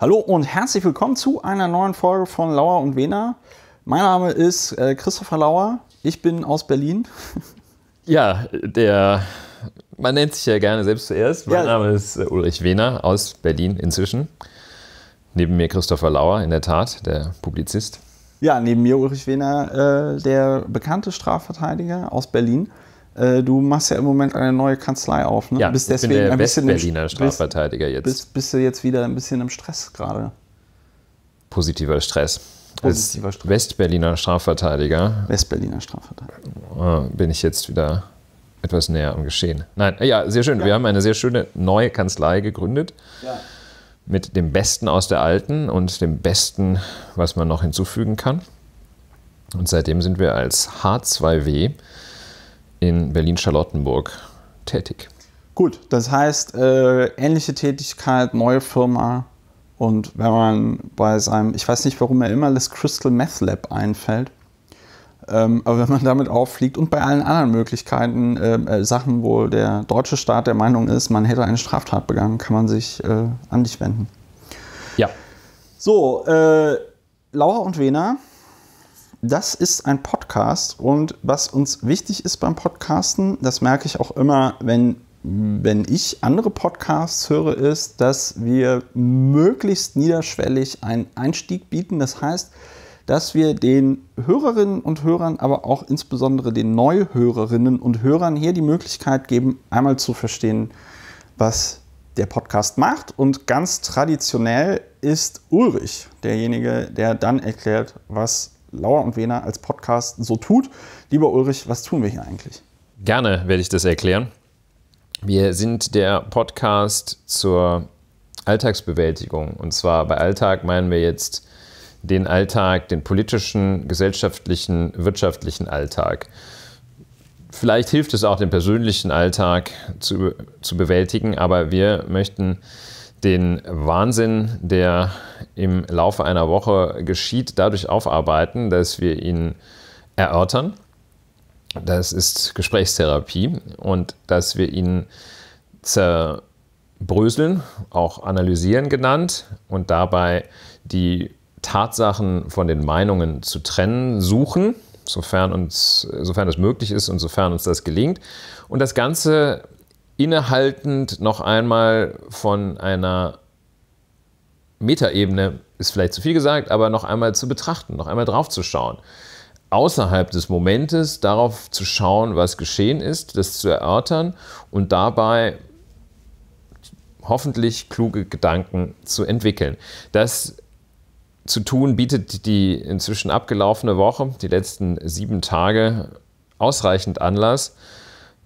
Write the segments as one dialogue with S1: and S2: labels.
S1: Hallo und herzlich willkommen zu einer neuen Folge von Lauer und Wena. Mein Name
S2: ist äh, Christopher Lauer. Ich bin aus Berlin. Ja, der. Man nennt sich ja gerne selbst zuerst. Mein ja. Name ist äh, Ulrich Wehner aus Berlin inzwischen. Neben mir Christopher Lauer, in der Tat, der Publizist. Ja, neben mir Ulrich
S1: Wehner, äh, der bekannte Strafverteidiger aus Berlin. Äh, du machst ja im Moment eine neue Kanzlei auf, ne? Ja, bist deswegen bin der ein bisschen Berliner Strafverteidiger bist, jetzt. Bist,
S2: bist du jetzt wieder ein
S1: bisschen im Stress gerade?
S2: Positiver Stress. Positiver Stress. Als Westberliner Strafverteidiger. Westberliner Strafverteidiger. Ah, bin ich jetzt wieder etwas näher am Geschehen. Nein, äh, ja, sehr schön. Ja. Wir haben eine sehr schöne neue Kanzlei gegründet. Ja. Mit dem Besten aus der alten und dem Besten, was man noch hinzufügen kann. Und seitdem sind wir als H2W in Berlin-Charlottenburg tätig.
S1: Gut, das heißt, äh, ähnliche Tätigkeit, neue Firma. Und wenn man bei seinem, ich weiß nicht, warum er immer das Crystal Meth Lab einfällt, ähm, aber wenn man damit auffliegt und bei allen anderen Möglichkeiten, ähm, äh, Sachen, wo der deutsche Staat der Meinung ist, man hätte eine Straftat begangen, kann man sich äh, an dich wenden. Ja. So, äh, Laura und Wena das ist ein Podcast und was uns wichtig ist beim Podcasten, das merke ich auch immer, wenn, wenn ich andere Podcasts höre, ist, dass wir möglichst niederschwellig einen Einstieg bieten. Das heißt, dass wir den Hörerinnen und Hörern, aber auch insbesondere den Neuhörerinnen und Hörern hier die Möglichkeit geben, einmal zu verstehen, was der Podcast macht. Und ganz traditionell ist Ulrich derjenige, der dann erklärt, was Lauer und Wehner als Podcast so tut. Lieber Ulrich, was tun wir hier eigentlich?
S2: Gerne werde ich das erklären. Wir sind der Podcast zur Alltagsbewältigung. Und zwar bei Alltag meinen wir jetzt den Alltag, den politischen, gesellschaftlichen, wirtschaftlichen Alltag. Vielleicht hilft es auch, den persönlichen Alltag zu, zu bewältigen, aber wir möchten den Wahnsinn, der im Laufe einer Woche geschieht, dadurch aufarbeiten, dass wir ihn erörtern. Das ist Gesprächstherapie und dass wir ihn zerbröseln, auch analysieren genannt und dabei die Tatsachen von den Meinungen zu trennen suchen, sofern uns, sofern das möglich ist und sofern uns das gelingt. Und das Ganze innehaltend noch einmal von einer Metaebene, ist vielleicht zu viel gesagt, aber noch einmal zu betrachten, noch einmal drauf zu schauen. Außerhalb des Momentes darauf zu schauen, was geschehen ist, das zu erörtern und dabei hoffentlich kluge Gedanken zu entwickeln. Das zu tun bietet die inzwischen abgelaufene Woche, die letzten sieben Tage, ausreichend Anlass.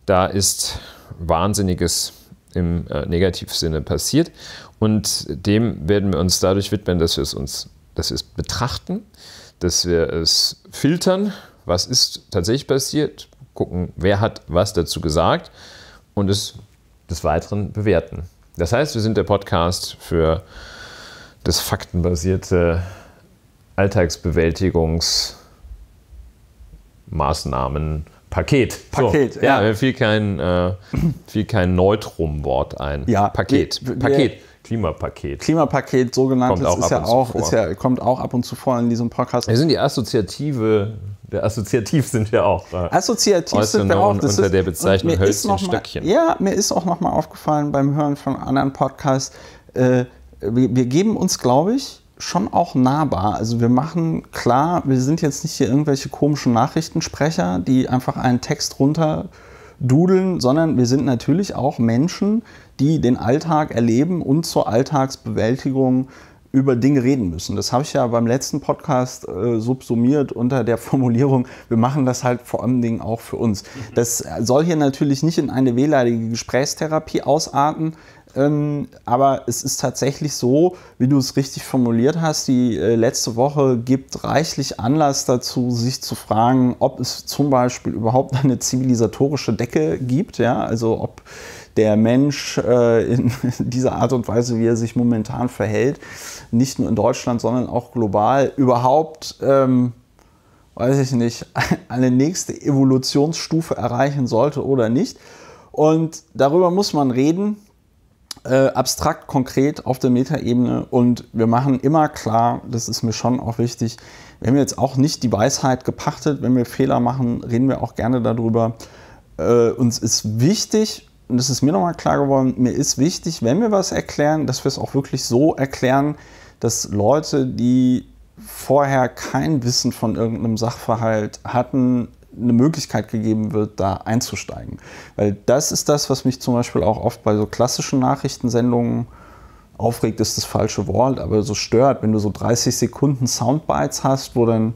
S2: Da ist Wahnsinniges im äh, Negativsinne passiert. Und dem werden wir uns dadurch widmen, dass wir es uns, dass wir es betrachten, dass wir es filtern, was ist tatsächlich passiert, gucken, wer hat was dazu gesagt und es des Weiteren bewerten. Das heißt, wir sind der Podcast für das faktenbasierte Alltagsbewältigungsmaßnahmen Paket. Paket. So, ja, ja, mir fiel kein, äh, kein Neutrum-Wort ein. Ja, Paket. Wir, Paket. Klimapaket. Klimapaket, sogenanntes, kommt auch ist, ja auch, ist ja,
S1: kommt auch ab und zu vor in diesem Podcast. Wir sind die
S2: assoziative der assoziativ sind wir auch. Äh, assoziativ sind wir auch. Das unter ist, der Bezeichnung Hölzchenstöckchen.
S1: Ja, mir ist auch nochmal aufgefallen beim Hören von anderen Podcasts, äh, wir, wir, geben uns, glaube ich, schon auch nahbar. Also wir machen klar, wir sind jetzt nicht hier irgendwelche komischen Nachrichtensprecher, die einfach einen Text runterdudeln, sondern wir sind natürlich auch Menschen, die den Alltag erleben und zur Alltagsbewältigung über Dinge reden müssen. Das habe ich ja beim letzten Podcast äh, subsumiert unter der Formulierung, wir machen das halt vor allen Dingen auch für uns. Das soll hier natürlich nicht in eine wehleidige Gesprächstherapie ausarten, ähm, aber es ist tatsächlich so, wie du es richtig formuliert hast, die äh, letzte Woche gibt reichlich Anlass dazu, sich zu fragen, ob es zum Beispiel überhaupt eine zivilisatorische Decke gibt, ja, also ob der Mensch äh, in dieser Art und Weise, wie er sich momentan verhält, nicht nur in Deutschland, sondern auch global überhaupt, ähm, weiß ich nicht, eine nächste Evolutionsstufe erreichen sollte oder nicht. Und darüber muss man reden, äh, abstrakt, konkret auf der Metaebene und wir machen immer klar, das ist mir schon auch wichtig, wenn wir jetzt auch nicht die Weisheit gepachtet, wenn wir Fehler machen, reden wir auch gerne darüber. Äh, uns ist wichtig, und das ist mir nochmal klar geworden, mir ist wichtig, wenn wir was erklären, dass wir es auch wirklich so erklären, dass Leute, die vorher kein Wissen von irgendeinem Sachverhalt hatten, eine Möglichkeit gegeben wird, da einzusteigen. Weil das ist das, was mich zum Beispiel auch oft bei so klassischen Nachrichtensendungen aufregt, ist das falsche Wort, aber so stört, wenn du so 30 Sekunden Soundbites hast, wo dann,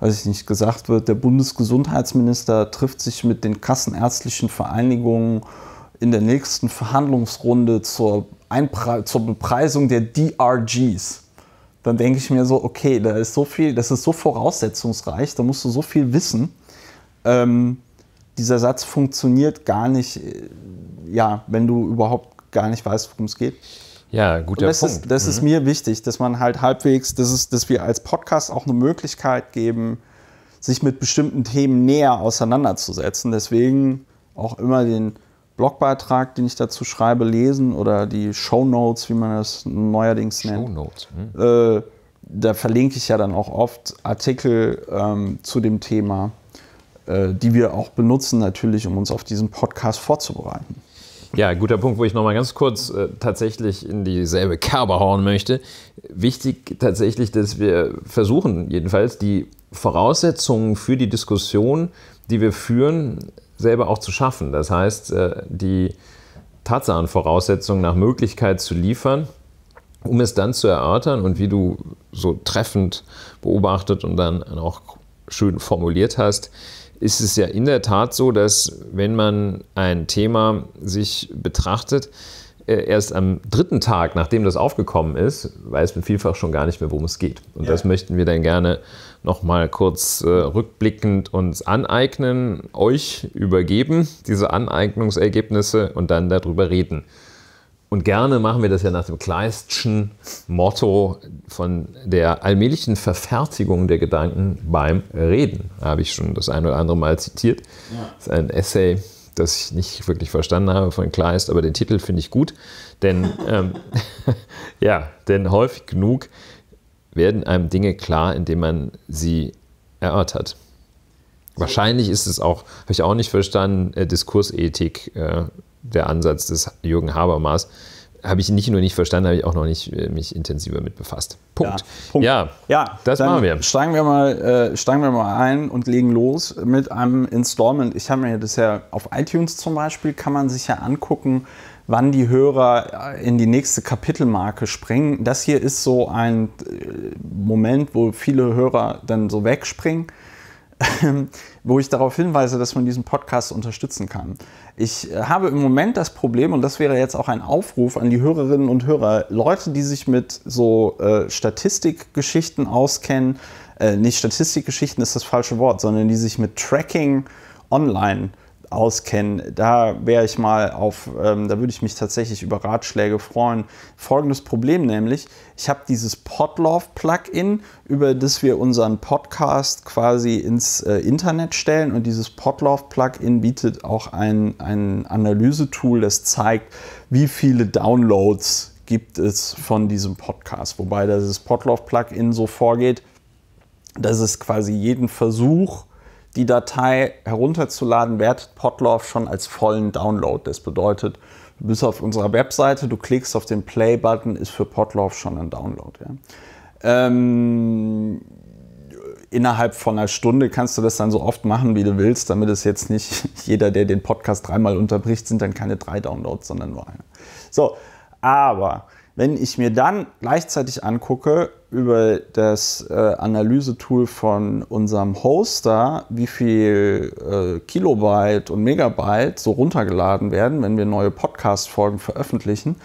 S1: weiß ich nicht, gesagt wird, der Bundesgesundheitsminister trifft sich mit den kassenärztlichen Vereinigungen in der nächsten Verhandlungsrunde zur, Einpre zur Bepreisung der DRGs dann denke ich mir so, okay, da ist so viel, das ist so voraussetzungsreich, da musst du so viel wissen, ähm, dieser Satz funktioniert gar nicht, äh, ja, wenn du überhaupt gar nicht weißt, worum es geht. Ja, guter Und das Punkt. Ist, das mhm. ist mir wichtig, dass man halt halbwegs, das ist, dass wir als Podcast auch eine Möglichkeit geben, sich mit bestimmten Themen näher auseinanderzusetzen. Deswegen auch immer den Blogbeitrag, den ich dazu schreibe, lesen oder die Show Notes, wie man das neuerdings nennt. Show Notes. Mhm. Äh, da verlinke ich ja dann auch oft Artikel ähm, zu dem Thema. Äh, die wir auch benutzen, natürlich, um uns auf diesen Podcast vorzubereiten.
S2: Ja, guter Punkt, wo ich nochmal ganz kurz äh, tatsächlich in dieselbe Kerbe hauen möchte. Wichtig tatsächlich, dass wir versuchen, jedenfalls die Voraussetzungen für die Diskussion, die wir führen, selber auch zu schaffen. Das heißt, äh, die Tatsachenvoraussetzungen nach Möglichkeit zu liefern, um es dann zu erörtern und wie du so treffend beobachtet und dann auch schön formuliert hast, ist es ja in der Tat so, dass wenn man ein Thema sich betrachtet, äh, erst am dritten Tag, nachdem das aufgekommen ist, weiß man vielfach schon gar nicht mehr, worum es geht. Und ja. das möchten wir dann gerne nochmal kurz äh, rückblickend uns aneignen, euch übergeben, diese Aneignungsergebnisse und dann darüber reden. Und gerne machen wir das ja nach dem Kleistschen Motto von der allmählichen Verfertigung der Gedanken beim Reden. Habe ich schon das ein oder andere Mal zitiert. Das ist ein Essay, das ich nicht wirklich verstanden habe von Kleist, aber den Titel finde ich gut. Denn, ähm, ja, denn häufig genug werden einem Dinge klar, indem man sie erörtert. Wahrscheinlich ist es auch, habe ich auch nicht verstanden, äh, Diskursethik. Äh, der Ansatz des Jürgen Habermas, habe ich nicht nur nicht verstanden, habe ich auch noch nicht äh, mich intensiver mit befasst.
S1: Punkt. Ja, Punkt. ja, ja das machen wir. Steigen wir, mal, äh, steigen wir mal ein und legen los mit einem Installment. Ich habe mir das ja auf iTunes zum Beispiel, kann man sich ja angucken, wann die Hörer äh, in die nächste Kapitelmarke springen. Das hier ist so ein äh, Moment, wo viele Hörer dann so wegspringen. Ähm, wo ich darauf hinweise, dass man diesen Podcast unterstützen kann. Ich äh, habe im Moment das Problem, und das wäre jetzt auch ein Aufruf an die Hörerinnen und Hörer, Leute, die sich mit so äh, Statistikgeschichten auskennen, äh, nicht Statistikgeschichten ist das falsche Wort, sondern die sich mit Tracking online auskennen. Da wäre ich mal auf, ähm, da würde ich mich tatsächlich über Ratschläge freuen. Folgendes Problem nämlich, ich habe dieses Podlove-Plugin, über das wir unseren Podcast quasi ins äh, Internet stellen. Und dieses Podlove-Plugin bietet auch ein, ein Analysetool, das zeigt, wie viele Downloads gibt es von diesem Podcast. Wobei dieses Podlove-Plugin so vorgeht, dass es quasi jeden Versuch, die Datei herunterzuladen, wertet Podlove schon als vollen Download. Das bedeutet, Du bist auf unserer Webseite, du klickst auf den Play-Button, ist für Podlove schon ein Download. Ja. Ähm, innerhalb von einer Stunde kannst du das dann so oft machen, wie du willst, damit es jetzt nicht jeder, der den Podcast dreimal unterbricht, sind dann keine drei Downloads, sondern nur einer. So, aber wenn ich mir dann gleichzeitig angucke über das äh, Analysetool von unserem Hoster, wie viel äh, Kilobyte und Megabyte so runtergeladen werden, wenn wir neue Podcast-Folgen veröffentlichen,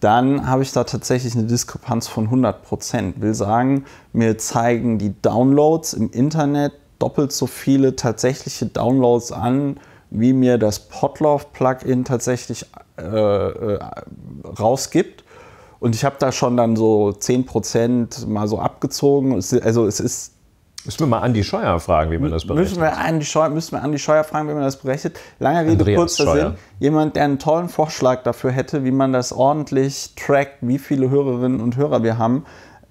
S1: dann habe ich da tatsächlich eine Diskrepanz von 100 Prozent. Will sagen, mir zeigen die Downloads im Internet doppelt so viele tatsächliche Downloads an, wie mir das Podlove-Plugin tatsächlich äh, äh rausgibt. Und ich habe da schon dann so 10 mal so abgezogen. Also es ist Müssen wir mal an die Scheuer fragen, wie man das berechnet. Müssen wir Andi Scheuer, müssen wir Andi Scheuer fragen, wie man das berechnet. Lange Rede, Andreas kurzer Scheuer. Sinn. Jemand, der einen tollen Vorschlag dafür hätte, wie man das ordentlich trackt, wie viele Hörerinnen und Hörer wir haben,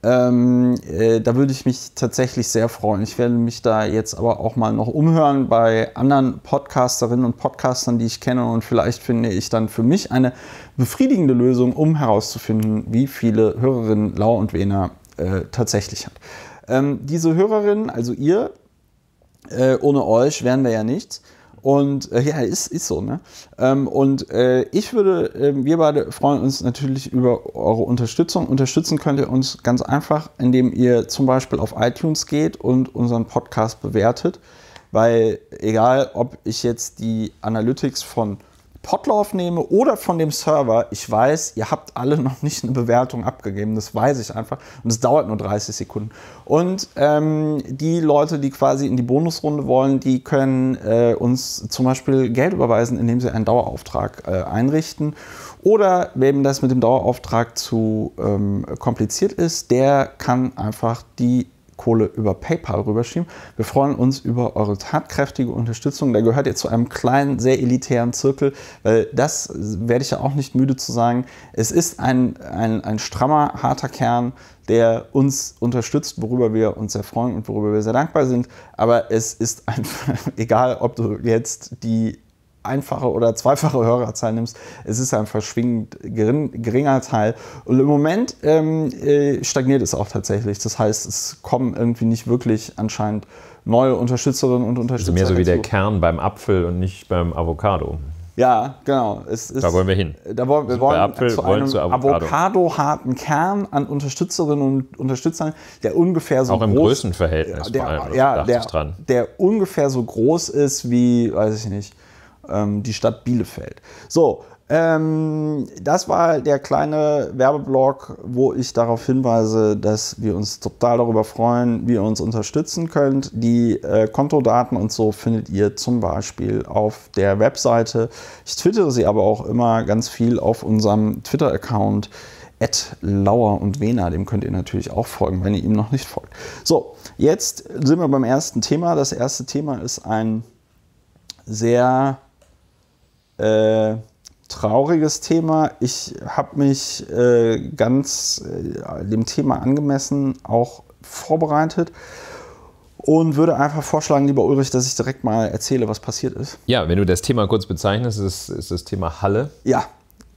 S1: ähm, äh, da würde ich mich tatsächlich sehr freuen. Ich werde mich da jetzt aber auch mal noch umhören bei anderen Podcasterinnen und Podcastern, die ich kenne. Und vielleicht finde ich dann für mich eine befriedigende Lösung, um herauszufinden, wie viele Hörerinnen Lau und Wena äh, tatsächlich hat. Ähm, diese Hörerinnen, also ihr, äh, ohne euch wären wir ja nichts. Und äh, ja, ist, ist so, ne? Ähm, und äh, ich würde, äh, wir beide freuen uns natürlich über eure Unterstützung. Unterstützen könnt ihr uns ganz einfach, indem ihr zum Beispiel auf iTunes geht und unseren Podcast bewertet. Weil egal, ob ich jetzt die Analytics von Potlauf nehme oder von dem Server, ich weiß, ihr habt alle noch nicht eine Bewertung abgegeben, das weiß ich einfach und es dauert nur 30 Sekunden. Und ähm, die Leute, die quasi in die Bonusrunde wollen, die können äh, uns zum Beispiel Geld überweisen, indem sie einen Dauerauftrag äh, einrichten. Oder wem das mit dem Dauerauftrag zu ähm, kompliziert ist, der kann einfach die Kohle über PayPal rüberschieben. Wir freuen uns über eure tatkräftige Unterstützung. Da gehört ihr zu einem kleinen, sehr elitären Zirkel, weil das werde ich ja auch nicht müde zu sagen. Es ist ein, ein, ein strammer, harter Kern, der uns unterstützt, worüber wir uns sehr freuen und worüber wir sehr dankbar sind. Aber es ist einfach, egal ob du jetzt die einfache oder zweifache Hörerzahl nimmst, es ist ein verschwingend gering, geringer Teil. Und im Moment ähm, äh, stagniert es auch tatsächlich. Das heißt, es kommen irgendwie nicht wirklich anscheinend neue
S2: Unterstützerinnen und Unterstützer. Also mehr so wie der Kern beim Apfel und nicht beim Avocado. Ja, genau. Ist, da wollen wir hin. Da wollen, wir wollen Apfel, zu einem
S1: Avocado-harten Kern an Unterstützerinnen und Unterstützern, der ungefähr so auch groß... Auch im
S2: Größenverhältnis der, vor allem, ja, der, dran.
S1: der ungefähr so groß ist wie, weiß ich nicht, ähm, die Stadt Bielefeld. So, ähm, das war der kleine Werbeblog, wo ich darauf hinweise, dass wir uns total darüber freuen, wie ihr uns unterstützen könnt. Die äh, Kontodaten und so findet ihr zum Beispiel auf der Webseite. Ich twittere sie aber auch immer ganz viel auf unserem Twitter-Account. Ed Lauer und Wena, dem könnt ihr natürlich auch folgen, wenn ihr ihm noch nicht folgt. So, jetzt sind wir beim ersten Thema. Das erste Thema ist ein sehr äh, trauriges Thema. Ich habe mich äh, ganz äh, dem Thema angemessen auch vorbereitet und würde einfach vorschlagen, lieber Ulrich, dass ich direkt mal erzähle, was passiert ist.
S2: Ja, wenn du das Thema kurz bezeichnest, ist, ist das Thema Halle. Ja,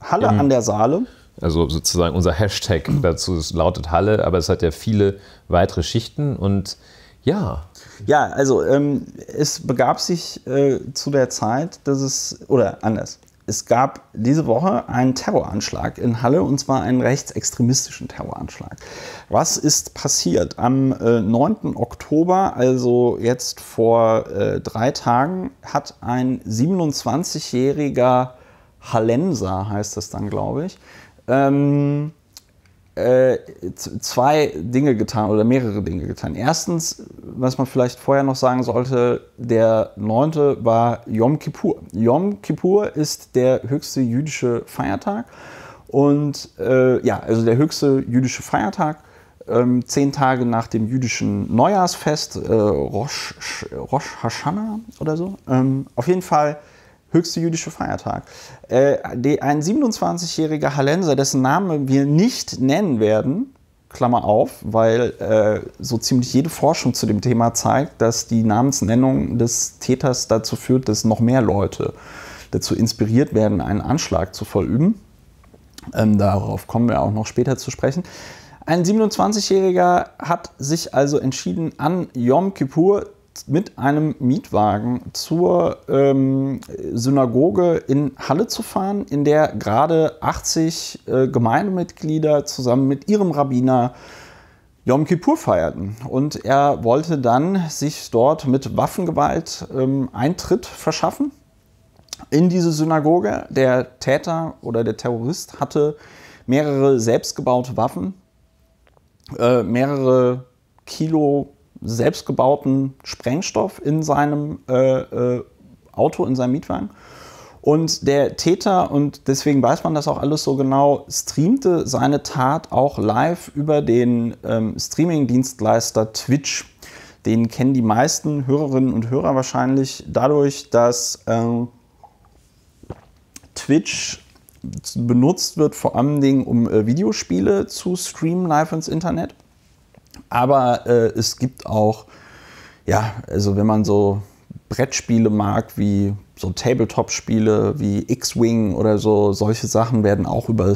S2: Halle Im, an der Saale. Also sozusagen unser Hashtag dazu lautet Halle, aber es hat ja viele weitere Schichten und ja, ja, also
S1: ähm, es begab sich äh, zu der Zeit, dass es, oder
S2: anders, es
S1: gab diese Woche einen Terroranschlag in Halle und zwar einen rechtsextremistischen Terroranschlag. Was ist passiert? Am äh, 9. Oktober, also jetzt vor äh, drei Tagen, hat ein 27-jähriger Hallenser, heißt das dann, glaube ich, ähm, äh, zwei Dinge getan oder mehrere Dinge getan. Erstens, was man vielleicht vorher noch sagen sollte, der neunte war Yom Kippur. Yom Kippur ist der höchste jüdische Feiertag. Und äh, ja, also der höchste jüdische Feiertag ähm, zehn Tage nach dem jüdischen Neujahrsfest, äh, Rosh, Rosh Hashanah oder so. Ähm, auf jeden Fall höchste jüdische Feiertag. Äh, ein 27-jähriger Hallenser, dessen Name wir nicht nennen werden, Klammer auf, weil äh, so ziemlich jede Forschung zu dem Thema zeigt, dass die Namensnennung des Täters dazu führt, dass noch mehr Leute dazu inspiriert werden, einen Anschlag zu vollüben. Ähm, darauf kommen wir auch noch später zu sprechen. Ein 27-Jähriger hat sich also entschieden, an Yom Kippur mit einem Mietwagen zur ähm, Synagoge in Halle zu fahren, in der gerade 80 äh, Gemeindemitglieder zusammen mit ihrem Rabbiner Yom Kippur feierten. Und er wollte dann sich dort mit Waffengewalt ähm, Eintritt verschaffen in diese Synagoge. Der Täter oder der Terrorist hatte mehrere selbstgebaute Waffen, äh, mehrere Kilo selbstgebauten Sprengstoff in seinem äh, äh, Auto, in seinem Mietwagen. Und der Täter, und deswegen weiß man das auch alles so genau, streamte seine Tat auch live über den ähm, Streaming-Dienstleister Twitch. Den kennen die meisten Hörerinnen und Hörer wahrscheinlich dadurch, dass ähm, Twitch benutzt wird, vor allem Dingen, um äh, Videospiele zu streamen live ins Internet. Aber äh, es gibt auch, ja, also wenn man so Brettspiele mag, wie so Tabletop-Spiele wie X-Wing oder so, solche Sachen werden auch über äh,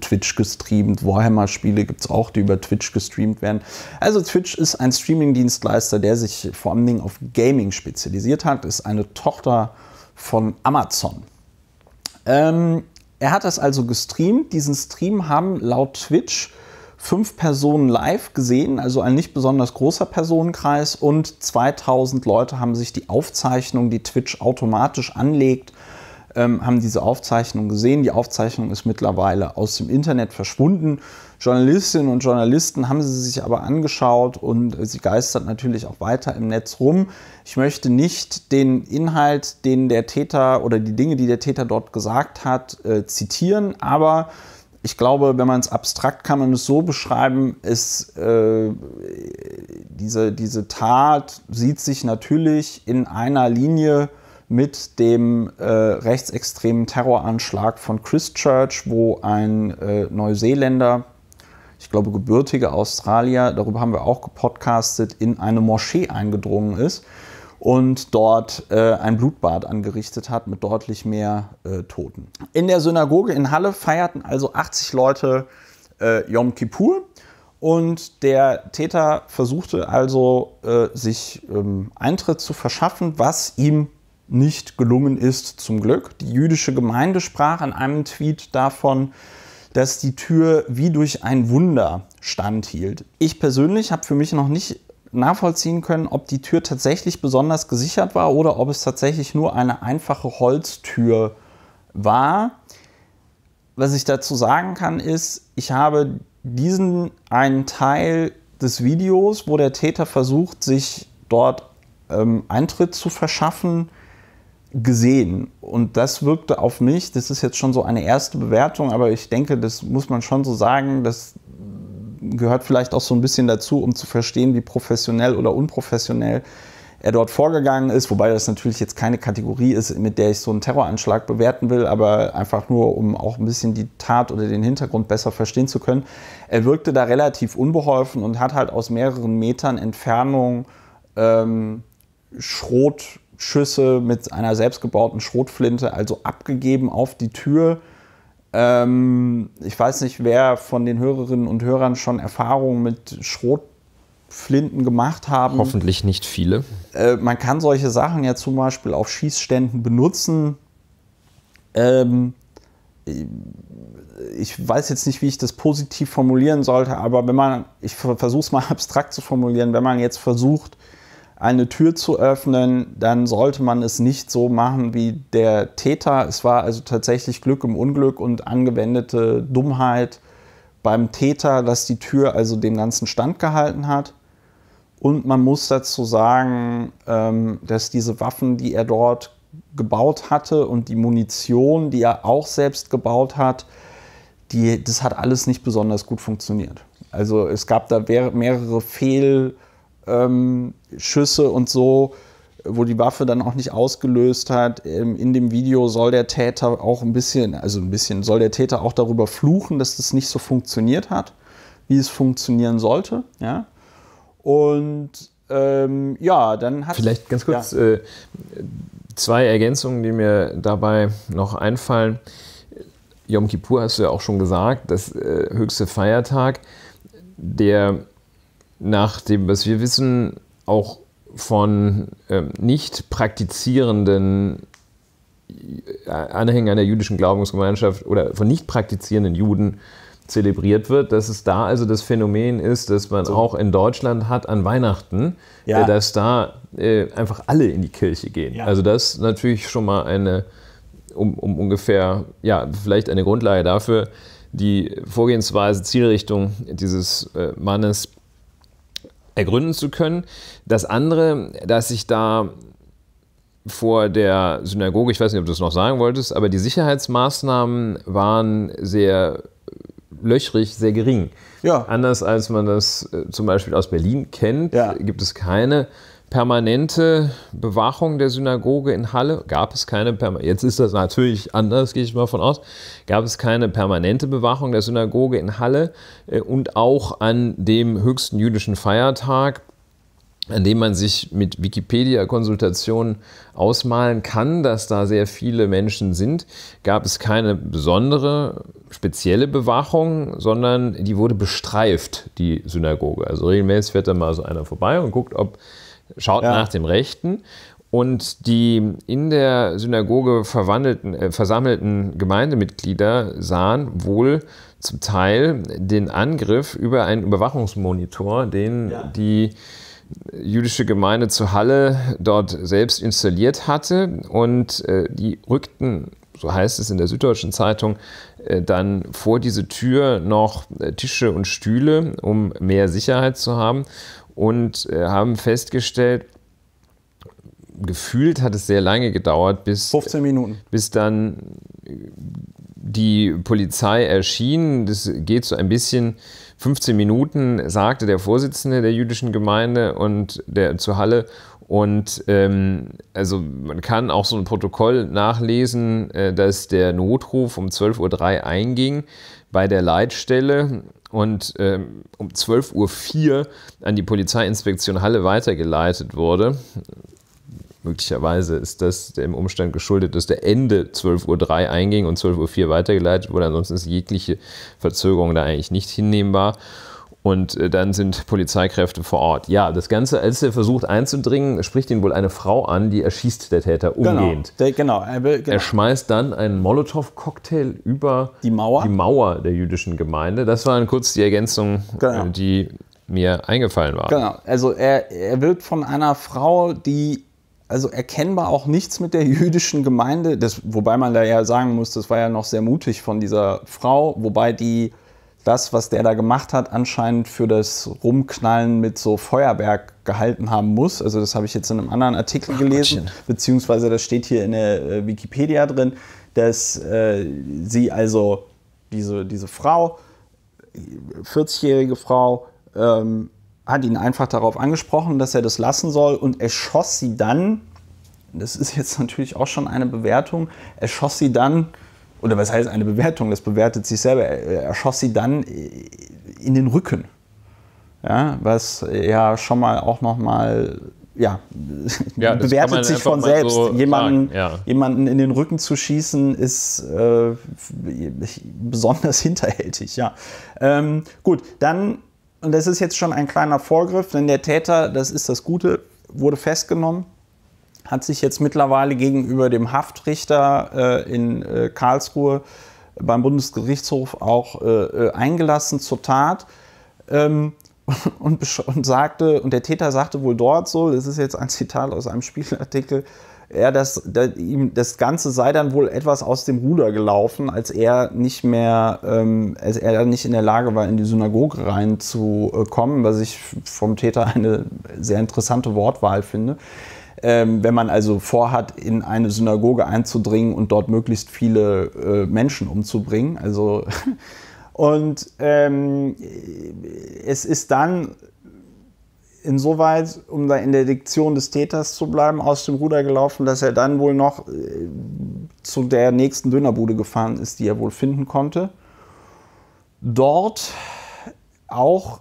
S1: Twitch gestreamt. Warhammer-Spiele gibt es auch, die über Twitch gestreamt werden. Also Twitch ist ein Streaming-Dienstleister, der sich vor allen Dingen auf Gaming spezialisiert hat, ist eine Tochter von Amazon. Ähm, er hat das also gestreamt. Diesen Stream haben laut Twitch fünf Personen live gesehen, also ein nicht besonders großer Personenkreis und 2000 Leute haben sich die Aufzeichnung, die Twitch automatisch anlegt, ähm, haben diese Aufzeichnung gesehen. Die Aufzeichnung ist mittlerweile aus dem Internet verschwunden. Journalistinnen und Journalisten haben sie sich aber angeschaut und sie geistert natürlich auch weiter im Netz rum. Ich möchte nicht den Inhalt, den der Täter oder die Dinge, die der Täter dort gesagt hat, äh, zitieren, aber ich glaube, wenn man es abstrakt kann man es so beschreiben, ist äh, diese, diese Tat sieht sich natürlich in einer Linie mit dem äh, rechtsextremen Terroranschlag von Christchurch, wo ein äh, Neuseeländer, ich glaube gebürtiger Australier, darüber haben wir auch gepodcastet, in eine Moschee eingedrungen ist und dort äh, ein Blutbad angerichtet hat mit deutlich mehr äh, Toten. In der Synagoge in Halle feierten also 80 Leute äh, Yom Kippur und der Täter versuchte also, äh, sich ähm, Eintritt zu verschaffen, was ihm nicht gelungen ist, zum Glück. Die jüdische Gemeinde sprach in einem Tweet davon, dass die Tür wie durch ein Wunder standhielt. Ich persönlich habe für mich noch nicht nachvollziehen können, ob die Tür tatsächlich besonders gesichert war oder ob es tatsächlich nur eine einfache Holztür war. Was ich dazu sagen kann, ist, ich habe diesen einen Teil des Videos, wo der Täter versucht, sich dort ähm, Eintritt zu verschaffen, gesehen. Und das wirkte auf mich, das ist jetzt schon so eine erste Bewertung, aber ich denke, das muss man schon so sagen, dass gehört vielleicht auch so ein bisschen dazu, um zu verstehen, wie professionell oder unprofessionell er dort vorgegangen ist, wobei das natürlich jetzt keine Kategorie ist, mit der ich so einen Terroranschlag bewerten will, aber einfach nur, um auch ein bisschen die Tat oder den Hintergrund besser verstehen zu können. Er wirkte da relativ unbeholfen und hat halt aus mehreren Metern Entfernung ähm, Schrotschüsse mit einer selbstgebauten Schrotflinte also abgegeben auf die Tür ähm, ich weiß nicht, wer von den Hörerinnen und Hörern schon Erfahrungen mit Schrotflinten gemacht haben. Hoffentlich nicht viele. Äh, man kann solche Sachen ja zum Beispiel auf Schießständen benutzen. Ähm, ich weiß jetzt nicht, wie ich das positiv formulieren sollte, aber wenn man, ich versuche es mal abstrakt zu formulieren, wenn man jetzt versucht, eine Tür zu öffnen, dann sollte man es nicht so machen wie der Täter. Es war also tatsächlich Glück im Unglück und angewendete Dummheit beim Täter, dass die Tür also den ganzen Stand gehalten hat. Und man muss dazu sagen, ähm, dass diese Waffen, die er dort gebaut hatte und die Munition, die er auch selbst gebaut hat, die, das hat alles nicht besonders gut funktioniert. Also es gab da mehrere Fehl- ähm, Schüsse und so, wo die Waffe dann auch nicht ausgelöst hat. Ähm, in dem Video soll der Täter auch ein bisschen, also ein bisschen, soll der Täter auch darüber fluchen, dass das nicht so funktioniert hat, wie es funktionieren sollte. Ja? Und ähm, ja, dann hat. Vielleicht
S2: ganz kurz ja. äh, zwei Ergänzungen, die mir dabei noch einfallen. Yom Kippur hast du ja auch schon gesagt, das äh, höchste Feiertag. Der nach dem, was wir wissen, auch von ähm, nicht praktizierenden äh, Anhängern der jüdischen Glaubensgemeinschaft oder von nicht praktizierenden Juden zelebriert wird, dass es da also das Phänomen ist, dass man so. auch in Deutschland hat an Weihnachten, ja. äh, dass da äh, einfach alle in die Kirche gehen. Ja. Also das ist natürlich schon mal eine, um, um, ungefähr, ja, vielleicht eine Grundlage dafür, die Vorgehensweise, Zielrichtung dieses äh, Mannes ergründen zu können. Das andere, dass ich da vor der Synagoge, ich weiß nicht, ob du es noch sagen wolltest, aber die Sicherheitsmaßnahmen waren sehr löchrig, sehr gering. Ja. Anders als man das äh, zum Beispiel aus Berlin kennt, ja. gibt es keine permanente Bewachung der Synagoge in Halle gab es keine, jetzt ist das natürlich anders, gehe ich mal von aus, gab es keine permanente Bewachung der Synagoge in Halle äh, und auch an dem höchsten jüdischen Feiertag, an dem man sich mit Wikipedia-Konsultationen ausmalen kann, dass da sehr viele Menschen sind, gab es keine besondere, spezielle Bewachung, sondern die wurde bestreift, die Synagoge. Also regelmäßig fährt da mal so einer vorbei und guckt, ob schaut ja. nach dem Rechten. Und die in der Synagoge verwandelten, äh, versammelten Gemeindemitglieder sahen wohl zum Teil den Angriff über einen Überwachungsmonitor, den ja. die jüdische Gemeinde zu Halle dort selbst installiert hatte. Und äh, die rückten, so heißt es in der Süddeutschen Zeitung, äh, dann vor diese Tür noch äh, Tische und Stühle, um mehr Sicherheit zu haben und äh, haben festgestellt, gefühlt hat es sehr lange gedauert, bis, 15 Minuten. Äh, bis dann die Polizei erschien. Das geht so ein bisschen. 15 Minuten sagte der Vorsitzende der jüdischen Gemeinde und der zu Halle. Und ähm, also man kann auch so ein Protokoll nachlesen, äh, dass der Notruf um 12.03 Uhr einging bei der Leitstelle und ähm, um 12.04 Uhr an die Polizeiinspektion Halle weitergeleitet wurde. Möglicherweise ist das dem Umstand geschuldet, dass der Ende 12.03 Uhr einging und 12.04 Uhr weitergeleitet wurde. Ansonsten ist jegliche Verzögerung da eigentlich nicht hinnehmbar. Und äh, dann sind Polizeikräfte vor Ort. Ja, das Ganze, als er versucht einzudringen, spricht ihn wohl eine Frau an, die erschießt der Täter genau. umgehend. Genau, der, genau, er, will, genau. er schmeißt dann einen Molotow-Cocktail über die Mauer? die Mauer der jüdischen Gemeinde. Das waren kurz die Ergänzungen, genau. Äh, die mir eingefallen waren.
S1: Genau, also er, er wird von einer Frau, die also erkennbar auch nichts mit der jüdischen Gemeinde, das, wobei man da ja sagen muss, das war ja noch sehr mutig von dieser Frau, wobei die das, was der da gemacht hat, anscheinend für das Rumknallen mit so Feuerwerk gehalten haben muss. Also das habe ich jetzt in einem anderen Artikel Ach, gelesen, Gottchen. beziehungsweise das steht hier in der äh, Wikipedia drin, dass äh, sie also diese, diese Frau, 40-jährige äh, Frau, ähm, hat ihn einfach darauf angesprochen, dass er das lassen soll und erschoss sie dann, das ist jetzt natürlich auch schon eine Bewertung, erschoss sie dann oder was heißt eine Bewertung, das bewertet sich selber, er schoss sie dann äh, in den Rücken. Ja, was ja schon mal auch nochmal, ja, ja bewertet sich von selbst. So jemanden, ja. jemanden in den Rücken zu schießen, ist äh, besonders hinterhältig, ja. Ähm, gut, dann, und das ist jetzt schon ein kleiner Vorgriff, denn der Täter, das ist das Gute, wurde festgenommen hat sich jetzt mittlerweile gegenüber dem Haftrichter äh, in äh, Karlsruhe beim Bundesgerichtshof auch äh, äh eingelassen zur Tat ähm, und, und, sagte, und der Täter sagte wohl dort so, das ist jetzt ein Zitat aus einem Spiegelartikel, er das, das, ihm, das Ganze sei dann wohl etwas aus dem Ruder gelaufen, als er nicht mehr, ähm, als er dann nicht in der Lage war, in die Synagoge reinzukommen, äh, was ich vom Täter eine sehr interessante Wortwahl finde. Ähm, wenn man also vorhat, in eine Synagoge einzudringen und dort möglichst viele äh, Menschen umzubringen. Also und ähm, es ist dann insoweit, um da in der Diktion des Täters zu bleiben, aus dem Ruder gelaufen, dass er dann wohl noch äh, zu der nächsten Dönerbude gefahren ist, die er wohl finden konnte. Dort auch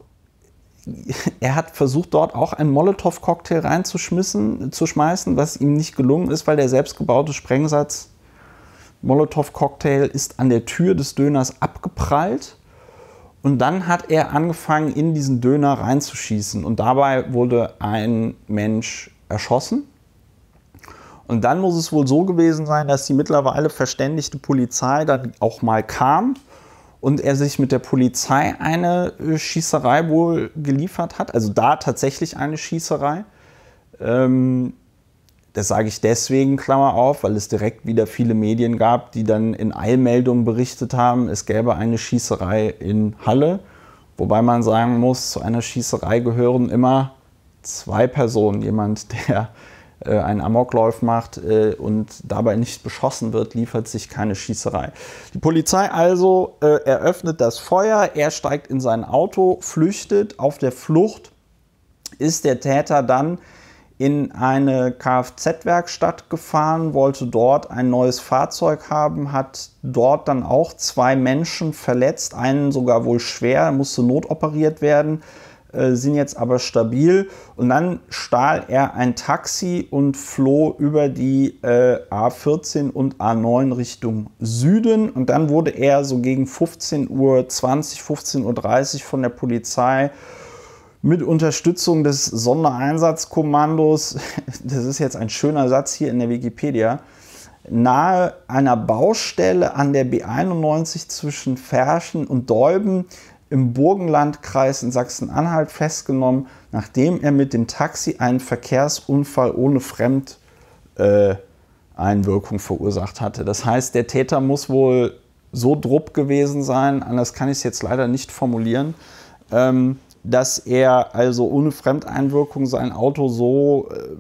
S1: er hat versucht, dort auch einen Molotow-Cocktail reinzuschmeißen, was ihm nicht gelungen ist, weil der selbstgebaute Sprengsatz Molotow-Cocktail ist an der Tür des Döners abgeprallt. Und dann hat er angefangen, in diesen Döner reinzuschießen. Und dabei wurde ein Mensch erschossen. Und dann muss es wohl so gewesen sein, dass die mittlerweile verständigte Polizei dann auch mal kam und er sich mit der Polizei eine äh, Schießerei wohl geliefert hat, also da tatsächlich eine Schießerei. Ähm, das sage ich deswegen, Klammer auf, weil es direkt wieder viele Medien gab, die dann in Eilmeldungen berichtet haben, es gäbe eine Schießerei in Halle. Wobei man sagen muss, zu einer Schießerei gehören immer zwei Personen. Jemand, der äh, einen Amoklauf macht äh, und dabei nicht beschossen wird, liefert sich keine Schießerei. Die Polizei also äh, eröffnet das Feuer, er steigt in sein Auto, flüchtet. Auf der Flucht ist der Täter dann in eine Kfz-Werkstatt gefahren, wollte dort ein neues Fahrzeug haben, hat dort dann auch zwei Menschen verletzt, einen sogar wohl schwer, musste notoperiert werden. Äh, sind jetzt aber stabil. Und dann stahl er ein Taxi und floh über die äh, A14 und A9 Richtung Süden. Und dann wurde er so gegen 15.20 Uhr, 15.30 Uhr von der Polizei mit Unterstützung des Sondereinsatzkommandos, das ist jetzt ein schöner Satz hier in der Wikipedia, nahe einer Baustelle an der B91 zwischen Ferschen und Däuben im Burgenlandkreis in Sachsen-Anhalt festgenommen, nachdem er mit dem Taxi einen Verkehrsunfall ohne Fremdeinwirkung äh, verursacht hatte. Das heißt, der Täter muss wohl so drupp gewesen sein, anders kann ich es jetzt leider nicht formulieren, ähm, dass er also ohne Fremdeinwirkung sein Auto so äh,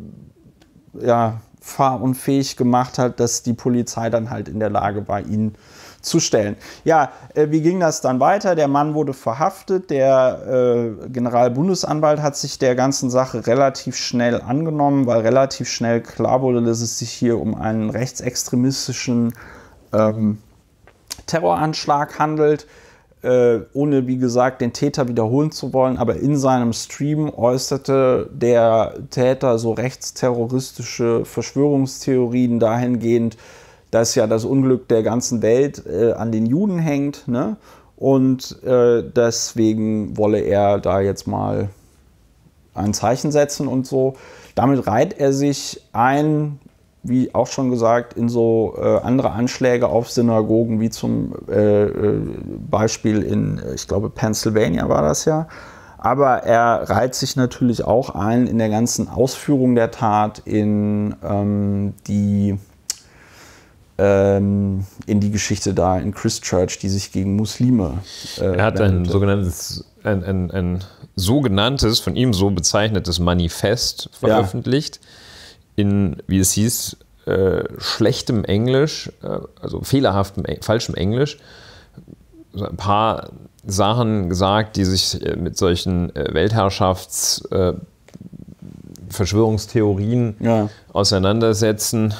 S1: ja, fahrunfähig gemacht hat, dass die Polizei dann halt in der Lage war, ihn äh, zu stellen. Ja, äh, wie ging das dann weiter? Der Mann wurde verhaftet, der äh, Generalbundesanwalt hat sich der ganzen Sache relativ schnell angenommen, weil relativ schnell klar wurde, dass es sich hier um einen rechtsextremistischen ähm, Terroranschlag handelt. Äh, ohne wie gesagt den Täter wiederholen zu wollen, aber in seinem Stream äußerte der Täter so rechtsterroristische Verschwörungstheorien dahingehend, dass ja das Unglück der ganzen Welt äh, an den Juden hängt. Ne? Und äh, deswegen wolle er da jetzt mal ein Zeichen setzen und so. Damit reiht er sich ein, wie auch schon gesagt, in so äh, andere Anschläge auf Synagogen, wie zum äh, äh Beispiel in, ich glaube, Pennsylvania war das ja. Aber er reiht sich natürlich auch ein in der ganzen Ausführung der Tat, in ähm, die ähm, in die Geschichte da in
S2: Christchurch, die sich gegen Muslime. Äh, er hat ein sogenanntes, ein, ein, ein, sogenanntes, von ihm so bezeichnetes Manifest veröffentlicht, ja. in, wie es hieß, äh, schlechtem Englisch, äh, also fehlerhaftem, äh, falschem Englisch, so ein paar Sachen gesagt, die sich äh, mit solchen äh, Weltherrschafts- Verschwörungstheorien ja. auseinandersetzen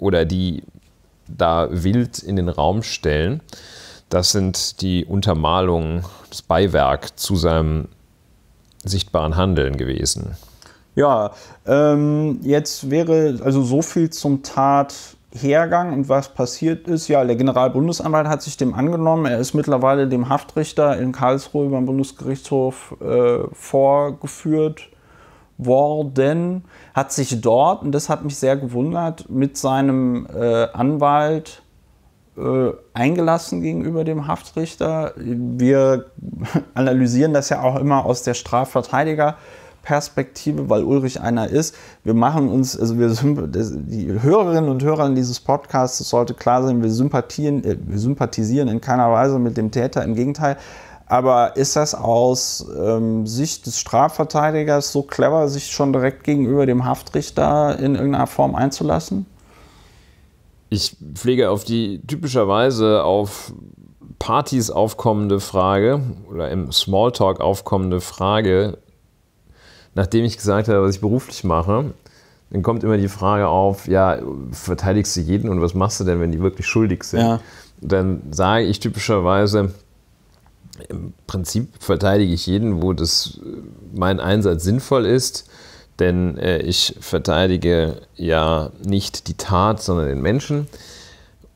S2: oder die da wild in den Raum stellen. Das sind die Untermalungen, das Beiwerk zu seinem sichtbaren Handeln gewesen.
S1: Ja, ähm, jetzt wäre also so viel zum Tathergang und was passiert ist. Ja, der Generalbundesanwalt hat sich dem angenommen. Er ist mittlerweile dem Haftrichter in Karlsruhe beim Bundesgerichtshof äh, vorgeführt worden hat sich dort, und das hat mich sehr gewundert, mit seinem äh, Anwalt äh, eingelassen gegenüber dem Haftrichter. Wir analysieren das ja auch immer aus der Strafverteidiger. Perspektive, weil Ulrich einer ist. Wir machen uns, also wir die Hörerinnen und Hörer dieses Podcasts, sollte klar sein, wir, sympathien, äh, wir sympathisieren in keiner Weise mit dem Täter. Im Gegenteil, aber ist das aus ähm, Sicht des Strafverteidigers so clever, sich schon direkt gegenüber dem Haftrichter in irgendeiner Form einzulassen?
S2: Ich pflege auf die typischerweise auf Partys aufkommende Frage oder im Smalltalk aufkommende Frage, nachdem ich gesagt habe, was ich beruflich mache, dann kommt immer die Frage auf, ja, verteidigst du jeden und was machst du denn, wenn die wirklich schuldig sind? Ja. Dann sage ich typischerweise, im Prinzip verteidige ich jeden, wo das, äh, mein Einsatz sinnvoll ist, denn äh, ich verteidige ja nicht die Tat, sondern den Menschen.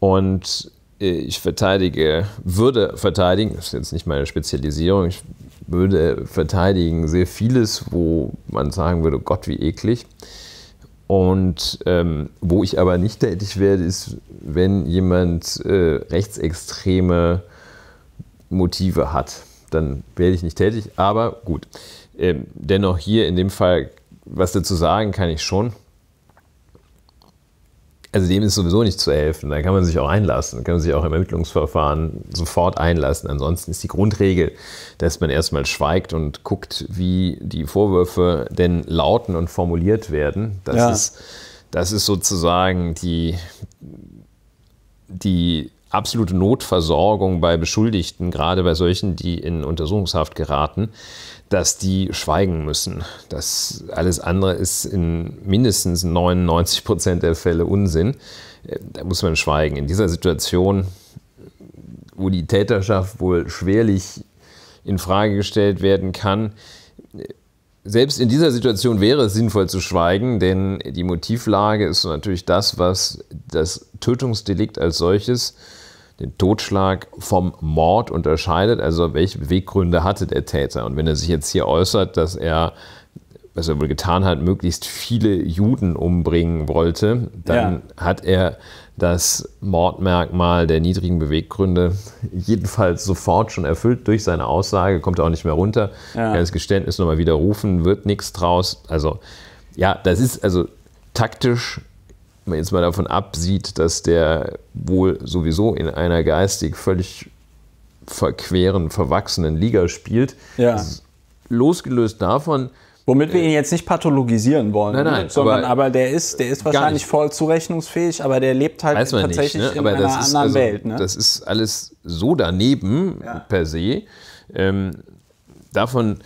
S2: Und äh, ich verteidige, würde verteidigen, das ist jetzt nicht meine Spezialisierung, ich würde verteidigen sehr vieles, wo man sagen würde, Gott, wie eklig. Und ähm, wo ich aber nicht tätig werde, ist, wenn jemand äh, rechtsextreme Motive hat. Dann werde ich nicht tätig, aber gut. Ähm, dennoch hier in dem Fall, was dazu sagen kann ich schon. Also dem ist sowieso nicht zu helfen. Da kann man sich auch einlassen, da kann man sich auch im Ermittlungsverfahren sofort einlassen. Ansonsten ist die Grundregel, dass man erstmal schweigt und guckt, wie die Vorwürfe denn lauten und formuliert werden. Das, ja. ist, das ist sozusagen die, die absolute Notversorgung bei Beschuldigten, gerade bei solchen, die in Untersuchungshaft geraten, dass die schweigen müssen. Das alles andere ist in mindestens 99 Prozent der Fälle Unsinn. Äh, da muss man schweigen. In dieser Situation, wo die Täterschaft wohl schwerlich in Frage gestellt werden kann, äh, selbst in dieser Situation wäre es sinnvoll zu schweigen, denn die Motivlage ist natürlich das, was das Tötungsdelikt als solches den Totschlag vom Mord unterscheidet, also welche Beweggründe hatte der Täter. Und wenn er sich jetzt hier äußert, dass er, was er wohl getan hat, möglichst viele Juden umbringen wollte, dann ja. hat er das Mordmerkmal der niedrigen Beweggründe jedenfalls sofort schon erfüllt durch seine Aussage, kommt er auch nicht mehr runter, ja. kann das Geständnis nochmal widerrufen, wird nichts draus. Also ja, das ist also taktisch man jetzt mal davon absieht, dass der wohl sowieso in einer geistig völlig verqueren, verwachsenen Liga spielt. Ja.
S1: Losgelöst davon. Womit wir äh, ihn jetzt nicht pathologisieren wollen, nein, nein, ne? sondern aber, aber, der ist, der ist wahrscheinlich voll zurechnungsfähig, aber der lebt halt tatsächlich nicht, ne? in einer anderen also, Welt. Ne? Das
S2: ist alles so daneben ja. per se. Ähm, davon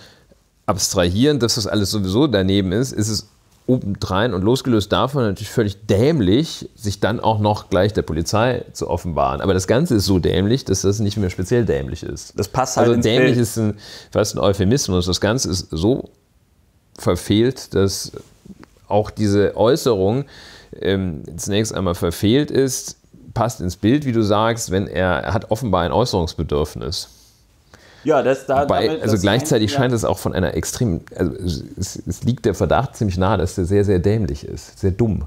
S2: abstrahieren, dass das alles sowieso daneben ist, ist es obendrein und losgelöst davon natürlich völlig dämlich, sich dann auch noch gleich der Polizei zu offenbaren. Aber das Ganze ist so dämlich, dass das nicht mehr speziell dämlich ist. Das passt halt. Also dämlich Bild. ist ein, fast ein Euphemismus. Das Ganze ist so verfehlt, dass auch diese Äußerung ähm, zunächst einmal verfehlt ist, passt ins Bild, wie du sagst, wenn er, er hat offenbar ein Äußerungsbedürfnis.
S1: Ja, das da. Wobei, damit, also gleichzeitig ein, scheint ja. es
S2: auch von einer extremen. Also es, es, liegt der Verdacht ziemlich nahe, dass der sehr, sehr dämlich ist, sehr dumm.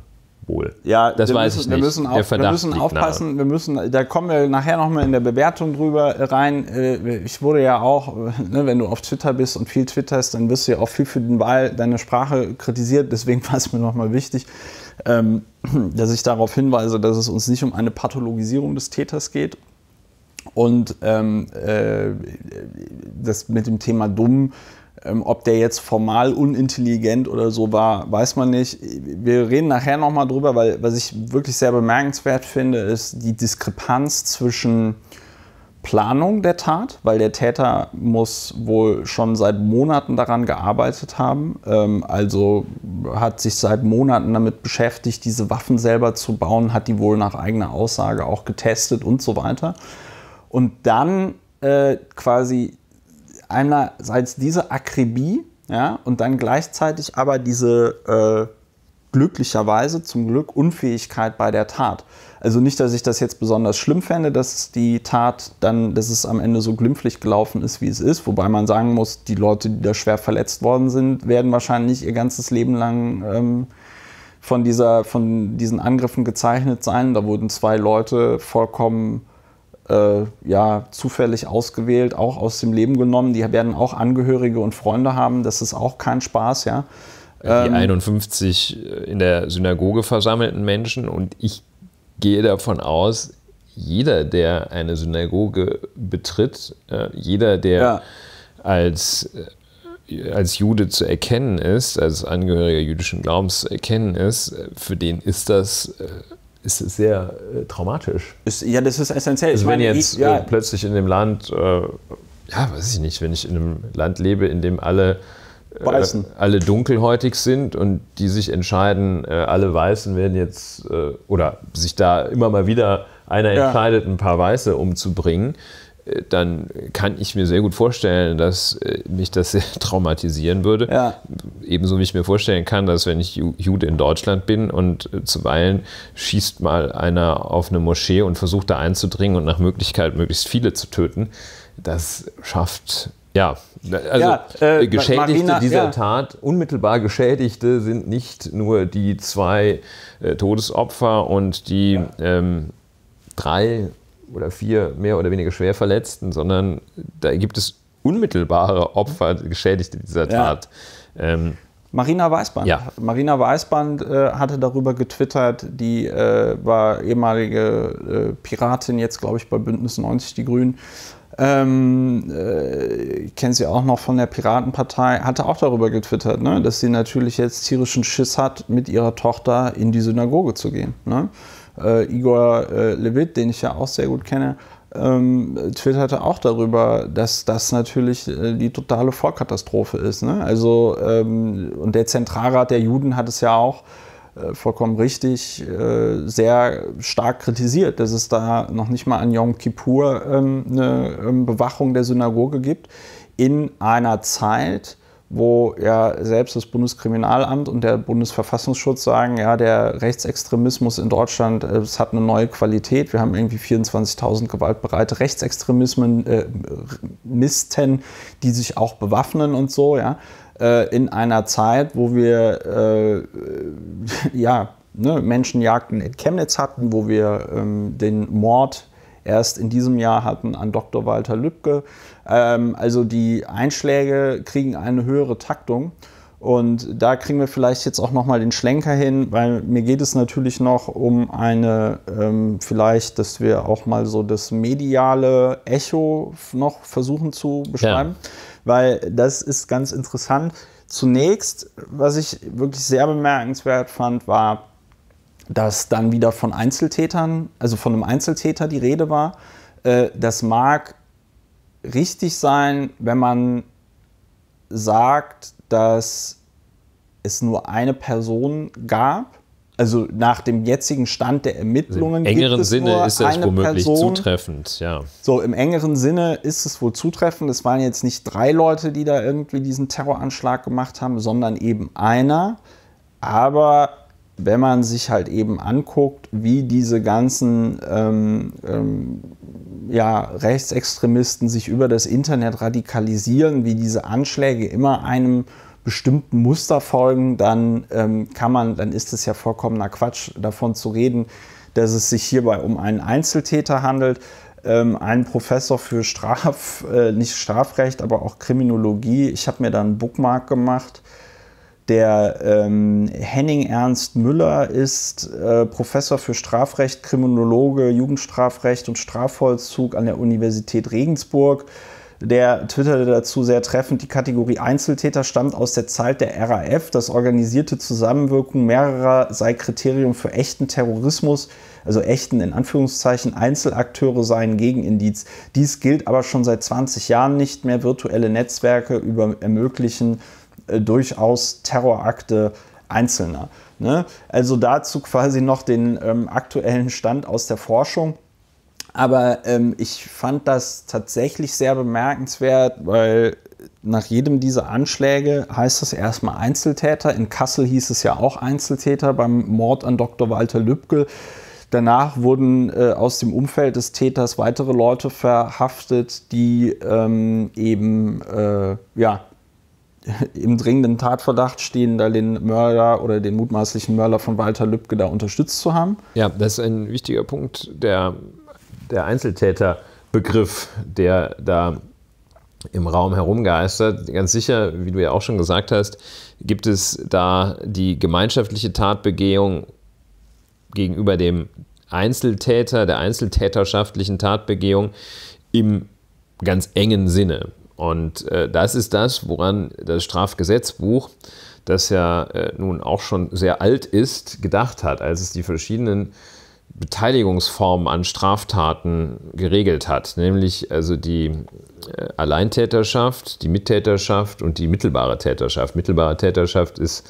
S2: Wohl.
S1: Ja, das weiß müssen, ich nicht. Wir müssen, auf, wir müssen aufpassen, wir müssen, da kommen wir nachher nochmal in der Bewertung drüber rein. Äh, ich wurde ja auch, äh, ne, wenn du auf Twitter bist und viel twitterst, dann wirst du ja auch viel für den Wahl deine Sprache kritisiert. Deswegen war es mir nochmal wichtig, ähm, dass ich darauf hinweise, dass es uns nicht um eine Pathologisierung des Täters geht und ähm, äh, das mit dem Thema dumm, ähm, ob der jetzt formal unintelligent oder so war, weiß man nicht. Wir reden nachher nochmal drüber, weil was ich wirklich sehr bemerkenswert finde, ist die Diskrepanz zwischen Planung der Tat, weil der Täter muss wohl schon seit Monaten daran gearbeitet haben. Ähm, also hat sich seit Monaten damit beschäftigt, diese Waffen selber zu bauen, hat die wohl nach eigener Aussage auch getestet und so weiter und dann äh, quasi einerseits diese Akribie ja, und dann gleichzeitig aber diese äh, glücklicherweise zum Glück Unfähigkeit bei der Tat. Also nicht, dass ich das jetzt besonders schlimm fände, dass die Tat dann, dass es am Ende so glimpflich gelaufen ist, wie es ist. Wobei man sagen muss, die Leute, die da schwer verletzt worden sind, werden wahrscheinlich ihr ganzes Leben lang ähm, von, dieser, von diesen Angriffen gezeichnet sein. Da wurden zwei Leute vollkommen äh, ja, zufällig ausgewählt, auch aus dem Leben genommen. Die werden auch Angehörige und Freunde haben. Das ist auch kein Spaß, ja. Ähm, die
S2: 51 in der Synagoge versammelten Menschen und ich gehe davon aus, jeder, der eine Synagoge betritt, äh, jeder, der ja. als, äh, als Jude zu erkennen ist, als Angehöriger jüdischen Glaubens zu erkennen ist, äh, für den ist das äh, ist sehr äh, traumatisch. Ist,
S1: ja, das ist essentiell.
S2: Also ich wenn meine, jetzt ich, ja. Äh, plötzlich in dem Land, äh, ja, weiß ich nicht, wenn ich in einem Land lebe, in dem alle Äh, alle dunkelhäutig sind und die sich entscheiden, äh, alle Weißen werden jetzt, äh, oder sich da immer mal wieder einer ja. entscheidet, ein paar Weiße umzubringen, dann kann ich mir sehr gut vorstellen, dass äh, mich das sehr traumatisieren würde. Ja. Ebenso wie ich mir vorstellen kann, dass wenn ich Jude in Deutschland bin und äh, zuweilen schießt mal einer auf eine Moschee und versucht da einzudringen und nach Möglichkeit möglichst viele zu töten, das schafft ja, also ja, äh, Geschädigte Marina, dieser ja. Tat, unmittelbar Geschädigte sind nicht nur die zwei äh, Todesopfer und die ja. ähm, drei oder vier mehr oder weniger schwer Verletzten, sondern da gibt es unmittelbare Opfer, Geschädigte dieser Tat. Ja. Ähm, Marina Weißband. Ja.
S1: Marina Weißband äh, hatte darüber getwittert, die äh, war ehemalige äh, Piratin, jetzt glaube ich bei Bündnis 90 Die Grünen. Ähm, ich äh, kenne sie auch noch von der Piratenpartei, hatte auch darüber getwittert, ne, dass sie natürlich jetzt tierischen Schiss hat, mit ihrer Tochter in die Synagoge zu gehen. Ne? Äh, Igor äh, Levit, den ich ja auch sehr gut kenne, ähm, twitterte auch darüber, dass das natürlich äh, die totale Vorkatastrophe ist. Ne? Also, ähm, und der Zentralrat der Juden hat es ja auch äh, vollkommen richtig äh, sehr stark kritisiert, dass es da noch nicht mal an Yom Kippur ähm, eine ähm, Bewachung der Synagoge gibt, in einer Zeit, wo ja selbst das Bundeskriminalamt und der Bundesverfassungsschutz sagen, ja, der Rechtsextremismus in Deutschland, äh, es hat eine neue Qualität. Wir haben irgendwie 24.000 gewaltbereite Rechtsextremismen, äh, Misten, die sich auch bewaffnen und so, ja, äh, in einer Zeit, wo wir, äh, ja, ne, Menschenjagden in Chemnitz hatten, wo wir ähm, den Mord erst in diesem Jahr hatten, an Dr. Walter Lübcke. Ähm, also die Einschläge kriegen eine höhere Taktung. Und da kriegen wir vielleicht jetzt auch nochmal den Schlenker hin, weil mir geht es natürlich noch um eine, ähm, vielleicht, dass wir auch mal so das mediale Echo noch versuchen zu beschreiben, ja. weil das ist ganz interessant. Zunächst, was ich wirklich sehr bemerkenswert fand, war, dass dann wieder von Einzeltätern, also von einem Einzeltäter die Rede war. Äh, das mag richtig sein, wenn man sagt, dass es nur eine Person gab. Also nach dem jetzigen Stand der Ermittlungen. Im engeren Sinne ist es womöglich Person.
S2: zutreffend, ja.
S1: So, im engeren Sinne ist es wohl zutreffend. Es waren jetzt nicht drei Leute, die da irgendwie diesen Terroranschlag gemacht haben, sondern eben einer. Aber wenn man sich halt eben anguckt, wie diese ganzen ähm, ähm, ja, Rechtsextremisten sich über das Internet radikalisieren, wie diese Anschläge immer einem bestimmten Muster folgen, dann ähm, kann man, dann ist es ja vollkommener Quatsch, davon zu reden, dass es sich hierbei um einen Einzeltäter handelt. Ähm, ein Professor für Straf, äh, nicht Strafrecht, aber auch Kriminologie. Ich habe mir da einen Bookmark gemacht der ähm, Henning Ernst Müller ist äh, Professor für Strafrecht, Kriminologe, Jugendstrafrecht und Strafvollzug an der Universität Regensburg. Der twitterte dazu sehr treffend, die Kategorie Einzeltäter stammt aus der Zeit der RAF. Das organisierte Zusammenwirken mehrerer sei Kriterium für echten Terrorismus, also echten in Anführungszeichen Einzelakteure seien Gegenindiz. Dies gilt aber schon seit 20 Jahren nicht mehr. Virtuelle Netzwerke über ermöglichen äh, durchaus Terrorakte Einzelner. Ne? Also dazu quasi noch den ähm, aktuellen Stand aus der Forschung. Aber ähm, ich fand das tatsächlich sehr bemerkenswert, weil nach jedem dieser Anschläge heißt es erstmal Einzeltäter. In Kassel hieß es ja auch Einzeltäter beim Mord an Dr. Walter Lübcke. Danach wurden äh, aus dem Umfeld des Täters weitere Leute verhaftet, die ähm, eben äh, ja, im dringenden Tatverdacht stehen, da den Mörder oder den mutmaßlichen Mörder von Walter Lübcke da unterstützt zu haben.
S2: Ja, das ist ein wichtiger Punkt, der, der Einzeltäterbegriff, der da im Raum herumgeistert. Ganz sicher, wie du ja auch schon gesagt hast, gibt es da die gemeinschaftliche Tatbegehung gegenüber dem Einzeltäter, der einzeltäterschaftlichen Tatbegehung im ganz engen Sinne. Und äh, das ist das, woran das Strafgesetzbuch, das ja äh, nun auch schon sehr alt ist, gedacht hat, als es die verschiedenen Beteiligungsformen an Straftaten geregelt hat, nämlich also die äh, Alleintäterschaft, die Mittäterschaft und die mittelbare Täterschaft. Mittelbare Täterschaft ist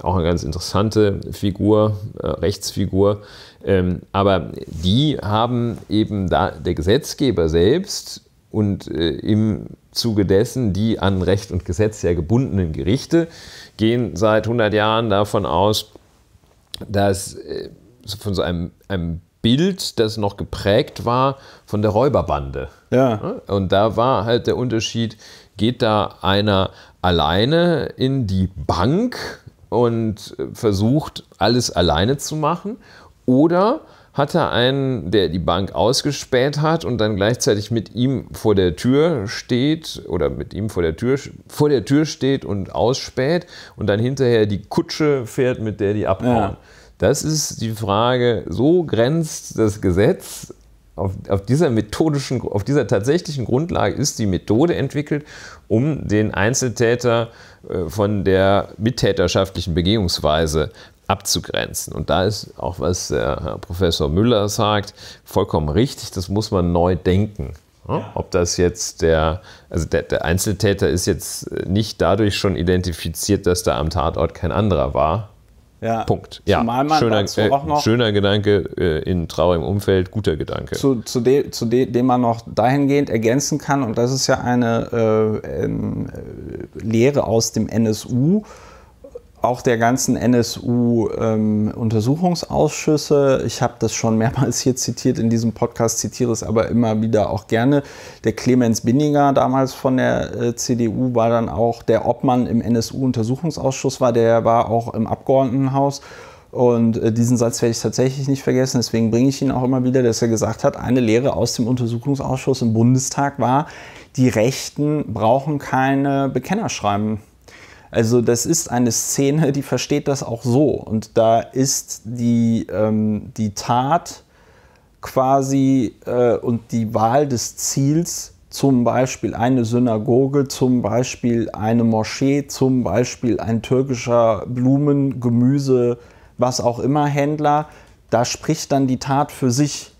S2: auch eine ganz interessante Figur, äh, Rechtsfigur, ähm, aber die haben eben da der Gesetzgeber selbst und äh, im Zuge dessen die an Recht und Gesetz ja gebundenen Gerichte gehen seit 100 Jahren davon aus, dass äh, von so einem, einem Bild, das noch geprägt war von der Räuberbande. Ja. Und da war halt der Unterschied, geht da einer alleine in die Bank und versucht, alles alleine zu machen oder hatte einen, der die Bank ausgespäht hat und dann gleichzeitig mit ihm vor der Tür steht oder mit ihm vor der Tür, vor der Tür steht und ausspäht und dann hinterher die Kutsche fährt, mit der die abhauen. Ja. Das ist die Frage, so grenzt das Gesetz auf, auf, dieser methodischen, auf dieser tatsächlichen Grundlage ist die Methode entwickelt, um den Einzeltäter äh, von der mittäterschaftlichen Begehungsweise abzugrenzen. Und da ist auch, was Herr Professor Müller sagt, vollkommen richtig, das muss man neu denken. Ja. Ob das jetzt der, also der, der, Einzeltäter ist jetzt nicht dadurch schon identifiziert, dass da am Tatort kein anderer war. Ja. Punkt. Ja. schöner, äh, schöner Gedanke äh, in traurigem Umfeld, guter Gedanke.
S1: Zu, zu, de, zu de, dem man noch dahingehend ergänzen kann, und das ist ja eine äh, ähm, äh Lehre aus dem NSU, auch der ganzen NSU-Untersuchungsausschüsse. Ähm, ich habe das schon mehrmals hier zitiert in diesem Podcast, zitiere es aber immer wieder auch gerne. Der Clemens Binninger damals von der äh, CDU war dann auch der Obmann im NSU-Untersuchungsausschuss, war der war auch im Abgeordnetenhaus. Und äh, diesen Satz werde ich tatsächlich nicht vergessen, deswegen bringe ich ihn auch immer wieder, dass er gesagt hat, eine Lehre aus dem Untersuchungsausschuss im Bundestag war, die Rechten brauchen keine Bekennerschreiben. Also das ist eine Szene, die versteht das auch so. Und da ist die, ähm, die Tat quasi äh, und die Wahl des Ziels zum Beispiel eine Synagoge, zum Beispiel eine Moschee, zum Beispiel ein türkischer Blumen, Gemüse, was auch immer Händler, da spricht dann die Tat für sich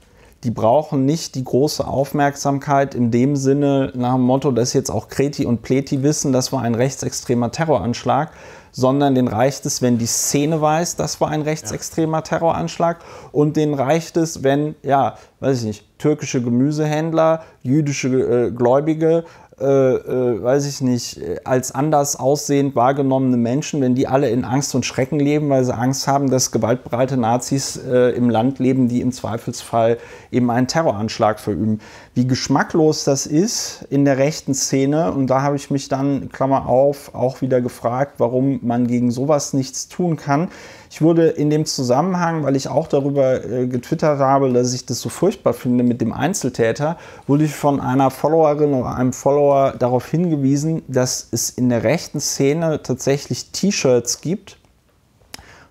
S1: die brauchen nicht die große Aufmerksamkeit in dem Sinne nach dem Motto, dass jetzt auch Kreti und Pleti wissen, das war ein rechtsextremer Terroranschlag, sondern denen reicht es, wenn die Szene weiß, das war ein rechtsextremer Terroranschlag und denen reicht es, wenn, ja, weiß ich nicht, türkische Gemüsehändler, jüdische äh, Gläubige äh, äh, weiß ich nicht, äh, als anders aussehend wahrgenommene Menschen, wenn die alle in Angst und Schrecken leben, weil sie Angst haben, dass gewaltbereite Nazis äh, im Land leben, die im Zweifelsfall eben einen Terroranschlag verüben. Wie geschmacklos das ist in der rechten Szene, und da habe ich mich dann, Klammer auf, auch wieder gefragt, warum man gegen sowas nichts tun kann ich wurde in dem Zusammenhang, weil ich auch darüber äh, getwittert habe, dass ich das so furchtbar finde mit dem Einzeltäter, wurde ich von einer Followerin oder einem Follower darauf hingewiesen, dass es in der rechten Szene tatsächlich T-Shirts gibt,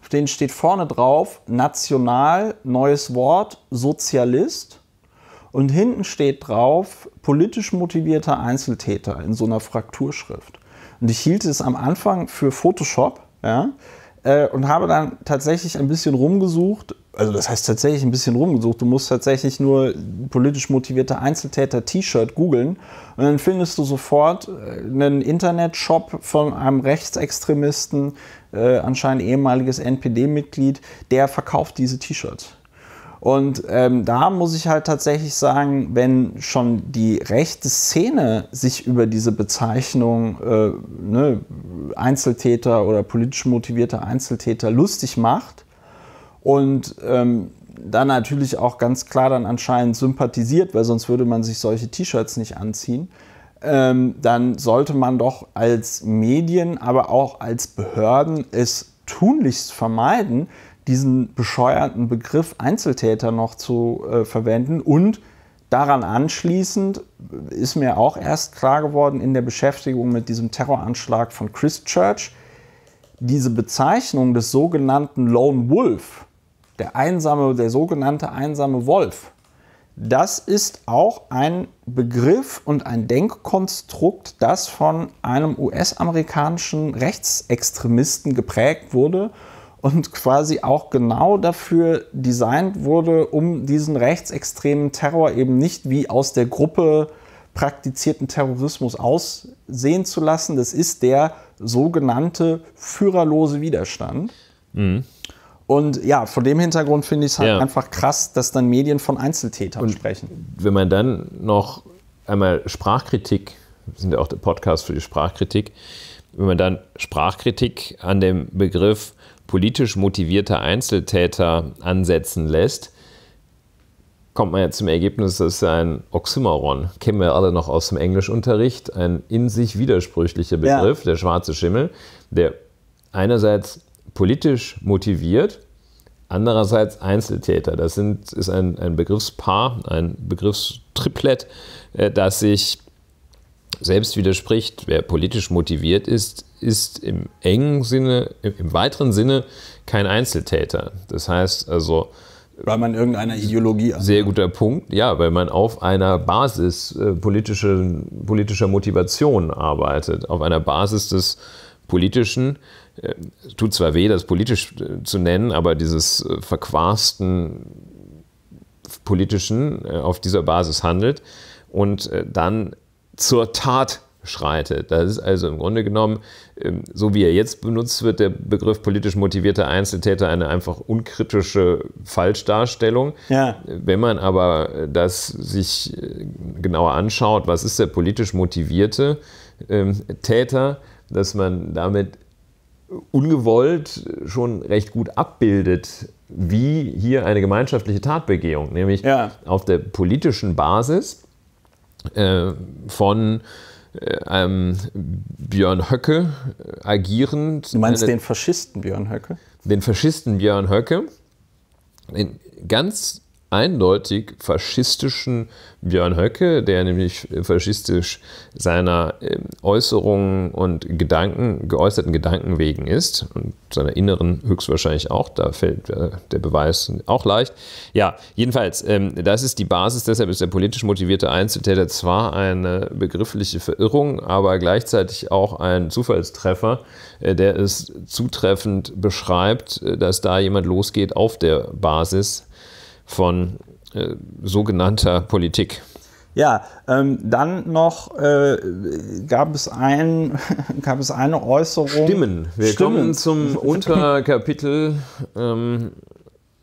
S1: auf denen steht vorne drauf national, neues Wort, Sozialist. Und hinten steht drauf, politisch motivierter Einzeltäter in so einer Frakturschrift. Und ich hielt es am Anfang für Photoshop, ja, äh, und habe dann tatsächlich ein bisschen rumgesucht. Also das heißt tatsächlich ein bisschen rumgesucht. Du musst tatsächlich nur politisch motivierte Einzeltäter-T-Shirt googeln und dann findest du sofort äh, einen Internetshop von einem Rechtsextremisten, äh, anscheinend ehemaliges NPD-Mitglied, der verkauft diese T-Shirts. Und ähm, da muss ich halt tatsächlich sagen, wenn schon die rechte Szene sich über diese Bezeichnung äh, ne, Einzeltäter oder politisch motivierter Einzeltäter lustig macht und ähm, dann natürlich auch ganz klar dann anscheinend sympathisiert, weil sonst würde man sich solche T-Shirts nicht anziehen, ähm, dann sollte man doch als Medien, aber auch als Behörden es tunlichst vermeiden, diesen bescheuerten Begriff Einzeltäter noch zu äh, verwenden. Und daran anschließend ist mir auch erst klar geworden in der Beschäftigung mit diesem Terroranschlag von Christchurch, diese Bezeichnung des sogenannten Lone Wolf, der einsame, der sogenannte einsame Wolf, das ist auch ein Begriff und ein Denkkonstrukt, das von einem US-amerikanischen Rechtsextremisten geprägt wurde und quasi auch genau dafür designt wurde, um diesen rechtsextremen Terror eben nicht wie aus der Gruppe praktizierten Terrorismus aussehen zu lassen. Das ist der sogenannte führerlose Widerstand. Mhm. Und ja, vor dem Hintergrund finde ich es halt ja. einfach krass, dass dann Medien von Einzeltätern Und sprechen.
S2: Wenn man dann noch einmal Sprachkritik, wir sind ja auch der Podcast für die Sprachkritik, wenn man dann Sprachkritik an dem Begriff politisch motivierte Einzeltäter ansetzen lässt, kommt man jetzt zum Ergebnis, dass ein Oxymoron, kennen wir alle noch aus dem Englischunterricht, ein in sich widersprüchlicher Begriff, ja. der schwarze Schimmel, der einerseits politisch motiviert, andererseits Einzeltäter. Das sind, ist ein, ein Begriffspaar, ein Begriffstriplett, äh, das sich selbst widerspricht. Wer politisch motiviert ist, ist im engen Sinne, im weiteren Sinne kein Einzeltäter. Das heißt also, weil man irgendeiner Ideologie anhört. Sehr guter Punkt, ja, weil man auf einer Basis äh, politische, politischer Motivation arbeitet, auf einer Basis des Politischen. Äh, tut zwar weh, das politisch äh, zu nennen, aber dieses äh, verquasten Politischen äh, auf dieser Basis handelt und äh, dann zur Tat schreitet. Das ist also im Grunde genommen, ähm, so wie er jetzt benutzt wird, der Begriff politisch motivierter Einzeltäter, eine einfach unkritische Falschdarstellung. Ja. Wenn man aber äh, das sich äh, genauer anschaut, was ist der politisch motivierte ähm, Täter, dass man damit ungewollt schon recht gut abbildet, wie hier eine gemeinschaftliche Tatbegehung, nämlich ja. auf der politischen Basis äh, von äh, ähm, Björn Höcke äh, agierend. Du meinst eine, äh, den Faschisten Björn Höcke? Den Faschisten Björn Höcke. In, ganz eindeutig faschistischen Björn Höcke, der nämlich faschistisch seiner ähm, Äußerungen und Gedanken, geäußerten Gedanken wegen ist und seiner inneren höchstwahrscheinlich auch, da fällt äh, der Beweis auch leicht. Ja, jedenfalls, ähm, das ist die Basis, deshalb ist der politisch motivierte Einzeltäter zwar eine begriffliche Verirrung, aber gleichzeitig auch ein Zufallstreffer, äh, der es zutreffend beschreibt, äh, dass da jemand losgeht auf der Basis, von äh, sogenannter Politik.
S1: Ja, ähm, dann noch äh, gab, es ein, gab es eine Äußerung.
S2: Stimmen. Wir Stimmen. kommen zum Unterkapitel ähm,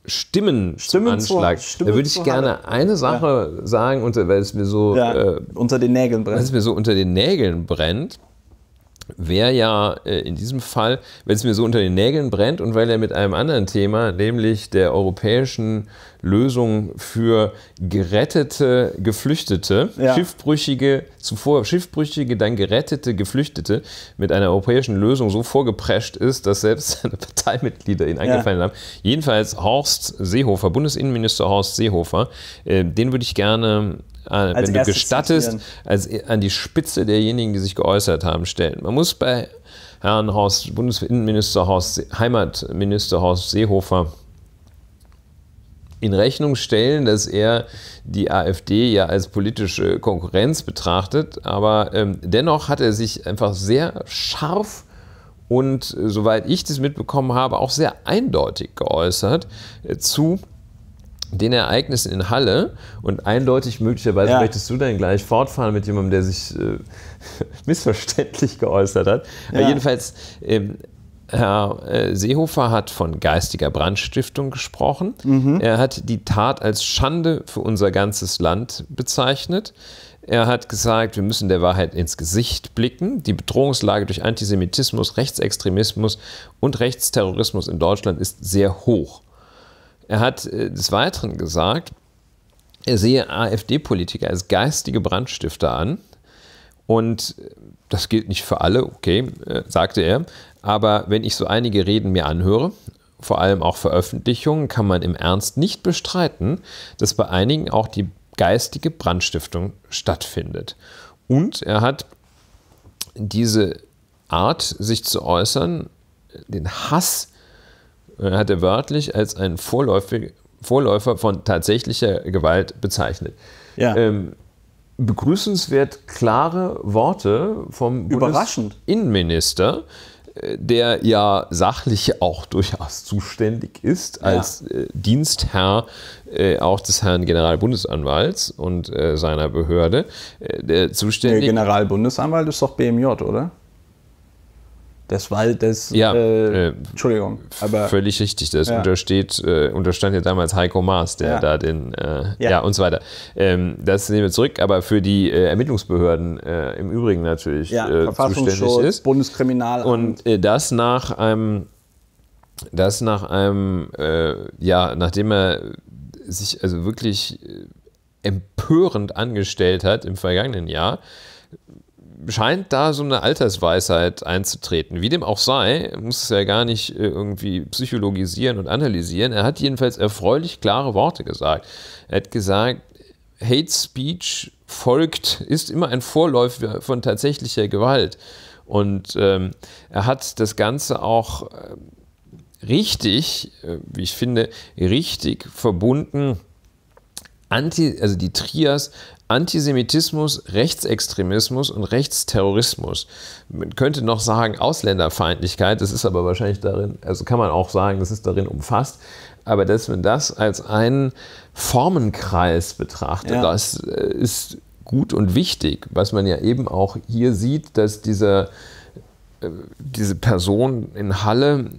S2: Stimmen, Stimmen zum Anschlag. Zu, Stimmen da würde ich gerne Halle. eine Sache ja. sagen, weil es mir so ja, äh, unter den Nägeln brennt. Weil es mir so unter den Nägeln brennt wäre ja äh, in diesem Fall, wenn es mir so unter den Nägeln brennt und weil er mit einem anderen Thema, nämlich der europäischen Lösung für gerettete Geflüchtete, ja. Schiffbrüchige, zuvor Schiffbrüchige, dann gerettete Geflüchtete mit einer europäischen Lösung so vorgeprescht ist, dass selbst seine Parteimitglieder ihn angefallen ja. haben. Jedenfalls Horst Seehofer, Bundesinnenminister Horst Seehofer, äh, den würde ich gerne an, ah, wenn du gestattest, als, e, an die Spitze derjenigen, die sich geäußert haben, stellen. Man muss bei Herrn Horst, Bundesinnenminister Horst, Heimatminister Horst Seehofer in Rechnung stellen, dass er die AfD ja als politische Konkurrenz betrachtet, aber ähm, dennoch hat er sich einfach sehr scharf und, äh, soweit ich das mitbekommen habe, auch sehr eindeutig geäußert äh, zu den Ereignissen in Halle und eindeutig möglicherweise ja. möchtest du dann gleich fortfahren mit jemandem, der sich äh, missverständlich geäußert hat. Ja. Aber äh, jedenfalls, ähm, Herr äh, Seehofer hat von geistiger Brandstiftung gesprochen. Mhm. Er hat die Tat als Schande für unser ganzes Land bezeichnet. Er hat gesagt, wir müssen der Wahrheit ins Gesicht blicken. Die Bedrohungslage durch Antisemitismus, Rechtsextremismus und Rechtsterrorismus in Deutschland ist sehr hoch. Er hat äh, des Weiteren gesagt, er sehe AfD-Politiker als geistige Brandstifter an. Und äh, das gilt nicht für alle, okay, äh, sagte er. Aber wenn ich so einige Reden mir anhöre, vor allem auch Veröffentlichungen, kann man im Ernst nicht bestreiten, dass bei einigen auch die geistige Brandstiftung stattfindet. Und er hat diese Art, sich zu äußern, den Hass äh, hat er wörtlich als einen Vorläufer von tatsächlicher Gewalt bezeichnet. Ja. Ähm, begrüßenswert klare Worte vom Bundesinnenminister, äh, der ja sachlich auch durchaus zuständig ist als ja. Äh, Dienstherr äh, auch des Herrn Generalbundesanwalts und äh, seiner Behörde. Äh, der, der Generalbundesanwalt ist doch BMJ, oder? des Waldes. Ja, äh, äh, Entschuldigung. Aber, völlig richtig. Das ja. untersteht, äh, unterstand ja damals Heiko Maas, der ja. da den. Äh, ja. ja. und so weiter. Ähm, das nehmen wir zurück, aber für die äh, Ermittlungsbehörden äh, im Übrigen natürlich zuständig ist. Bundeskriminalamt. Und das nach einem. Das nach einem. ja, nachdem er sich also wirklich empörend angestellt hat im vergangenen Jahr scheint da so eine Altersweisheit einzutreten. Wie dem auch sei, muss es ja gar nicht äh, irgendwie psychologisieren und analysieren. Er hat jedenfalls erfreulich klare Worte gesagt. Er hat gesagt, Hate Speech folgt, ist immer ein Vorläufer von tatsächlicher Gewalt. Und ähm, er hat das Ganze auch äh, richtig, äh, wie ich finde, richtig verbunden. Anti, also die Trias Antisemitismus, Rechtsextremismus und Rechtsterrorismus. Man könnte noch sagen Ausländerfeindlichkeit, das ist aber wahrscheinlich darin, also kann man auch sagen, das ist darin umfasst, aber dass man das als einen Formenkreis betrachtet, ja. das äh, ist gut und wichtig, was man ja eben auch hier sieht, dass dieser, äh, diese Person in Halle,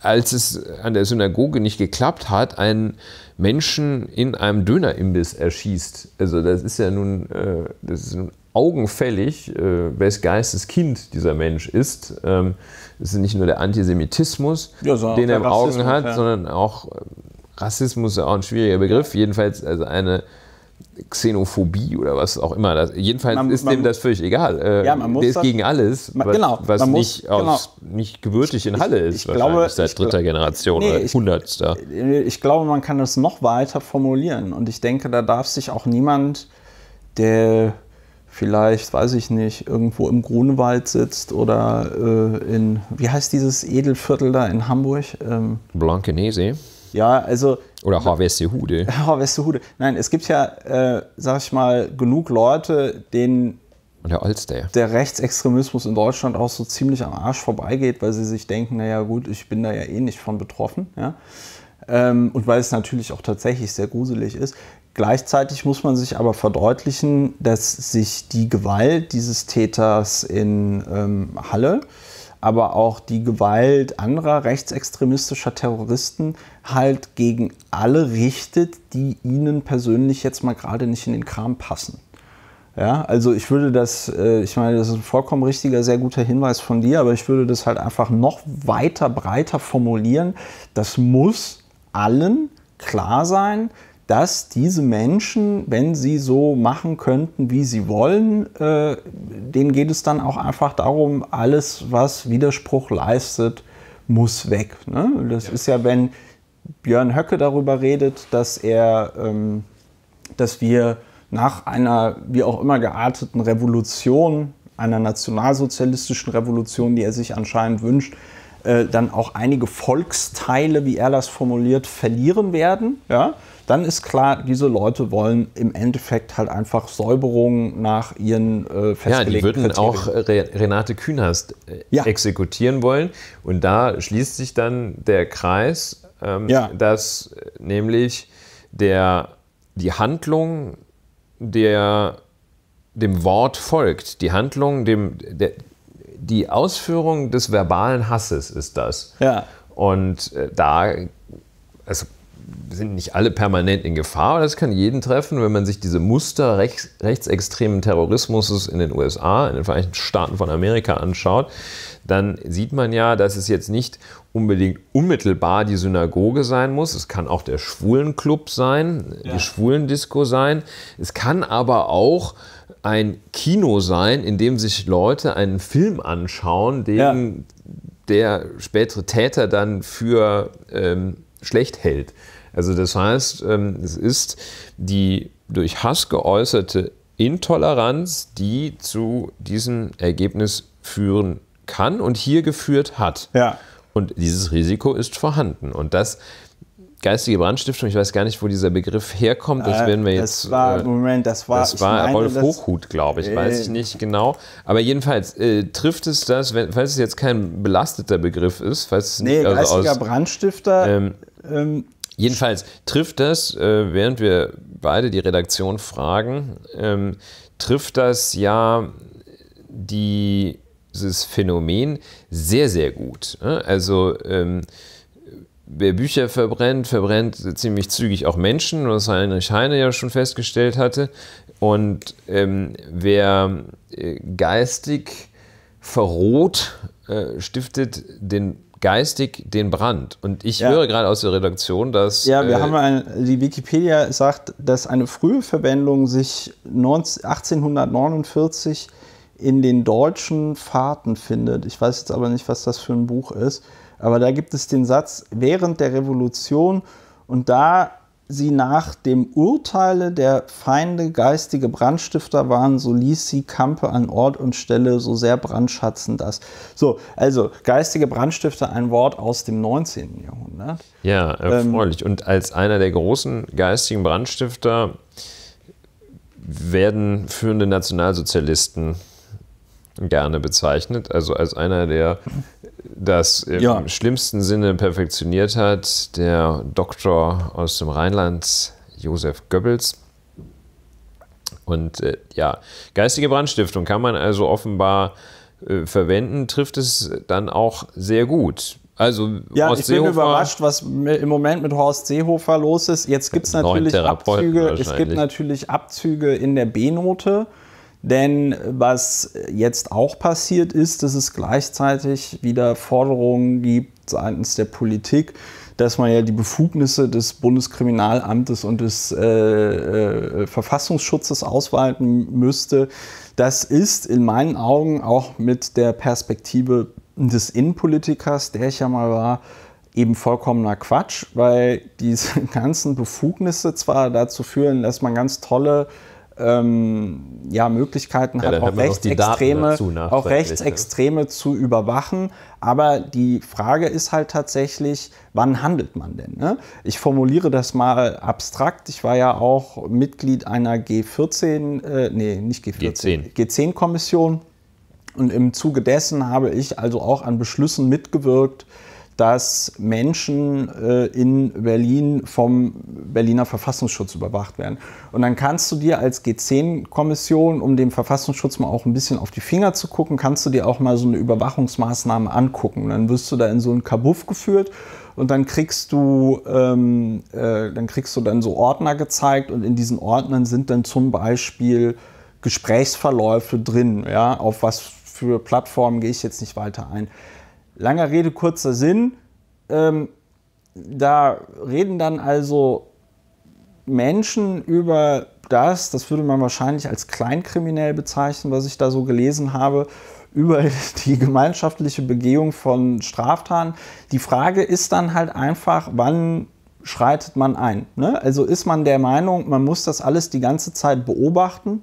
S2: als es an der Synagoge nicht geklappt hat, einen Menschen in einem Dönerimbiss erschießt. Also das ist ja nun, äh, das ist nun augenfällig, äh, wes Geistes Kind dieser Mensch ist. Ähm, ist nicht nur der Antisemitismus, ja, so den er im Augen hat, ja. sondern auch Rassismus ist ja auch ein schwieriger Begriff. Jedenfalls also eine Xenophobie oder was auch immer. Das, jedenfalls man, ist man, dem das völlig egal. Äh, ja, man muss der ist das, gegen alles, man, was, genau, was nicht, muss, aus, genau. nicht gebürtig in Halle ich, ist. Ich, glaube, seit dritter Generation nee, oder hundertster. Ich, äh, ich,
S1: glaube, man kann das noch weiter formulieren. Und ich denke, da darf sich auch niemand, der vielleicht, weiß ich nicht, irgendwo im Grunewald sitzt oder äh, in, wie heißt dieses Edelviertel da in Hamburg? Ähm,
S2: Blankenese.
S1: Ja, also oder Harvey Hude. Harvey Hude. Nein, es gibt ja, äh, sag ich mal, genug Leute, denen der, Alster. der Rechtsextremismus in Deutschland auch so ziemlich am Arsch vorbeigeht, weil sie sich denken, naja gut, ich bin da ja eh nicht von betroffen. Ja? Ähm, und weil es natürlich auch tatsächlich sehr gruselig ist. Gleichzeitig muss man sich aber verdeutlichen, dass sich die Gewalt dieses Täters in ähm, Halle aber auch die Gewalt anderer rechtsextremistischer Terroristen halt gegen alle richtet, die ihnen persönlich jetzt mal gerade nicht in den Kram passen. Ja, also ich würde das, äh, ich meine, das ist ein vollkommen richtiger, sehr guter Hinweis von dir, aber ich würde das halt einfach noch weiter, breiter formulieren. Das muss allen klar sein, dass diese Menschen, wenn sie so machen könnten, wie sie wollen, äh, denen geht es dann auch einfach darum, alles, was Widerspruch leistet, muss weg. Ne? Das ja. ist ja, wenn Björn Höcke darüber redet, dass er, ähm, dass wir nach einer wie auch immer gearteten Revolution, einer nationalsozialistischen Revolution, die er sich anscheinend wünscht, äh, dann auch einige Volksteile, wie er das formuliert, verlieren werden. Ja? dann ist klar, diese Leute wollen im Endeffekt halt einfach Säuberungen nach ihren äh, festgelegten Ja, die würden Kriterien. auch
S2: Re Renate Künast äh, ja. exekutieren wollen. Und da schließt sich dann der Kreis, ähm, ja. dass äh, nämlich der, die Handlung der dem Wort folgt, die Handlung, dem, der, die Ausführung des verbalen Hasses ist das. Ja. Und äh, da also sind nicht alle permanent in Gefahr. aber Das kann jeden treffen, wenn man sich diese Muster rechts, rechtsextremen Terrorismus in den USA, in den Vereinigten Staaten von Amerika anschaut, dann sieht man ja, dass es jetzt nicht unbedingt unmittelbar die Synagoge sein muss. Es kann auch der Schwulenclub sein, ja. die Schwulendisco sein. Es kann aber auch ein Kino sein, in dem sich Leute einen Film anschauen, den ja. der spätere Täter dann für ähm, schlecht hält. Also das heißt, ähm, es ist die durch Hass geäußerte Intoleranz, die zu diesem Ergebnis führen kann und hier geführt hat. Ja. Und dieses Risiko ist vorhanden. Und das geistige Brandstiftung, ich weiß gar nicht, wo dieser Begriff herkommt, das äh, werden wir jetzt. Das war, äh,
S1: Moment, das war. Das war meine, Rolf Hochhut,
S2: glaube ich, äh, weiß ich äh, nicht genau. Aber jedenfalls äh, trifft es das, wenn, falls es jetzt kein belasteter Begriff ist, falls nee, nicht, also geistiger aus,
S1: Brandstifter. Ähm, ähm,
S2: Jedenfalls trifft das, äh, während wir beide die Redaktion fragen, ähm, trifft das ja die, dieses Phänomen sehr, sehr gut. Ne? Also ähm, wer Bücher verbrennt, verbrennt ziemlich zügig auch Menschen, was Heinrich Heine ja schon festgestellt hatte. Und ähm, wer äh, geistig verroht, äh, stiftet den geistig den Brand. Und ich ja. höre gerade aus der Redaktion, dass. Ja, wir äh, haben
S1: ein, die Wikipedia sagt, dass eine frühe Verwendung sich 19, 1849 in den deutschen Fahrten findet. Ich weiß jetzt aber nicht, was das für ein Buch ist. Aber da gibt es den Satz während der Revolution und da sie nach dem Urteile der Feinde geistige Brandstifter waren, so ließ sie Kampe an Ort und Stelle so sehr brandschatzen das. So, also geistige Brandstifter, ein Wort aus dem 19. Jahrhundert.
S2: Ja, äh, ähm, erfreulich. Ähm, und als einer der großen geistigen Brandstifter werden führende Nationalsozialisten gerne bezeichnet, also als einer, der das im ja. schlimmsten Sinne perfektioniert hat, der Doktor aus dem Rheinland, Josef Goebbels. Und äh, ja, geistige Brandstiftung kann man also offenbar äh, verwenden, trifft es dann auch sehr gut. Also ja, Horst ich Seehofer, bin überrascht,
S1: was im Moment mit Horst Seehofer los ist. Jetzt gibt es natürlich Abzüge. Es gibt natürlich Abzüge in der B-Note. Denn was jetzt auch passiert ist, dass es gleichzeitig wieder Forderungen gibt seitens der Politik, dass man ja die Befugnisse des Bundeskriminalamtes und des äh, äh, Verfassungsschutzes ausweiten müsste. Das ist in meinen Augen auch mit der Perspektive des Innenpolitikers, der ich ja mal war, eben vollkommener Quatsch, weil diese ganzen Befugnisse zwar dazu führen, dass man ganz tolle ähm, ja, Möglichkeiten ja, auch Rechtsextreme, dazu, ne? auch Rechtsextreme ne? zu überwachen. Aber die Frage ist halt tatsächlich, wann handelt man denn? Ne? Ich formuliere das mal abstrakt. Ich war ja auch Mitglied einer G14, äh, nee, nicht G14, G10-Kommission. G10 und im Zuge dessen habe ich also auch an Beschlüssen mitgewirkt, dass Menschen äh, in Berlin vom Berliner Verfassungsschutz überwacht werden. Und dann kannst du dir als G10-Kommission, um dem Verfassungsschutz mal auch ein bisschen auf die Finger zu gucken, kannst du dir auch mal so eine Überwachungsmaßnahme angucken. dann wirst du da in so einen Kabuff geführt und dann kriegst du ähm, äh, dann kriegst du dann so Ordner gezeigt und in diesen Ordnern sind dann zum Beispiel Gesprächsverläufe drin. Ja, auf was für Plattformen gehe ich jetzt nicht weiter ein. Langer Rede, kurzer Sinn. Ähm, da reden dann also Menschen über das, das würde man wahrscheinlich als kleinkriminell bezeichnen, was ich da so gelesen habe, über die gemeinschaftliche Begehung von Straftaten. Die Frage ist dann halt einfach, wann schreitet man ein? Ne? Also ist man der Meinung, man muss das alles die ganze Zeit beobachten?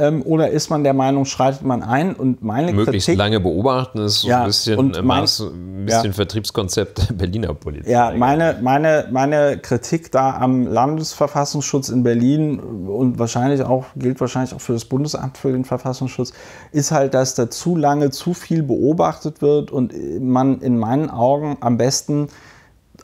S1: Ähm, oder ist man der Meinung, schreitet man ein? Und meine Möglichst
S2: Kritik, lange beobachten ist ja, ein bisschen, und äh, mein, ein bisschen ja, Vertriebskonzept der Berliner Politik.
S1: Ja, meine, meine, meine Kritik da am Landesverfassungsschutz in Berlin und wahrscheinlich auch, gilt wahrscheinlich auch für das Bundesamt für den Verfassungsschutz, ist halt, dass da zu lange zu viel beobachtet wird und man in meinen Augen am besten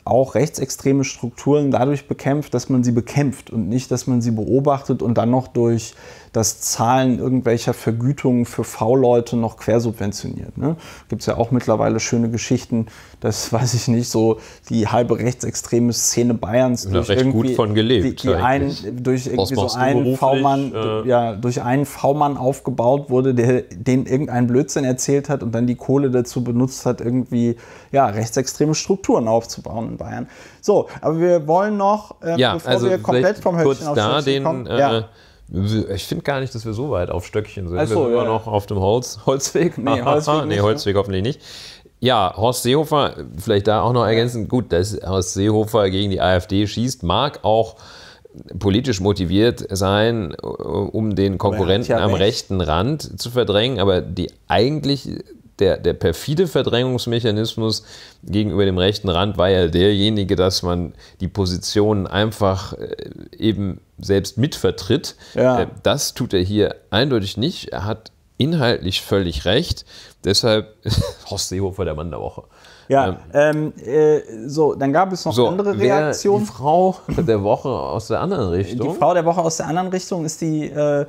S1: auch rechtsextreme Strukturen dadurch bekämpft, dass man sie bekämpft und nicht, dass man sie beobachtet und dann noch durch das Zahlen irgendwelcher Vergütungen für V-Leute noch quersubventioniert. Ne? Gibt es ja auch mittlerweile schöne Geschichten, dass, weiß ich nicht, so die halbe rechtsextreme Szene Bayerns Oder durch recht irgendwie gut von gelebt, die, die ein, durch irgendwie so einen V-Mann, äh ja, durch einen V-Mann aufgebaut wurde, der den irgendeinen Blödsinn erzählt hat und dann die Kohle dazu benutzt hat, irgendwie ja, rechtsextreme Strukturen aufzubauen in Bayern. So, aber wir wollen noch, äh, ja, bevor also wir komplett vom Höchstchen aufs da Höchstchen den, kommen, äh,
S2: ich finde gar nicht, dass wir so weit auf Stöckchen sind. So, wir sind ja. immer noch auf dem Holz, Holzweg. Nee, Holzweg, nee, ne? Holzweg hoffentlich nicht. Ja, Horst Seehofer, vielleicht da auch noch ergänzen. Gut, dass Horst Seehofer gegen die AfD schießt, mag auch politisch motiviert sein, um den Konkurrenten ja am recht. rechten Rand zu verdrängen. Aber die eigentlich der, der perfide Verdrängungsmechanismus gegenüber dem rechten Rand war ja derjenige, dass man die Positionen einfach äh, eben selbst mitvertritt. Ja. Äh, das tut er hier eindeutig nicht. Er hat inhaltlich völlig recht. Deshalb Horst Seehofer der Mann der Woche.
S1: Ja, ähm, ähm, äh, so, dann gab es noch so, andere Reaktionen. Die Frau
S2: der Woche aus der anderen Richtung. Die
S1: Frau der Woche aus der anderen Richtung ist die äh,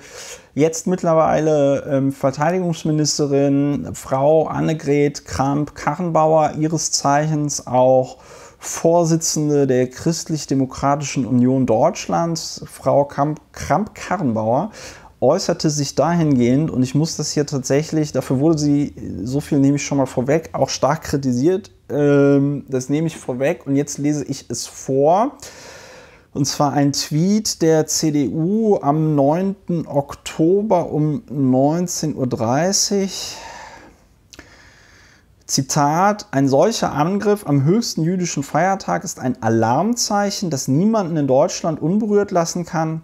S1: jetzt mittlerweile ähm, Verteidigungsministerin, Frau Annegret Kramp-Karrenbauer, ihres Zeichens auch Vorsitzende der Christlich-Demokratischen Union Deutschlands, Frau Kramp-Karrenbauer äußerte sich dahingehend, und ich muss das hier tatsächlich, dafür wurde sie, so viel nehme ich schon mal vorweg, auch stark kritisiert. Ähm, das nehme ich vorweg und jetzt lese ich es vor. Und zwar ein Tweet der CDU am 9. Oktober um 19.30 Uhr. Zitat, ein solcher Angriff am höchsten jüdischen Feiertag ist ein Alarmzeichen, das niemanden in Deutschland unberührt lassen kann.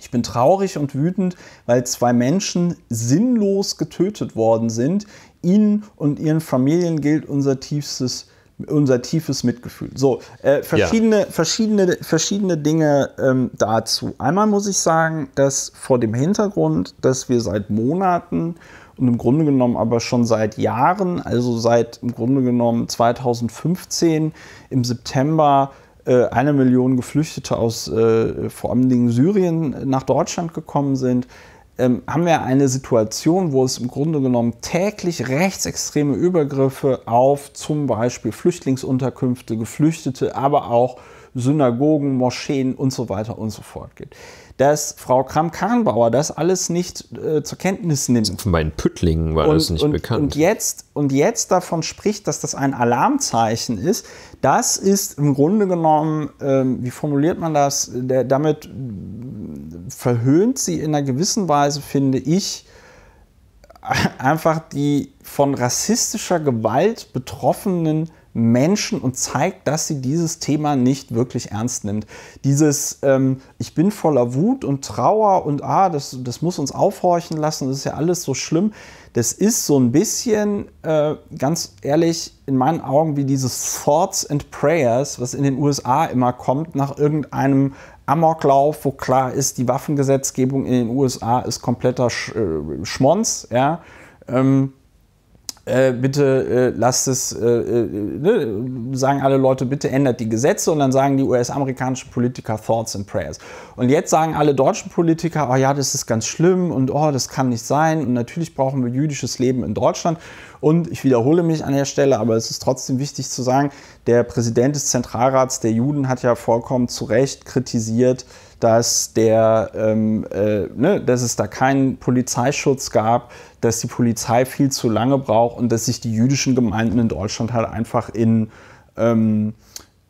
S1: Ich bin traurig und wütend, weil zwei Menschen sinnlos getötet worden sind. Ihnen und ihren Familien gilt unser tiefstes, unser tiefes Mitgefühl. So, äh, verschiedene, ja. verschiedene, verschiedene Dinge ähm, dazu. Einmal muss ich sagen, dass vor dem Hintergrund, dass wir seit Monaten und im Grunde genommen aber schon seit Jahren, also seit im Grunde genommen 2015 im September äh, eine Million Geflüchtete aus äh, vor allen Dingen Syrien nach Deutschland gekommen sind, ähm, haben wir eine Situation, wo es im Grunde genommen täglich rechtsextreme Übergriffe auf zum Beispiel Flüchtlingsunterkünfte, Geflüchtete, aber auch Synagogen, Moscheen und so weiter und so fort gibt dass Frau Kramp-Karrenbauer das alles nicht äh, zur Kenntnis nimmt. Von meinen Püttlingen war und, das nicht und, bekannt. Und jetzt, und jetzt davon spricht, dass das ein Alarmzeichen ist, das ist im Grunde genommen, äh, wie formuliert man das, der, damit äh, verhöhnt sie in einer gewissen Weise, finde ich, einfach die von rassistischer Gewalt betroffenen Menschen und zeigt, dass sie dieses Thema nicht wirklich ernst nimmt. Dieses ähm, Ich bin voller Wut und Trauer und ah, das, das muss uns aufhorchen lassen, das ist ja alles so schlimm. Das ist so ein bisschen, äh, ganz ehrlich, in meinen Augen wie dieses Thoughts and Prayers, was in den USA immer kommt, nach irgendeinem Amoklauf, wo klar ist, die Waffengesetzgebung in den USA ist kompletter Sch äh, Schmonz. Ja? Ähm, äh, bitte äh, lasst es, äh, äh, ne? sagen alle Leute, bitte ändert die Gesetze und dann sagen die US-amerikanischen Politiker Thoughts and Prayers. Und jetzt sagen alle deutschen Politiker, oh ja, das ist ganz schlimm und oh, das kann nicht sein und natürlich brauchen wir jüdisches Leben in Deutschland. Und ich wiederhole mich an der Stelle, aber es ist trotzdem wichtig zu sagen, der Präsident des Zentralrats der Juden hat ja vollkommen zu Recht kritisiert, dass, der, ähm, äh, ne, dass es da keinen Polizeischutz gab, dass die Polizei viel zu lange braucht und dass sich die jüdischen Gemeinden in Deutschland halt einfach in ähm,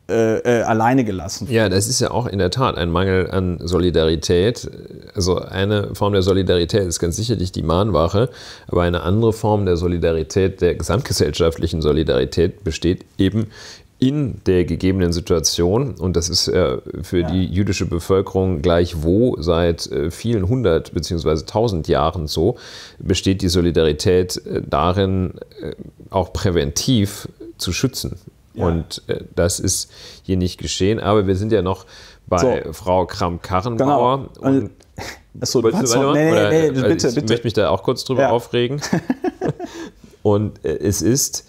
S1: äh, äh, alleine gelassen.
S2: Ja, das ist ja auch in der Tat ein Mangel an Solidarität. Also eine Form der Solidarität ist ganz sicherlich die Mahnwache, aber eine andere Form der Solidarität, der gesamtgesellschaftlichen Solidarität, besteht eben in der gegebenen Situation, und das ist äh, für ja. die jüdische Bevölkerung gleichwohl seit äh, vielen hundert beziehungsweise tausend Jahren so, besteht die Solidarität äh, darin, äh, auch präventiv zu schützen und äh, das ist hier nicht geschehen. Aber wir sind ja noch bei so. Frau kramp karrenbauer Genau. Und also, Achso, du hast noch, nee, nee, nee, also bitte, ich bitte. möchte mich da auch kurz drüber ja. aufregen. Und äh, es ist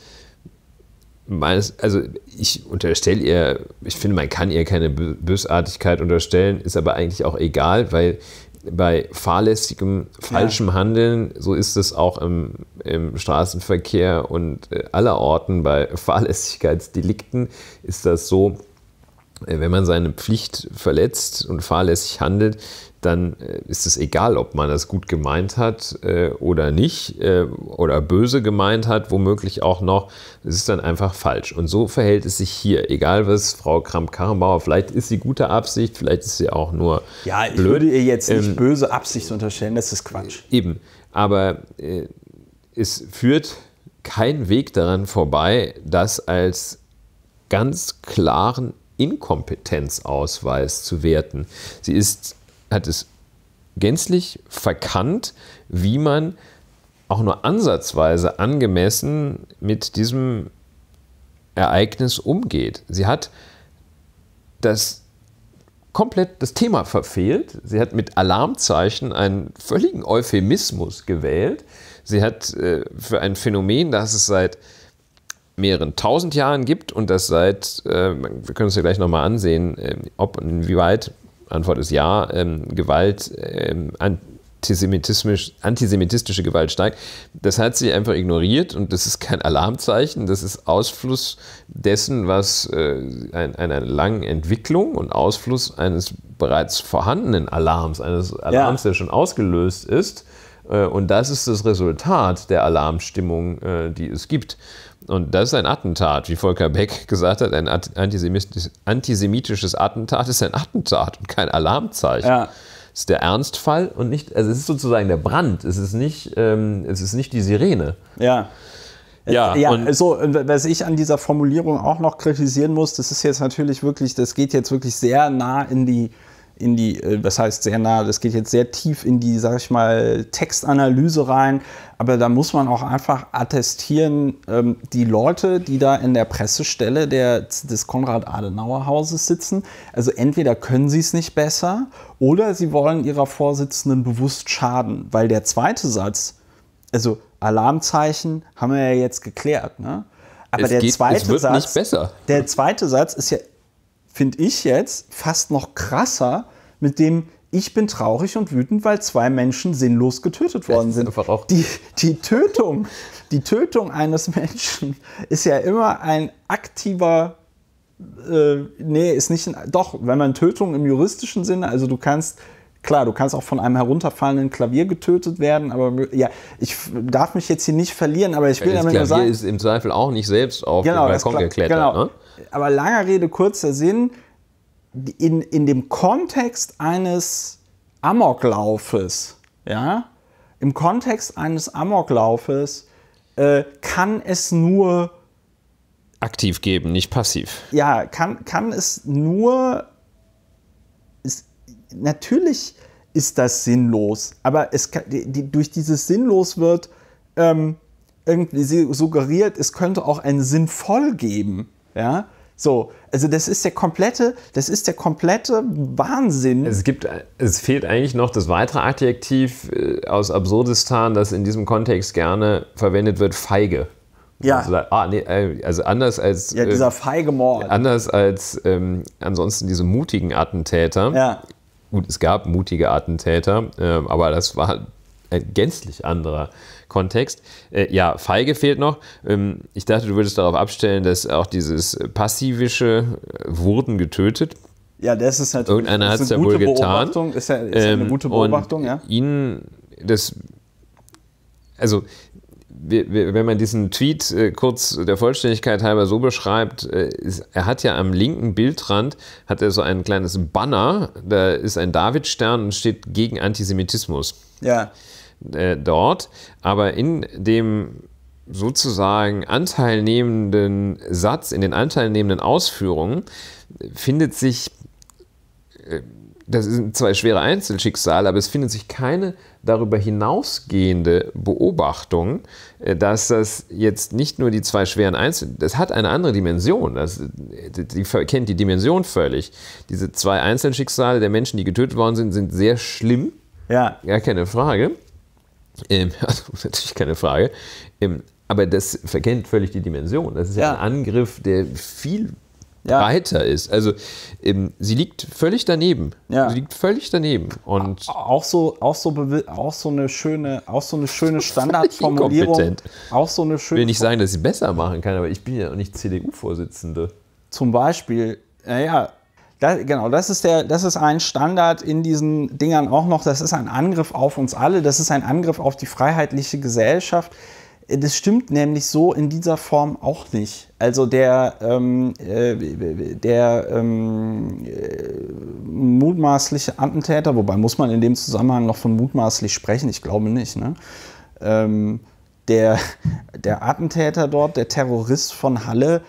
S2: meines, also ich unterstelle ihr, ich finde, man kann ihr keine Bösartigkeit unterstellen, ist aber eigentlich auch egal, weil bei fahrlässigem, falschem ja. Handeln, so ist es auch im, im, Straßenverkehr und äh, aller Orten bei Fahrlässigkeitsdelikten, ist das so, äh, wenn man seine Pflicht verletzt und fahrlässig handelt, dann äh, ist es egal, ob man das gut gemeint hat äh, oder nicht äh, oder böse gemeint hat, womöglich auch noch. Es ist dann einfach falsch. Und so verhält es sich hier, egal was Frau Kramp-Karrenbauer, vielleicht ist sie gute Absicht, vielleicht ist sie auch nur. Ja, ich blöd. würde ihr jetzt nicht ähm,
S1: böse Absicht unterstellen, das ist Quatsch.
S2: Äh, eben, aber äh, es führt kein Weg daran vorbei, das als ganz klaren Inkompetenzausweis zu werten. Sie ist hat es gänzlich verkannt, wie man auch nur ansatzweise angemessen mit diesem Ereignis umgeht. Sie hat das komplett das Thema verfehlt. Sie hat mit Alarmzeichen einen völligen Euphemismus gewählt. Sie hat äh, für ein Phänomen, das es seit mehreren tausend Jahren gibt und das seit, äh, wir können es ja gleich nochmal ansehen, äh, ob und inwieweit Antwort ist ja. Ähm, Gewalt, ähm, antisemitismisch, antisemitistische Gewalt steigt. Das hat sie einfach ignoriert und das ist kein Alarmzeichen, das ist Ausfluss dessen, was äh, ein, einer langen Entwicklung und Ausfluss eines bereits vorhandenen Alarms, eines Alarms, ja. der schon ausgelöst ist. Äh, und das ist das Resultat der Alarmstimmung, äh, die es gibt. Und das ist ein Attentat, wie Volker Beck gesagt hat, ein antisemitisches, Attentat ist ein Attentat und kein Alarmzeichen. Ja. Das ist der Ernstfall und nicht, also es ist sozusagen der Brand, es ist nicht, ähm, es ist nicht die Sirene. Ja. Äh, ja, ja und
S1: so, äh, was ich an dieser Formulierung auch noch kritisieren muss, das ist jetzt natürlich wirklich, das geht jetzt wirklich sehr nah in die, in die, äh, was heißt sehr nah, das geht jetzt sehr tief in die, sag ich mal, Textanalyse rein. Aber da muss man auch einfach attestieren, ähm, die Leute, die da in der Pressestelle der, des Konrad-Adenauer-Hauses sitzen, also entweder können sie es nicht besser oder sie wollen ihrer Vorsitzenden bewusst schaden. Weil der zweite Satz, also Alarmzeichen, haben wir ja jetzt geklärt. Ne? Aber es der, geht, zweite Satz, der zweite Satz ist ja, finde ich jetzt, fast noch krasser mit dem, ich bin traurig und wütend, weil zwei Menschen sinnlos getötet worden sind. Die, die, Tötung, die Tötung eines Menschen ist ja immer ein aktiver, äh, nee, ist nicht, ein, doch, wenn man Tötung im juristischen Sinne, also du kannst, klar, du kannst auch von einem herunterfallenden Klavier getötet werden, aber ja, ich darf mich jetzt hier nicht verlieren, aber ich will das damit Klavier nur sagen. ist
S2: im Zweifel auch nicht selbst auf genau, den Balkon geklettert. Genau. Ne?
S1: Aber langer Rede, kurzer Sinn, in, in dem Kontext eines Amoklaufes, ja, im Kontext eines Amoklaufes äh, kann es nur
S2: aktiv geben, nicht passiv.
S1: Ja, kann, kann es nur. Ist, natürlich ist das sinnlos, aber es kann, die, die, durch dieses Sinnlos wird ähm, irgendwie suggeriert, es könnte auch einen Sinnvoll geben. Ja? So, also das ist der komplette, das ist der komplette
S2: Wahnsinn. Es gibt, es fehlt eigentlich noch das weitere Adjektiv äh, aus Absurdistan, das in diesem Kontext gerne verwendet wird, feige. Ja. Also, ah, nee, äh, also anders als. Ja, äh, dieser feige Mord. Anders als ähm, ansonsten diese mutigen Attentäter. Ja. Gut, es gab mutige Attentäter, äh, aber das war ein gänzlich anderer Kontext. Äh, ja, feige fehlt noch. Ähm, ich dachte, du würdest darauf abstellen, dass auch dieses passivische äh, wurden getötet.
S1: Ja, das ist halt Irgendeiner hat es ja wohl getan. Ist ja, ist ja eine ähm, gute Beobachtung, ähm, ja.
S2: Ihnen das, also wenn man diesen Tweet äh, kurz der Vollständigkeit halber so beschreibt, äh, er hat ja am linken Bildrand hat er so ein kleines Banner, da ist ein Davidstern und steht gegen Antisemitismus. Ja äh, dort, aber in dem sozusagen anteilnehmenden Satz, in den anteilnehmenden Ausführungen findet sich, äh, das sind zwei schwere Einzelschicksale, aber es findet sich keine darüber hinausgehende Beobachtung, äh, dass das jetzt nicht nur die zwei schweren Einzel, das hat eine andere Dimension, das, die, die kennt die Dimension völlig. Diese zwei Einzelschicksale der Menschen, die getötet worden sind, sind sehr schlimm, ja. gar keine Frage. Ähm, also natürlich keine Frage. Ähm, aber das verkennt völlig die Dimension. Das ist ja, ja ein Angriff, der viel ja. breiter ist. Also ähm, sie liegt völlig daneben. Ja. Sie liegt völlig daneben. Und auch so, auch so, auch so eine schöne,
S1: auch so eine schöne Standardformulierung.
S2: Auch so eine schöne. Ich will nicht sagen, dass sie besser machen kann, aber ich bin ja auch nicht CDU-Vorsitzende. Zum Beispiel, naja, da, genau, das ist, der,
S1: das ist ein Standard in diesen Dingern auch noch. Das ist ein Angriff auf uns alle. Das ist ein Angriff auf die freiheitliche Gesellschaft. Das stimmt nämlich so in dieser Form auch nicht. Also der, ähm, äh, der ähm, äh, mutmaßliche Attentäter, wobei muss man in dem Zusammenhang noch von mutmaßlich sprechen? Ich glaube nicht. Ne? Ähm, der, der Attentäter dort, der Terrorist von Halle,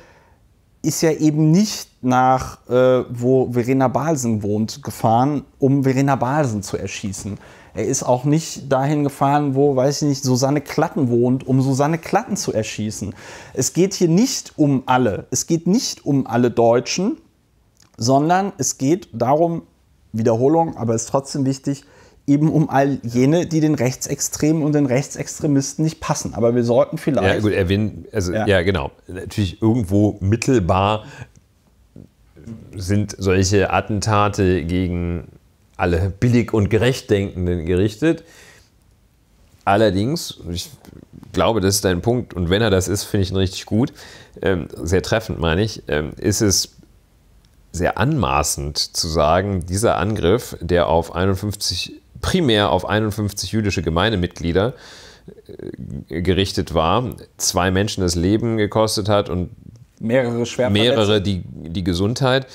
S1: ist ja eben nicht nach, äh, wo Verena Balsen wohnt, gefahren, um Verena Balsen zu erschießen. Er ist auch nicht dahin gefahren, wo, weiß ich nicht, Susanne Klatten wohnt, um Susanne Klatten zu erschießen. Es geht hier nicht um alle. Es geht nicht um alle Deutschen, sondern es geht darum, Wiederholung, aber ist trotzdem wichtig, eben um all jene, die den Rechtsextremen und den Rechtsextremisten nicht passen. Aber wir sollten vielleicht. Ja, gut, erwähnen, also ja. ja,
S2: genau. Natürlich irgendwo mittelbar sind solche Attentate gegen alle billig und gerechtdenkenden gerichtet. Allerdings, ich glaube, das ist dein Punkt, und wenn er das ist, finde ich ihn richtig gut, ähm, sehr treffend meine ich, ähm, ist es sehr anmaßend zu sagen, dieser Angriff, der auf 51 primär auf 51 jüdische Gemeindemitglieder äh, gerichtet war, zwei Menschen das Leben gekostet hat und mehrere, mehrere die, die Gesundheit,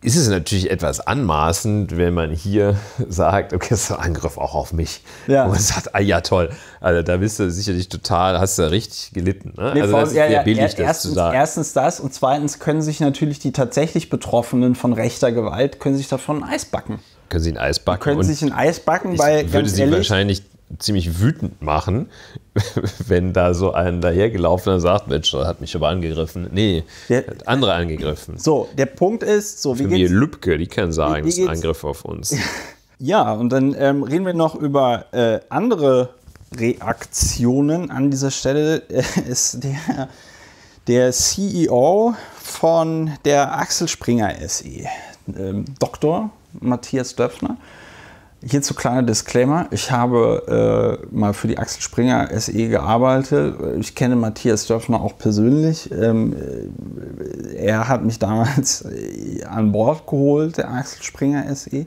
S2: ist es natürlich etwas anmaßend, wenn man hier sagt, okay, es ist ein Angriff auch auf mich. Ja. Und man sagt, ah ja, toll. Also da bist du sicherlich total, hast du richtig gelitten. Ne? Nee, also das ja, ist sehr billig, ja, erstens, das zu sagen.
S1: Erstens das und zweitens können sich natürlich die tatsächlich Betroffenen von rechter Gewalt, können sich davon ein Eis backen.
S2: Können Sie ein Eis backen? Können Sie sich ein Eis backen, weil ich würde Sie ehrlich, wahrscheinlich ziemlich wütend machen, wenn da so ein dahergelaufener sagt, Mensch, das hat mich aber angegriffen. Nee, der, hat andere angegriffen. So, der Punkt ist, so wie geht's? Lübcke, die kann sagen, wie, wie das ist ein Angriff auf uns.
S1: Ja, und dann ähm, reden wir noch über äh, andere Reaktionen. An dieser Stelle äh, ist der, der CEO von der Axel Springer SE, ähm, Dr. Matthias Döpfner. Hierzu kleiner Disclaimer. Ich habe äh, mal für die Axel Springer SE gearbeitet. Ich kenne Matthias Dörfner auch persönlich. Ähm, äh, er hat mich damals äh, an Bord geholt, der Axel Springer SE.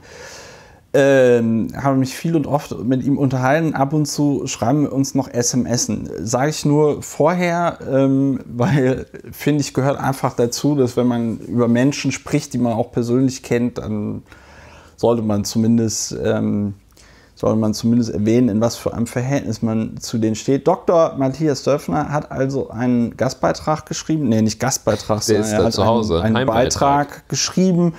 S1: Ähm, habe mich viel und oft mit ihm unterhalten. Ab und zu schreiben wir uns noch SMS. Sage ich nur vorher, ähm, weil finde ich gehört einfach dazu, dass wenn man über Menschen spricht, die man auch persönlich kennt, dann sollte man zumindest, ähm, sollte man zumindest erwähnen, in was für einem Verhältnis man zu denen steht. Dr. Matthias Dörfner hat also einen Gastbeitrag geschrieben, nee, nicht Gastbeitrag, Der sondern er hat einen, einen Beitrag geschrieben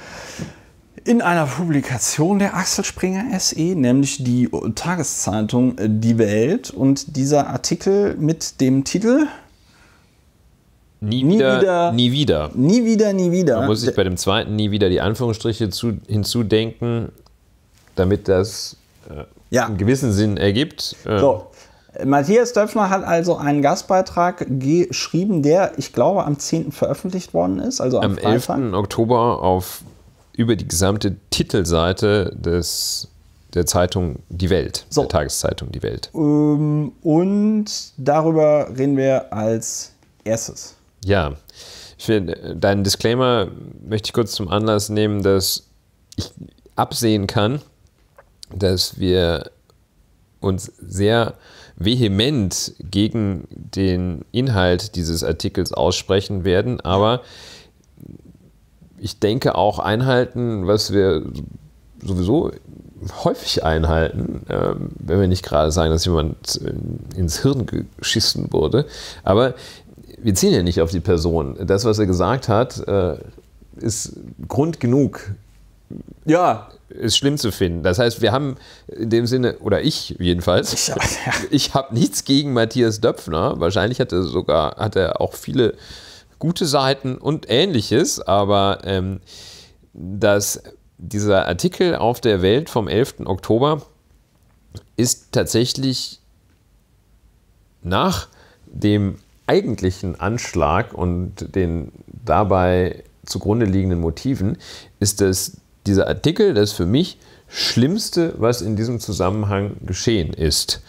S1: in einer Publikation der Axel Springer SE, nämlich die Tageszeitung Die Welt. Und dieser Artikel mit dem Titel Nie, nie wieder, wieder,
S2: nie wieder. Nie wieder, nie wieder. Man muss sich bei dem zweiten nie wieder die Anführungsstriche zu, hinzudenken, damit das äh, ja. einen gewissen Sinn ergibt. Äh, so.
S1: Matthias Döpfner hat also einen Gastbeitrag geschrieben, der, ich glaube, am 10. veröffentlicht worden ist. Also am, am 11.
S2: Oktober auf über die gesamte Titelseite des der Zeitung Die Welt, so. der Tageszeitung Die Welt.
S1: Ähm, und darüber reden wir als erstes.
S2: Ja, ich will, äh, deinen Disclaimer möchte ich kurz zum Anlass nehmen, dass ich absehen kann, dass wir uns sehr vehement gegen den Inhalt dieses Artikels aussprechen werden, aber ich denke auch einhalten, was wir sowieso häufig einhalten, ähm, wenn wir nicht gerade sagen, dass jemand äh, ins Hirn geschissen wurde. Aber wir ziehen ja nicht auf die Person. Das, was er gesagt hat, äh, ist Grund genug. Ja. Ist schlimm zu finden. Das heißt, wir haben in dem Sinne, oder ich jedenfalls, ich, ja. ich habe nichts gegen Matthias Döpfner. Wahrscheinlich hat er sogar, hat er auch viele gute Seiten und ähnliches, aber ähm, dass dieser Artikel auf der Welt vom 11. Oktober ist tatsächlich nach dem eigentlichen Anschlag und den dabei zugrunde liegenden Motiven ist das, dieser Artikel das für mich Schlimmste, was in diesem Zusammenhang geschehen ist.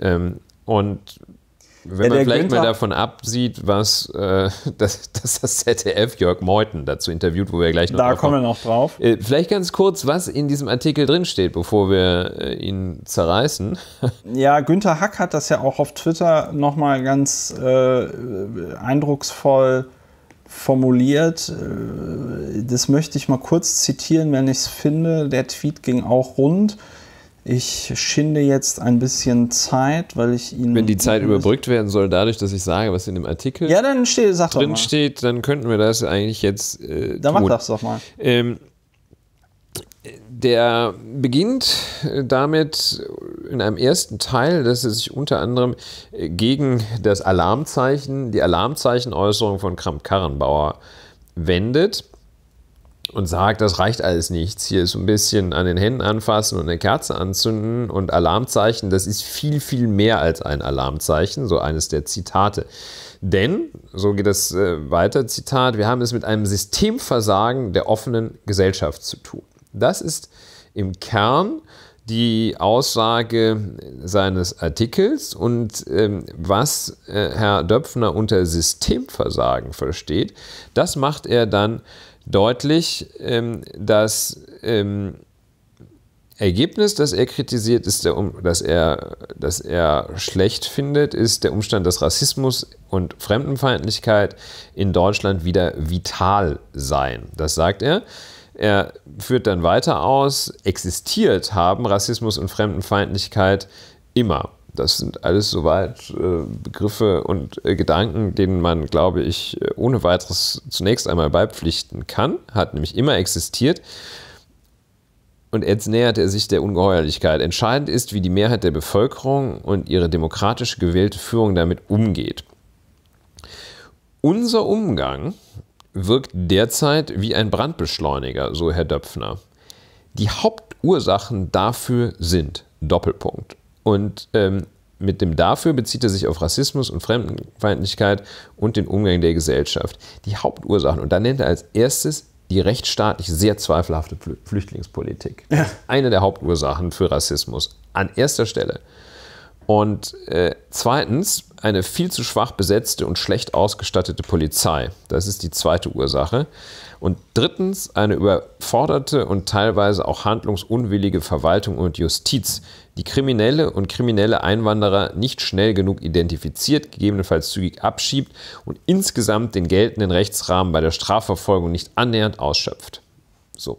S2: Ähm, und wenn man vielleicht mal davon absieht, was äh, dass, dass das ZDF Jörg Meuthen dazu interviewt, wo wir gleich noch Da kommen wir noch drauf. Äh, vielleicht ganz kurz, was in diesem Artikel drinsteht, bevor wir äh, ihn zerreißen.
S1: Ja, Günther Hack hat das ja auch auf Twitter nochmal ganz äh, eindrucksvoll formuliert. Äh, das möchte ich mal kurz zitieren, wenn ich es finde. Der Tweet ging auch rund. Ich schinde jetzt ein bisschen
S2: Zeit, weil ich Ihnen. Wenn die Zeit überbrückt werden soll, dadurch, dass ich sage, was in dem Artikel ja, dann steht, sag drin steht, dann könnten wir das eigentlich jetzt. Äh, dann mach das doch mal. Ähm, der beginnt äh, damit in einem ersten Teil, dass er sich unter anderem äh, gegen das Alarmzeichen, die Alarmzeichenäußerung von Kramp-Karrenbauer wendet und sagt, das reicht alles nichts. Hier ist ein bisschen an den Händen anfassen und eine Kerze anzünden und Alarmzeichen, das ist viel, viel mehr als ein Alarmzeichen, so eines der Zitate. Denn, so geht das äh, weiter, Zitat, wir haben es mit einem Systemversagen der offenen Gesellschaft zu tun. Das ist im Kern die Aussage seines Artikels und ähm, was äh, Herr Döpfner unter Systemversagen versteht, das macht er dann deutlich, ähm, das ähm, Ergebnis, das er kritisiert, ist der, um dass er, dass er schlecht findet, ist der Umstand, dass Rassismus und Fremdenfeindlichkeit in Deutschland wieder vital seien. Das sagt er. Er führt dann weiter aus, existiert haben Rassismus und Fremdenfeindlichkeit immer. Das sind alles soweit äh, Begriffe und äh, Gedanken, denen man, glaube ich, ohne weiteres zunächst einmal beipflichten kann, hat nämlich immer existiert. Und jetzt nähert er sich der Ungeheuerlichkeit. Entscheidend ist, wie die Mehrheit der Bevölkerung und ihre demokratisch gewählte Führung damit umgeht. Unser Umgang wirkt derzeit wie ein Brandbeschleuniger, so Herr Döpfner. Die Hauptursachen dafür sind Doppelpunkt. Und ähm, mit dem dafür bezieht er sich auf Rassismus und Fremdenfeindlichkeit und den Umgang der Gesellschaft. Die Hauptursachen, und da nennt er als erstes die rechtsstaatlich sehr zweifelhafte Flüchtlingspolitik. Ja. Eine der Hauptursachen für Rassismus an erster Stelle. Und äh, zweitens eine viel zu schwach besetzte und schlecht ausgestattete Polizei. Das ist die zweite Ursache. Und drittens eine überforderte und teilweise auch handlungsunwillige Verwaltung und Justiz, die kriminelle und kriminelle Einwanderer nicht schnell genug identifiziert, gegebenenfalls zügig abschiebt und insgesamt den geltenden Rechtsrahmen bei der Strafverfolgung nicht annähernd ausschöpft. So.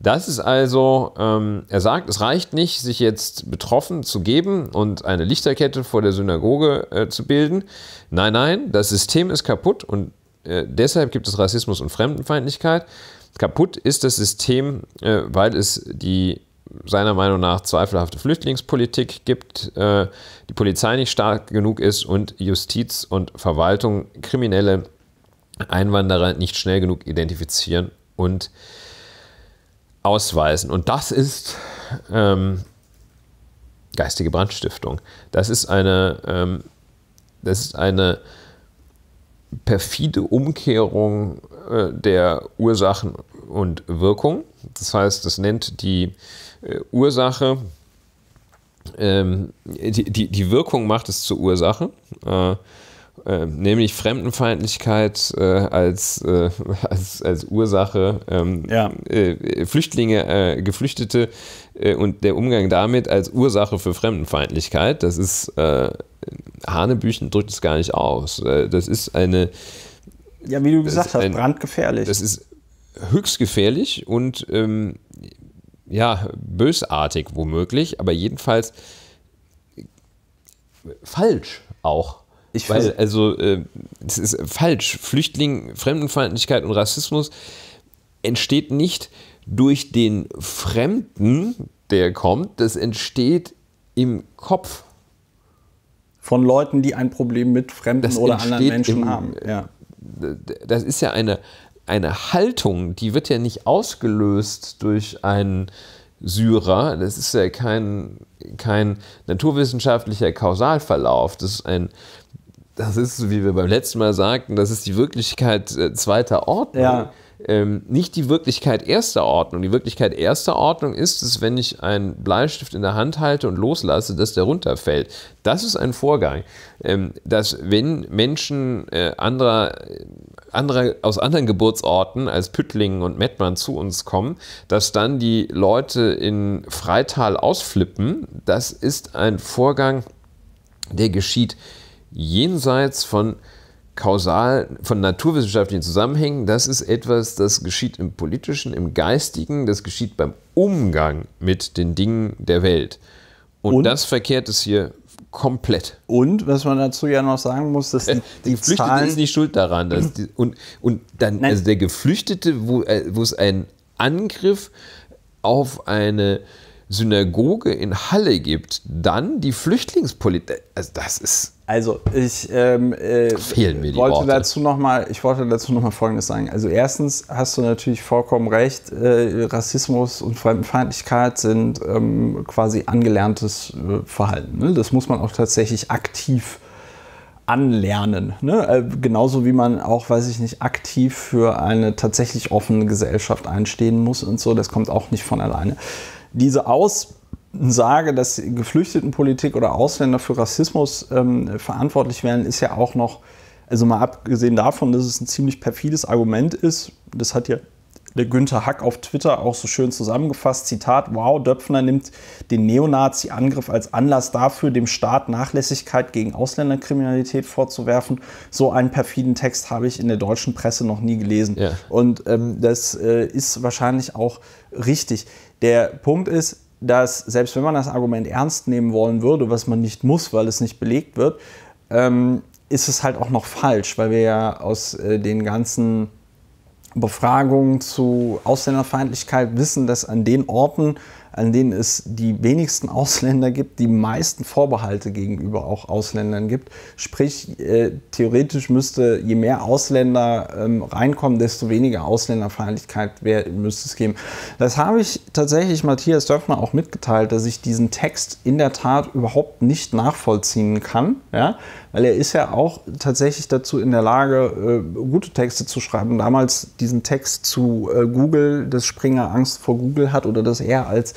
S2: Das ist also, ähm, er sagt, es reicht nicht, sich jetzt betroffen zu geben und eine Lichterkette vor der Synagoge äh, zu bilden. Nein, nein, das System ist kaputt und äh, deshalb gibt es Rassismus und Fremdenfeindlichkeit. Kaputt ist das System, äh, weil es die seiner Meinung nach zweifelhafte Flüchtlingspolitik gibt, äh, die Polizei nicht stark genug ist und Justiz und Verwaltung kriminelle Einwanderer nicht schnell genug identifizieren und ausweisen. Und das ist ähm, geistige Brandstiftung. Das ist eine, ähm, das ist eine perfide Umkehrung äh, der Ursachen und Wirkung. Das heißt, es nennt die äh, Ursache, ähm, die, die, die, Wirkung macht es zur Ursache. Äh, äh, nämlich Fremdenfeindlichkeit äh, als, äh, als, als Ursache, ähm, ja. Äh, Flüchtlinge, äh, Geflüchtete äh, und der Umgang damit als Ursache für Fremdenfeindlichkeit, das ist, Hanebüchen drückt es gar nicht aus. das ist eine. Ja, wie du gesagt hast, ein, brandgefährlich. Das ist höchst gefährlich und ähm, ja, bösartig womöglich, aber jedenfalls äh, falsch auch. Ich weiß. also, äh, es ist falsch. Flüchtling, Fremdenfeindlichkeit und Rassismus entsteht nicht durch den Fremden, der kommt, das entsteht im Kopf. Von Leuten, die ein Problem mit Fremden das oder anderen Menschen im, haben. Ja. Äh, das ist ja eine, eine Haltung, die wird ja nicht ausgelöst durch einen Syrer. Das ist ja kein, kein naturwissenschaftlicher Kausalverlauf. Das ist ein, das ist, wie wir beim letzten Mal sagten, das ist die Wirklichkeit äh, zweiter Ordnung. Ja. Ähm, nicht die Wirklichkeit erster Ordnung. Die Wirklichkeit erster Ordnung ist es, wenn ich einen Bleistift in der Hand halte und loslasse, dass der runterfällt. Das ist ein Vorgang, ähm, dass wenn Menschen äh, anderer, andere, aus anderen Geburtsorten als Püttlingen und Mettmann zu uns kommen, dass dann die Leute in Freital ausflippen, das ist ein Vorgang, der geschieht jenseits von kausal von naturwissenschaftlichen Zusammenhängen, das ist etwas, das geschieht im politischen, im geistigen, das geschieht beim Umgang mit den Dingen der Welt. Und, und das verkehrt es hier komplett. Und was man dazu ja noch sagen muss, dass die, äh, die Geflüchteten Zahlen ist nicht schuld daran, dass die, und und dann Nein. also der Geflüchtete, wo äh, wo es einen Angriff auf eine Synagoge in Halle gibt, dann die Flüchtlingspolitik. Also das ist.
S1: Also ich ähm,
S2: äh, Fehlen mir die wollte Worte. dazu noch mal, ich
S1: wollte dazu noch mal Folgendes sagen. Also erstens hast du natürlich vollkommen recht. Äh, Rassismus und Fremdenfeindlichkeit sind ähm, quasi angelerntes äh, Verhalten. Ne? Das muss man auch tatsächlich aktiv anlernen. Ne? Äh, genauso wie man auch, weiß ich nicht, aktiv für eine tatsächlich offene Gesellschaft einstehen muss und so. Das kommt auch nicht von alleine diese Aussage, dass Geflüchtetenpolitik oder Ausländer für Rassismus ähm, verantwortlich wären, ist ja auch noch, also mal abgesehen davon, dass es ein ziemlich perfides Argument ist, das hat ja der Günther Hack auf Twitter auch so schön zusammengefasst. Zitat, wow, Döpfner nimmt den Neonazi-Angriff als Anlass dafür, dem Staat Nachlässigkeit gegen Ausländerkriminalität vorzuwerfen. So einen perfiden Text habe ich in der deutschen Presse noch nie gelesen. Ja. Und ähm, das äh, ist wahrscheinlich auch richtig. Der Punkt ist, dass selbst wenn man das Argument ernst nehmen wollen würde, was man nicht muss, weil es nicht belegt wird, ähm, ist es halt auch noch falsch, weil wir ja aus äh, den ganzen Befragungen zu Ausländerfeindlichkeit wissen, dass an den Orten, an denen es die wenigsten Ausländer gibt, die meisten Vorbehalte gegenüber auch Ausländern gibt. Sprich, äh, theoretisch müsste, je mehr Ausländer ähm, reinkommen, desto weniger Ausländerfeindlichkeit wär, müsste es geben. Das habe ich tatsächlich Matthias Dörfner auch mitgeteilt, dass ich diesen Text in der Tat überhaupt nicht nachvollziehen kann, ja? weil er ist ja auch tatsächlich dazu in der Lage, äh, gute Texte zu schreiben. Damals diesen Text zu äh, Google, dass Springer Angst vor Google hat oder dass er als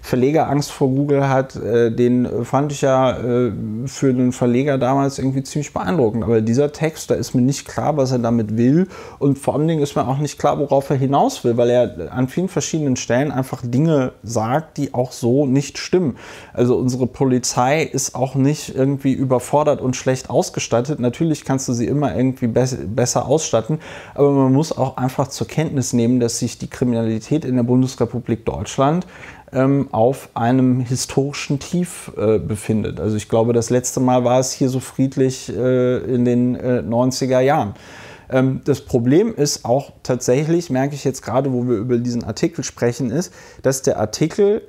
S1: Verleger Angst vor Google hat, äh, den fand ich ja äh, für den Verleger damals irgendwie ziemlich beeindruckend. Aber dieser Text, da ist mir nicht klar, was er damit will. Und vor allen Dingen ist mir auch nicht klar, worauf er hinaus will, weil er an vielen verschiedenen Stellen einfach Dinge sagt, die auch so nicht stimmen. Also unsere Polizei ist auch nicht irgendwie überfordert und schlecht ausgestattet. Natürlich kannst du sie immer irgendwie be besser ausstatten, aber man muss auch einfach zur Kenntnis nehmen, dass sich die Kriminalität in der Bundesrepublik Deutschland ähm, auf einem historischen Tief äh, befindet. Also ich glaube, das letzte Mal war es hier so friedlich äh, in den äh, 90er Jahren. Ähm, das Problem ist auch tatsächlich, merke ich jetzt gerade, wo wir über diesen Artikel sprechen, ist, dass der Artikel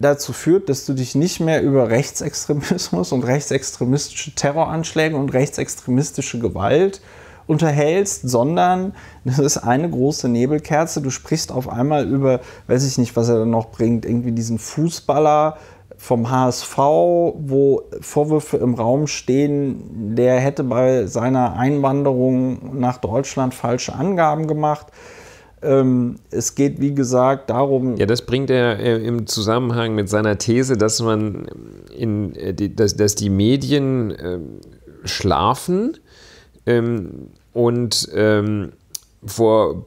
S1: dazu führt, dass du dich nicht mehr über Rechtsextremismus und rechtsextremistische Terroranschläge und rechtsextremistische Gewalt äh, unterhältst, sondern das ist eine große Nebelkerze. Du sprichst auf einmal über, weiß ich nicht, was er dann noch bringt, irgendwie diesen Fußballer vom HSV, wo Vorwürfe im Raum stehen, der hätte bei seiner Einwanderung nach Deutschland falsche Angaben gemacht ähm, es geht, wie gesagt,
S2: darum. Ja, das bringt er äh, im Zusammenhang mit seiner These, dass man in, äh, dass, dass die Medien ähm, schlafen, ähm, und ähm, vor,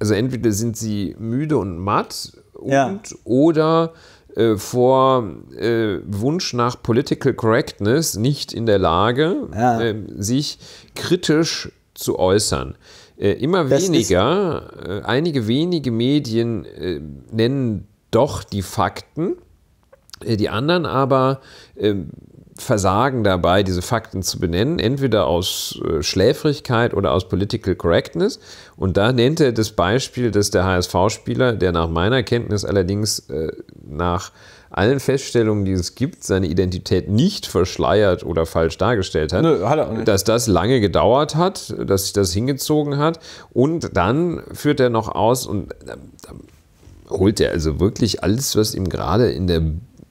S2: also entweder sind sie müde und matt und ja. oder äh, vor äh, Wunsch nach Political Correctness nicht in der Lage, ja. äh, sich kritisch zu äußern. Äh, immer das weniger, äh, einige wenige Medien äh, nennen doch die Fakten, die anderen aber ähm, versagen dabei, diese Fakten zu benennen, entweder aus äh, Schläfrigkeit oder aus Political Correctness. Und da nennt er das Beispiel, dass der HSV-Spieler, der nach meiner Kenntnis allerdings äh, nach allen Feststellungen, die es gibt, seine Identität nicht verschleiert oder falsch dargestellt hat, Nö, hat dass das lange gedauert hat, dass sich das hingezogen hat. Und dann führt er noch aus und äh, holt er also wirklich alles, was ihm gerade in der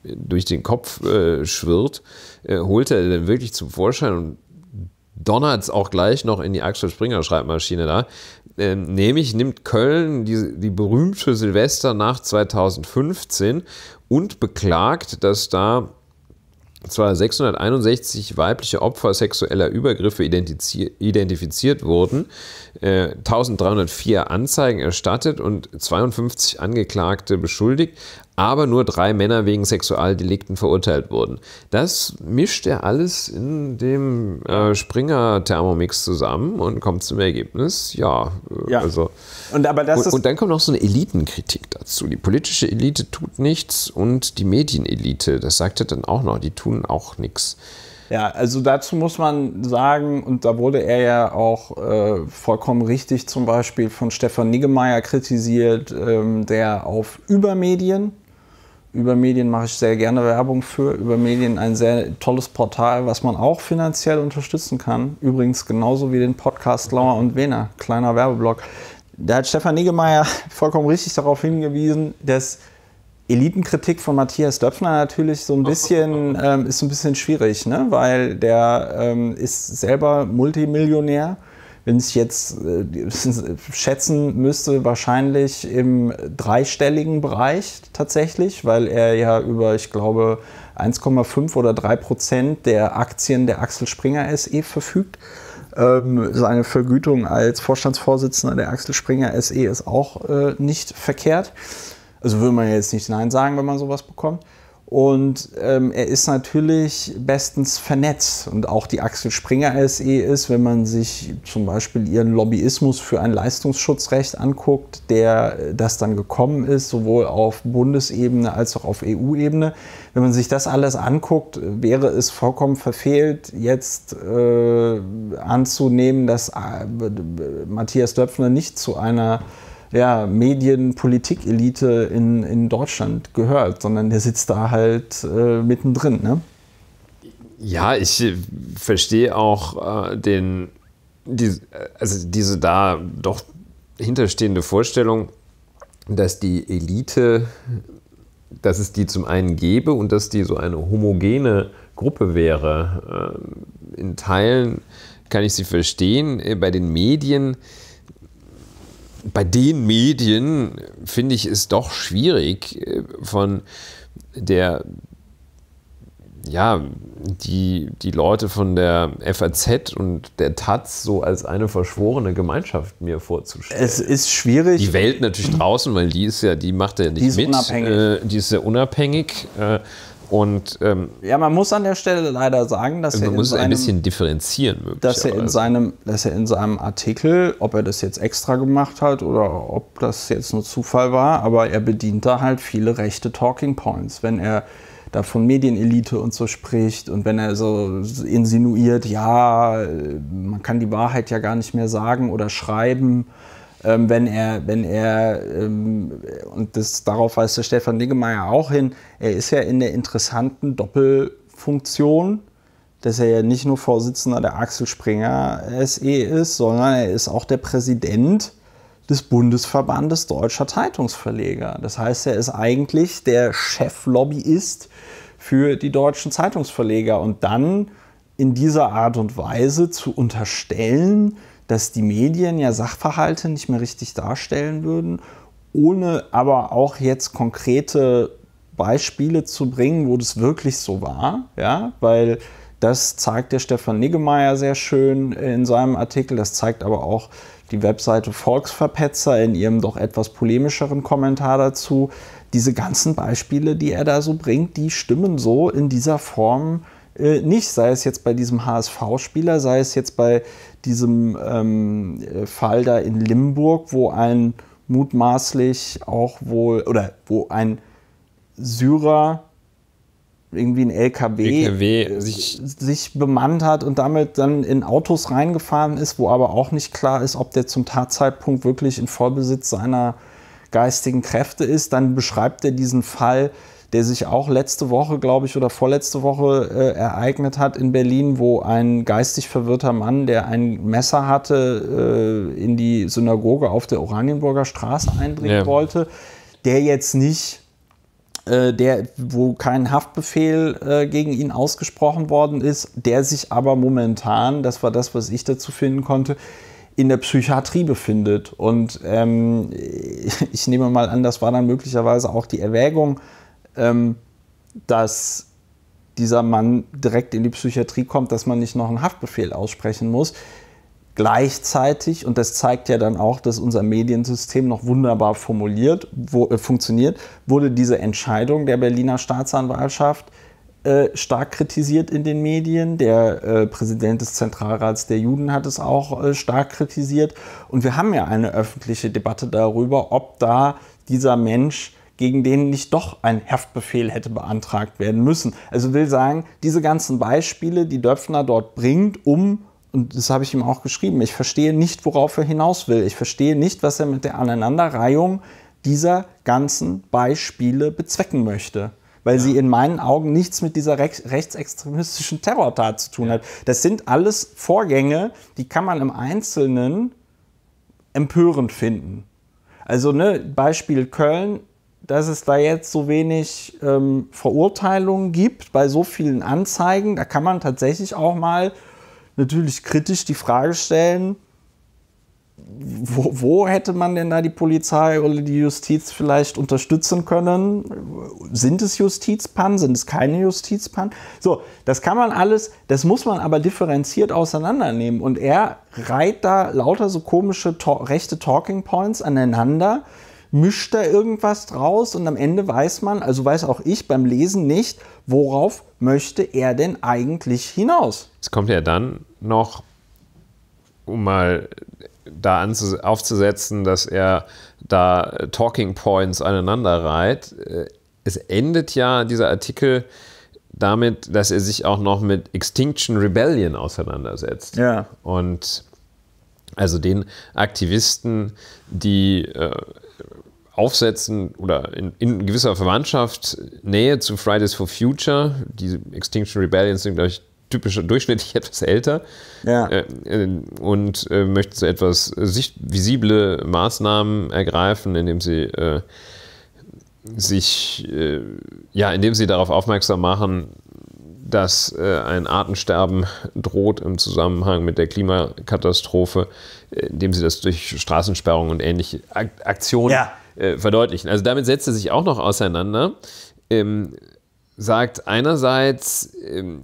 S2: durch den Kopf äh, schwirrt, äh, holt er dann wirklich zum Vorschein und donnert es auch gleich noch in die Axel Springer Schreibmaschine da. Ähm, nämlich nimmt Köln die, die berühmte Silvesternacht 2015 und beklagt, dass da zwar 661 weibliche Opfer sexueller Übergriffe identifiziert wurden, 1304 äh, Anzeigen erstattet und 52 Angeklagte beschuldigt, aber nur drei Männer wegen Sexualdelikten verurteilt wurden. Das mischt er alles in dem äh, Springer-Thermomix zusammen und kommt zum Ergebnis, ja, äh, ja. also. Und, aber das und, und dann kommt noch so eine Elitenkritik dazu. Die politische Elite tut nichts und die Medienelite, das sagt er dann auch noch, die tun auch nichts.
S1: Ja, also dazu muss man sagen, und da wurde er ja auch äh, vollkommen richtig zum Beispiel von Stefan Niggemeier kritisiert, ähm, der auf Übermedien über Medien mache ich sehr gerne Werbung für. Über Medien ein sehr tolles Portal, was man auch finanziell unterstützen kann. Übrigens genauso wie den Podcast Lauer und Wehner. Kleiner Werbeblock. Da hat Stefan Niggemeier vollkommen richtig darauf hingewiesen, dass Elitenkritik von Matthias Döpfner natürlich so ein bisschen, ähm, ist so ein bisschen schwierig, ne? weil der ähm, ist selber Multimillionär wenn ich jetzt äh, schätzen müsste, wahrscheinlich im dreistelligen Bereich tatsächlich, weil er ja über, ich glaube, 1,5 oder 3 Prozent der Aktien der Axel Springer SE verfügt. Ähm, seine Vergütung als Vorstandsvorsitzender der Axel Springer SE ist auch äh, nicht verkehrt. Also würde man jetzt nicht Nein sagen, wenn man sowas bekommt. Und ähm, er ist natürlich bestens vernetzt. Und auch die Axel Springer SE ist, wenn man sich zum Beispiel ihren Lobbyismus für ein Leistungsschutzrecht anguckt, der äh, das dann gekommen ist, sowohl auf Bundesebene als auch auf EU-Ebene. Wenn man sich das alles anguckt, wäre es vollkommen verfehlt, jetzt äh, anzunehmen, dass äh, Matthias Döpfner nicht zu einer ja, medien elite in, in Deutschland gehört, sondern der sitzt da halt äh, mittendrin. Ne?
S2: Ja, ich äh, verstehe auch äh, den, die, also diese da doch hinterstehende Vorstellung, dass die Elite, dass es die zum einen gäbe und dass die so eine homogene Gruppe wäre. Ähm, in Teilen kann ich sie verstehen. Äh, bei den Medien bei den Medien finde ich es doch schwierig äh, von der ja, die, die Leute von der FAZ und der Taz so als eine verschworene Gemeinschaft mir vorzustellen. Es ist schwierig. Die Welt natürlich draußen, weil die ist ja, die macht ja nicht mit. die ist mit. Unabhängig. Äh, die ist sehr unabhängig. Äh, und, ähm, ja, man muss an der
S1: Stelle leider sagen, dass er. Man muss seinem, ein bisschen
S2: differenzieren, dass er, in seinem, dass er in seinem
S1: Artikel, ob er das jetzt extra gemacht hat oder ob das jetzt nur Zufall war, aber er bedient da halt viele rechte Talking Points. Wenn er da von Medienelite und so spricht und wenn er so insinuiert, ja, man kann die Wahrheit ja gar nicht mehr sagen oder schreiben ähm, wenn er, wenn er ähm, und das, darauf weist der Stefan Niggemeier auch hin, er ist ja in der interessanten Doppelfunktion, dass er ja nicht nur Vorsitzender der Axel Springer SE ist, sondern er ist auch der Präsident des Bundesverbandes deutscher Zeitungsverleger. Das heißt, er ist eigentlich der Cheflobbyist für die deutschen Zeitungsverleger. Und dann in dieser Art und Weise zu unterstellen, dass die Medien ja Sachverhalte nicht mehr richtig darstellen würden, ohne aber auch jetzt konkrete Beispiele zu bringen, wo das wirklich so war, ja, weil das zeigt der Stefan Niggemeier sehr schön in seinem Artikel, das zeigt aber auch die Webseite Volksverpetzer in ihrem doch etwas polemischeren Kommentar dazu. Diese ganzen Beispiele, die er da so bringt, die stimmen so in dieser Form äh, nicht, sei es jetzt bei diesem HSV-Spieler, sei es jetzt bei diesem ähm, äh, Fall da in Limburg, wo ein mutmaßlich auch wohl oder wo ein Syrer irgendwie ein LKW, LKW äh, sich, sich, bemannt hat und damit dann in Autos reingefahren ist, wo aber auch nicht klar ist, ob der zum Tatzeitpunkt wirklich in Vollbesitz seiner geistigen Kräfte ist. Dann beschreibt er diesen Fall der sich auch letzte Woche, glaube ich, oder vorletzte Woche äh, ereignet hat in Berlin, wo ein geistig verwirrter Mann, der ein Messer hatte, äh, in die Synagoge auf der Oranienburger Straße eindringen ja. wollte, der jetzt nicht äh, der, wo kein Haftbefehl äh, gegen ihn ausgesprochen worden ist, der sich aber momentan, das war das, was ich dazu finden konnte, in der Psychiatrie befindet. Und ähm, ich nehme mal an, das war dann möglicherweise auch die Erwägung ähm, dass dieser Mann direkt in die Psychiatrie kommt, dass man nicht noch einen Haftbefehl aussprechen muss. Gleichzeitig, und das zeigt ja dann auch, dass unser Mediensystem noch wunderbar formuliert, wo, äh, funktioniert, wurde diese Entscheidung der Berliner Staatsanwaltschaft äh, stark kritisiert in den Medien. Der äh, Präsident des Zentralrats der Juden hat es auch äh, stark kritisiert. Und wir haben ja eine öffentliche Debatte darüber, ob da dieser Mensch gegen denen nicht doch ein Haftbefehl hätte beantragt werden müssen. Also will sagen, diese ganzen Beispiele, die Döpfner dort bringt, um und das habe ich ihm auch geschrieben, ich verstehe nicht, worauf er hinaus will. Ich verstehe nicht, was er mit der Aneinanderreihung dieser ganzen Beispiele bezwecken möchte. Weil ja. sie in meinen Augen nichts mit dieser rechts rechtsextremistischen Terrortat zu tun ja. hat. Das sind alles Vorgänge, die kann man im Einzelnen empörend finden. Also ne, Beispiel Köln, dass es da jetzt so wenig ähm, Verurteilungen gibt bei so vielen Anzeigen. Da kann man tatsächlich auch mal natürlich kritisch die Frage stellen, wo, wo, hätte man denn da die Polizei oder die Justiz vielleicht unterstützen können? Sind es Justizpannen? Sind es keine Justizpannen? So, das kann man alles, das muss man aber differenziert auseinandernehmen. Und er reiht da lauter so komische rechte Talking Points aneinander, mischt da irgendwas draus und am Ende weiß man, also weiß auch ich beim Lesen nicht, worauf möchte er denn
S2: eigentlich hinaus. Es kommt ja dann noch, um mal da aufzusetzen, dass er da Talking Points aneinander reiht. Äh, es endet ja dieser Artikel damit, dass er sich auch noch mit Extinction Rebellion auseinandersetzt. Ja. Und also den Aktivisten, die äh, Aufsetzen oder in, in, gewisser Verwandtschaft, Nähe zu Fridays for Future. Die Extinction Rebellions sind, glaube ich, typisch durchschnittlich etwas älter ja. Äh, äh, und äh, möchten so etwas sicht visible Maßnahmen ergreifen, indem sie äh, sich, äh, ja, indem sie darauf aufmerksam machen, dass äh, ein Artensterben droht im Zusammenhang mit der Klimakatastrophe, indem sie das durch Straßensperrungen und ähnliche Aktionen ja äh, verdeutlichen. Also damit setzt er sich auch noch auseinander. Ähm, sagt einerseits, ähm,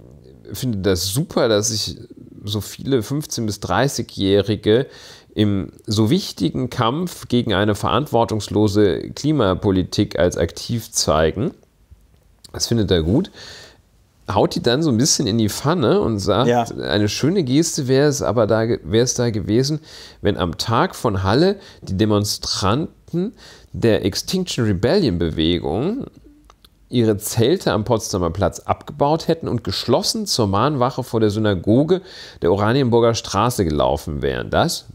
S2: finde das super, dass sich so viele 15- bis 30-Jährige im so wichtigen Kampf gegen eine verantwortungslose Klimapolitik als aktiv zeigen. Das findet er gut. Haut die dann so ein bisschen in die Pfanne und sagt, ja. eine schöne Geste wäre es aber da, wäre es da gewesen, wenn am Tag von Halle die Demonstranten Vereinigten der Extinction Rebellion Bewegung ihre Zelte am Potsdamer Platz abgebaut hätten und geschlossen zur Mahnwache vor der Synagoge der Oranienburger Straße gelaufen wären. Das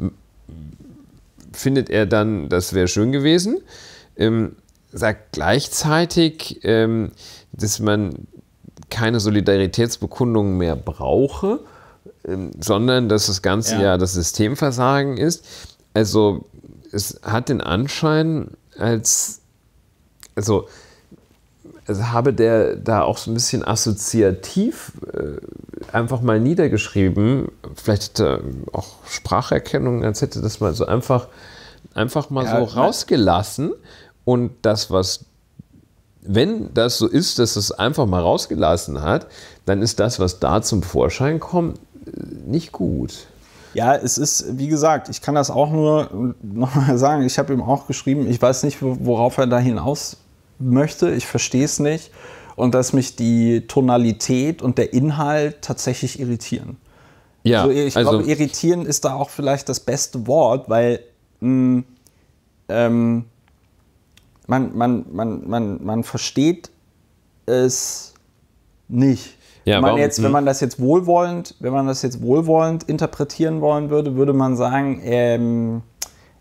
S2: findet er dann, das wäre schön gewesen. Ähm, sagt gleichzeitig, ähm, dass man keine Solidaritätsbekundungen mehr brauche, ähm, sondern dass das Ganze ja. ja das Systemversagen ist. Also es hat den Anschein, als also also habe der da auch so ein bisschen assoziativ äh, einfach mal niedergeschrieben. Vielleicht hätte er auch Spracherkennung, als hätte das mal so einfach, einfach mal ja, so rausgelassen. Und das, was, wenn das so ist, dass es einfach mal rausgelassen hat, dann ist das, was da zum Vorschein kommt, äh, nicht gut. Ja, es ist, wie gesagt, ich kann
S1: das auch nur nochmal sagen. Ich habe ihm auch geschrieben, ich weiß nicht, worauf er da hinaus möchte. Ich verstehe es nicht. Und dass mich die Tonalität und der Inhalt tatsächlich irritieren. Ja, also ich also glaube, irritieren ist da auch vielleicht das beste Wort, weil mh, mm, ähm, man, man, man, man, man versteht es nicht. Ja, wenn, man warum? jetzt, wenn hm. man das jetzt wohlwollend, wenn man das jetzt wohlwollend interpretieren wollen würde, würde man sagen, ähm,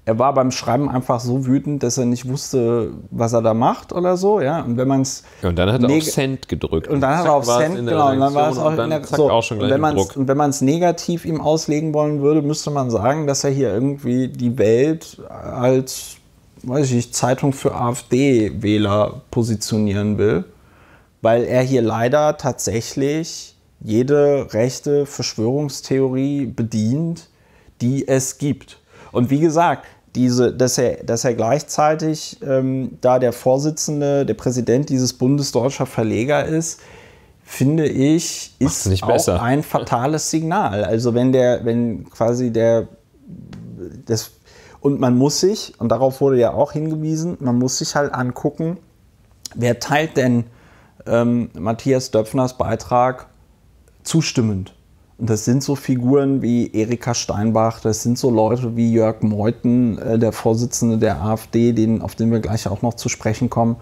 S1: er war beim Schreiben einfach so wütend, dass er nicht wusste, was er da macht oder so, ja. Und wenn man es ja, und dann hat er auf Cent gedrückt und dann hat er auf Send genau und dann war es auch, in der, so, auch schon gleich und wenn man es negativ ihm auslegen wollen würde, müsste man sagen, dass er hier irgendwie die Welt als weiß ich Zeitung für AfD-Wähler positionieren will weil er hier leider tatsächlich jede rechte Verschwörungstheorie bedient, die es gibt. Und wie gesagt, diese, dass, er, dass er gleichzeitig ähm, da der Vorsitzende, der Präsident dieses bundesdeutscher Verleger ist, finde ich, ist auch besser. ein fatales Signal. Also wenn der, wenn quasi der, das, und man muss sich, und darauf wurde ja auch hingewiesen, man muss sich halt angucken, wer teilt denn ähm, Matthias Döpfners Beitrag zustimmend. Und das sind so Figuren wie Erika Steinbach, das sind so Leute wie Jörg Meuthen, äh, der Vorsitzende der AfD, den, auf den wir gleich auch noch zu sprechen kommen.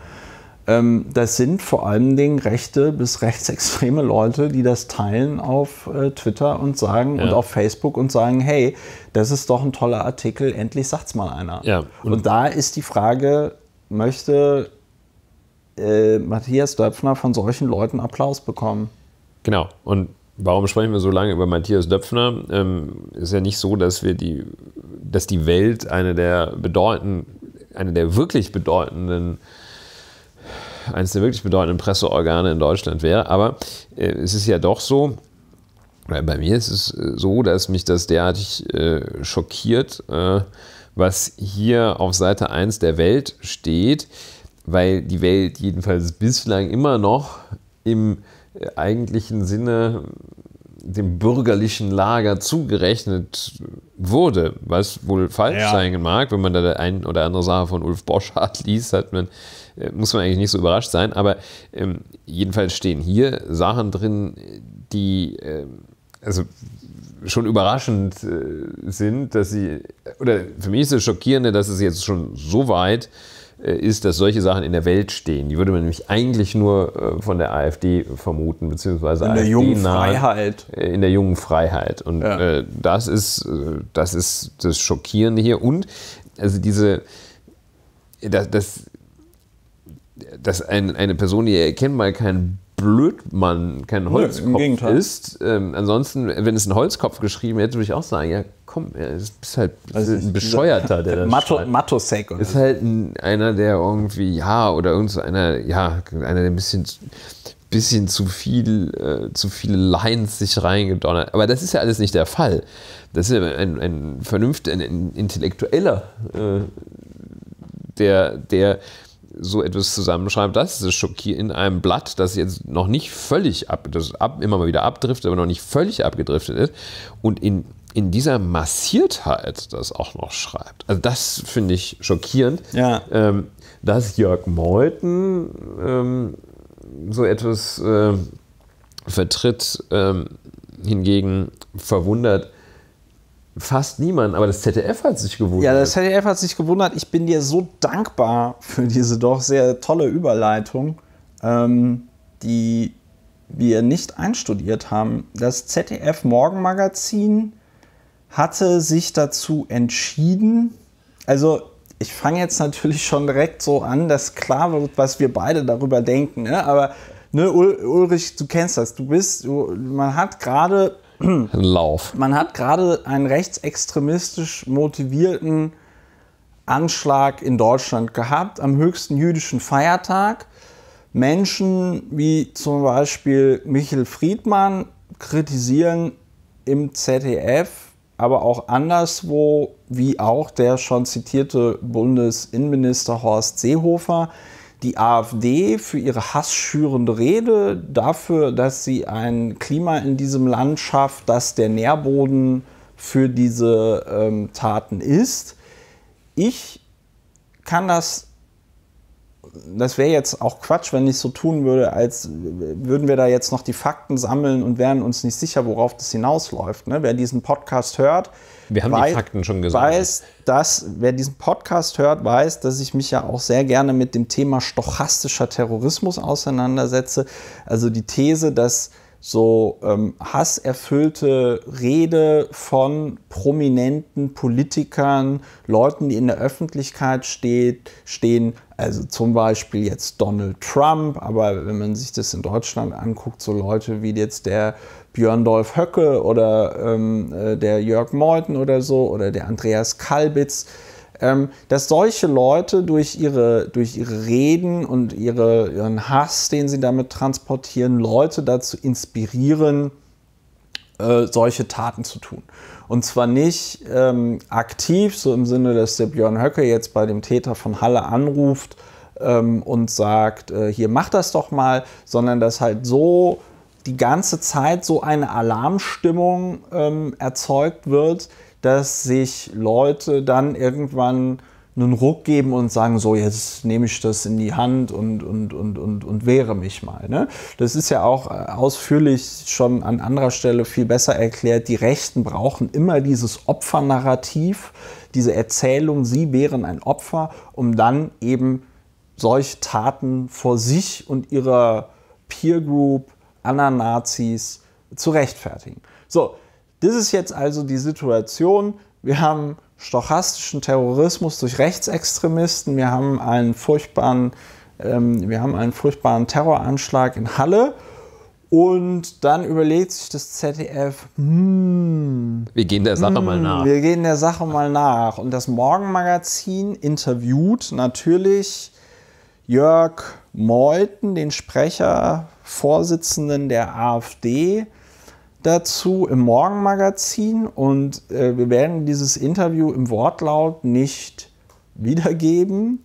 S1: Ähm, das sind vor allen Dingen rechte bis rechtsextreme Leute, die das teilen auf äh, Twitter und sagen ja. und auf Facebook und sagen, hey, das ist doch ein toller Artikel, endlich sagt's mal einer. Ja, und, und da ist die Frage, möchte äh, Matthias Döpfner von solchen Leuten Applaus bekommen.
S2: Genau. Und warum sprechen wir so lange über Matthias Döpfner? Ähm, ist ja nicht so, dass wir die, dass die Welt eine der bedeutenden, eine der wirklich bedeutenden eines der wirklich bedeutenden Presseorgane in Deutschland wäre. Aber äh, es ist ja doch so, bei mir ist es äh, so, dass mich das derartig äh, schockiert, äh, was hier auf Seite 1 der Welt steht weil die Welt jedenfalls bislang immer noch im äh, eigentlichen Sinne dem bürgerlichen Lager zugerechnet wurde, was wohl falsch ja. sein mag, wenn man da ein oder andere Sache von Ulf Boschardt liest, hat man, äh, muss man eigentlich nicht so überrascht sein, aber ähm, jedenfalls stehen hier Sachen drin, die äh, also schon überraschend äh, sind, dass sie, oder für mich ist es Schockierende, dass es jetzt schon so weit äh, äh, ist, dass solche Sachen in der Welt stehen. Die würde man nämlich eigentlich nur äh, von der AfD vermuten, beziehungsweise in der jungen Freiheit. Äh, in der jungen Freiheit. Und ja. das, ist, das ist das Schockierende hier. Und also diese, das, dass ein, eine Person, die erkennt erkennbar keinen blöd man kein Holzkopf Nö, ist. Ähm, ansonsten, wenn es ein Holzkopf geschrieben hätte, würde ich auch sagen, ja komm, er ist halt also ein Bescheuerter, der das Matto, Mattosek Ist halt ein, einer, der irgendwie, ja, oder irgend so einer, ja, einer, der ein bisschen bisschen zu viel, äh, zu viele Lines sich reingedonnert. Aber das ist ja alles nicht der Fall. Das ist ja ein, ein Vernunft, ein, ein Intellektueller, äh, der, der so etwas zusammenschreibt, das ist schockierend in einem Blatt, das jetzt noch nicht völlig ab, das ab, immer mal wieder abdriftet, aber noch nicht völlig abgedriftet ist und in, in dieser Massiertheit das auch noch schreibt. Also das finde ich schockierend, ja. ähm, dass Jörg Meuthen ähm, so etwas äh, vertritt, ähm, hingegen verwundert fast niemand, aber das ZDF hat sich gewundert.
S1: Ja, das ZDF hat sich gewundert. Ich bin dir so dankbar für diese doch sehr tolle Überleitung, ähm, die wir nicht einstudiert haben. Das ZDF Morgenmagazin hatte sich dazu entschieden, also ich fange jetzt natürlich schon direkt so an, dass klar wird, was wir beide darüber denken, ne? aber ne, Ulrich, du kennst das, du bist, du, man hat gerade
S2: Lauf.
S1: Man hat gerade einen rechtsextremistisch motivierten Anschlag in Deutschland gehabt, am höchsten jüdischen Feiertag. Menschen wie zum Beispiel Michel Friedmann kritisieren im ZDF aber auch anderswo, wie auch der schon zitierte Bundesinnenminister Horst Seehofer, die AfD für ihre hassschürende Rede, dafür, dass sie ein Klima in diesem Land schafft, das der Nährboden für diese ähm, Taten ist. Ich kann das das wäre jetzt auch Quatsch, wenn ich so tun würde, als würden wir da jetzt noch die Fakten sammeln und wären uns nicht sicher, worauf das hinausläuft. Ne? Wer diesen Podcast hört, wir haben weiß, die Fakten schon gesagt. Weiß, dass wer diesen Podcast hört, weiß, dass ich mich ja auch sehr gerne mit dem Thema stochastischer Terrorismus auseinandersetze. Also die These, dass so ähm, hasserfüllte Rede von prominenten Politikern, Leuten, die in der Öffentlichkeit steht, stehen, also zum Beispiel jetzt Donald Trump, aber wenn man sich das in Deutschland anguckt, so Leute wie jetzt der Björn Dolf Höcke oder ähm, äh, der Jörg Meuthen oder so oder der Andreas Kalbitz, ähm, dass solche Leute durch ihre, durch ihre Reden und ihre, ihren Hass, den sie damit transportieren, Leute dazu inspirieren, äh, solche Taten zu tun. Und zwar nicht ähm, aktiv, so im Sinne, dass der Björn Höcke jetzt bei dem Täter von Halle anruft ähm, und sagt, äh, hier mach das doch mal, sondern dass halt so die ganze Zeit so eine Alarmstimmung ähm, erzeugt wird, dass sich Leute dann irgendwann einen Ruck geben und sagen, so jetzt nehme ich das in die Hand und, und, und, und, und wehre mich mal. Ne? Das ist ja auch äh, ausführlich schon an anderer Stelle viel besser erklärt. Die Rechten brauchen immer dieses Opfernarrativ, diese Erzählung, sie wären ein Opfer, um dann eben solche Taten vor sich und ihrer Peer Group, anderen Nazis zu rechtfertigen. So, das ist jetzt also die Situation. Wir haben stochastischen Terrorismus durch Rechtsextremisten. Wir haben einen furchtbaren, ähm, wir haben einen furchtbaren Terroranschlag in Halle. Und dann überlegt sich das ZDF,
S2: hmm, wir gehen der Sache hmm, mal nach. Wir
S1: gehen der Sache mal nach. Und das Morgenmagazin interviewt natürlich Jörg Meuthen, den Sprecher, Vorsitzenden der AfD, dazu im Morgenmagazin und äh, wir werden dieses Interview im Wortlaut nicht wiedergeben,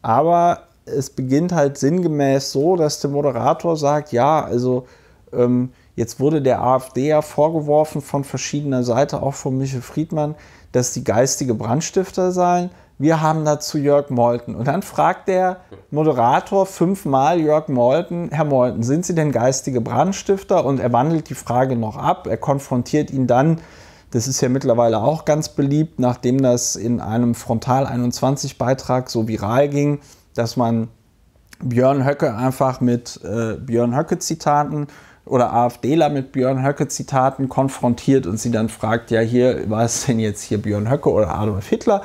S1: aber es beginnt halt sinngemäß so, dass der Moderator sagt, ja, also ähm, jetzt wurde der AfD ja vorgeworfen von verschiedener Seite, auch von Michel Friedmann, dass die geistige Brandstifter seien wir haben dazu Jörg Molten. Und dann fragt der Moderator fünfmal Jörg Molten, Herr Molten, sind Sie denn geistige Brandstifter? Und er wandelt die Frage noch ab, er konfrontiert ihn dann, das ist ja mittlerweile auch ganz beliebt, nachdem das in einem Frontal 21 Beitrag so viral ging, dass man Björn Höcke einfach mit äh, Björn Höcke Zitaten oder AfDler mit Björn Höcke Zitaten konfrontiert und sie dann fragt, ja hier, war es denn jetzt hier Björn Höcke oder Adolf Hitler?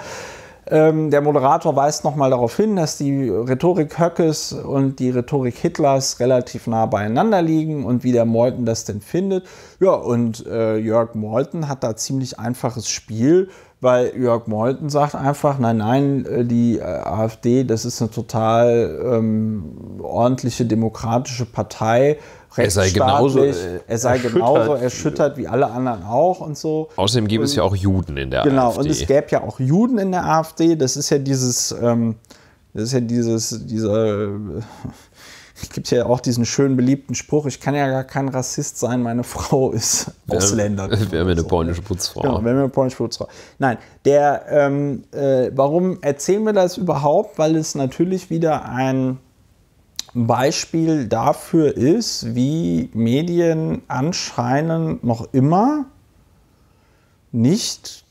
S1: Ähm, der Moderator weist nochmal darauf hin, dass die Rhetorik Höckes und die Rhetorik Hitlers relativ nah beieinander liegen und wie der Meuthen das denn findet. Ja, und äh, Jörg Meuthen hat da ziemlich einfaches Spiel, weil Jörg Meuthen sagt einfach, nein, nein, äh, die äh, AfD, das ist eine total ähm, ordentliche demokratische Partei er sei genauso, äh, er sei erschüttert. genauso
S2: erschüttert
S1: wie alle anderen auch und so.
S2: Außerdem gäbe und, es ja auch Juden in der genau, AfD. Genau, und es
S1: gäbe ja auch Juden in der AfD. Das ist ja dieses, ähm, das ist ja dieses, dieser. Es äh, gibt ja auch diesen schönen beliebten Spruch, ich kann ja gar kein Rassist sein, meine Frau
S2: ist Ausländer. Wir haben mir eine polnische Putzfrau. Genau,
S1: wir haben eine polnische Putzfrau. Nein, der, ähm, äh, warum erzählen wir das überhaupt? Weil es natürlich wieder ein Beispiel dafür ist, wie Medien anscheinend noch immer nicht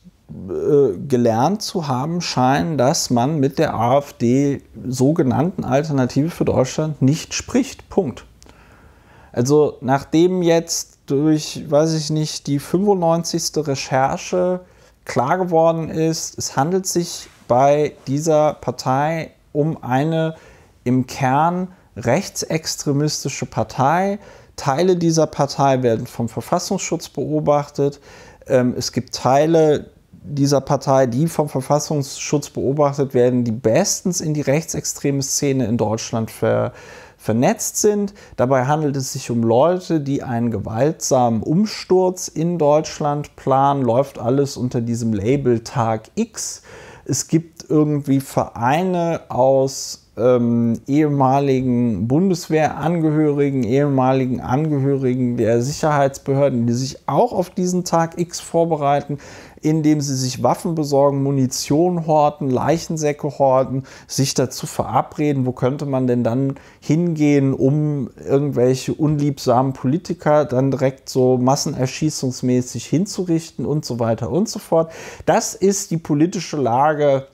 S1: äh, gelernt zu haben scheinen, dass man mit der AfD sogenannten Alternative für Deutschland nicht spricht. Punkt. Also nachdem jetzt durch, weiß ich nicht, die 95. Recherche klar geworden ist, es handelt sich bei dieser Partei um eine im Kern rechtsextremistische Partei. Teile dieser Partei werden vom Verfassungsschutz beobachtet. Ähm, es gibt Teile dieser Partei, die vom Verfassungsschutz beobachtet werden, die bestens in die rechtsextreme Szene in Deutschland ver vernetzt sind. Dabei handelt es sich um Leute, die einen gewaltsamen Umsturz in Deutschland planen. Läuft alles unter diesem Label Tag X. Es gibt irgendwie Vereine aus ähm, ehemaligen Bundeswehrangehörigen, ehemaligen Angehörigen der Sicherheitsbehörden, die sich auch auf diesen Tag X vorbereiten, indem sie sich Waffen besorgen, Munition horten, Leichensäcke horten, sich dazu verabreden, wo könnte man denn dann hingehen, um irgendwelche unliebsamen Politiker dann direkt so massenerschießungsmäßig hinzurichten und so weiter und so fort. Das ist die politische Lage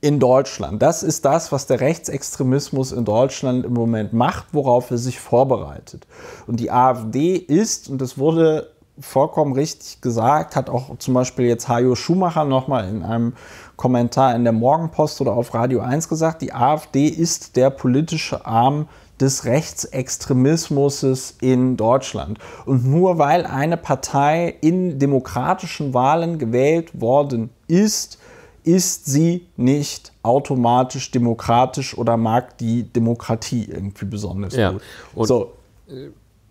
S1: in Deutschland. Das ist das, was der Rechtsextremismus in Deutschland im Moment macht, worauf er sich vorbereitet. Und die AfD ist, und das wurde vollkommen richtig gesagt, hat auch zum Beispiel jetzt Hajo Schumacher nochmal in einem Kommentar in der Morgenpost oder auf Radio 1 gesagt, die AfD ist der politische Arm des Rechtsextremismus in Deutschland. Und nur weil eine Partei in demokratischen Wahlen gewählt worden ist, ist sie nicht automatisch demokratisch oder mag die Demokratie irgendwie besonders ja. gut. Und so.
S2: Äh,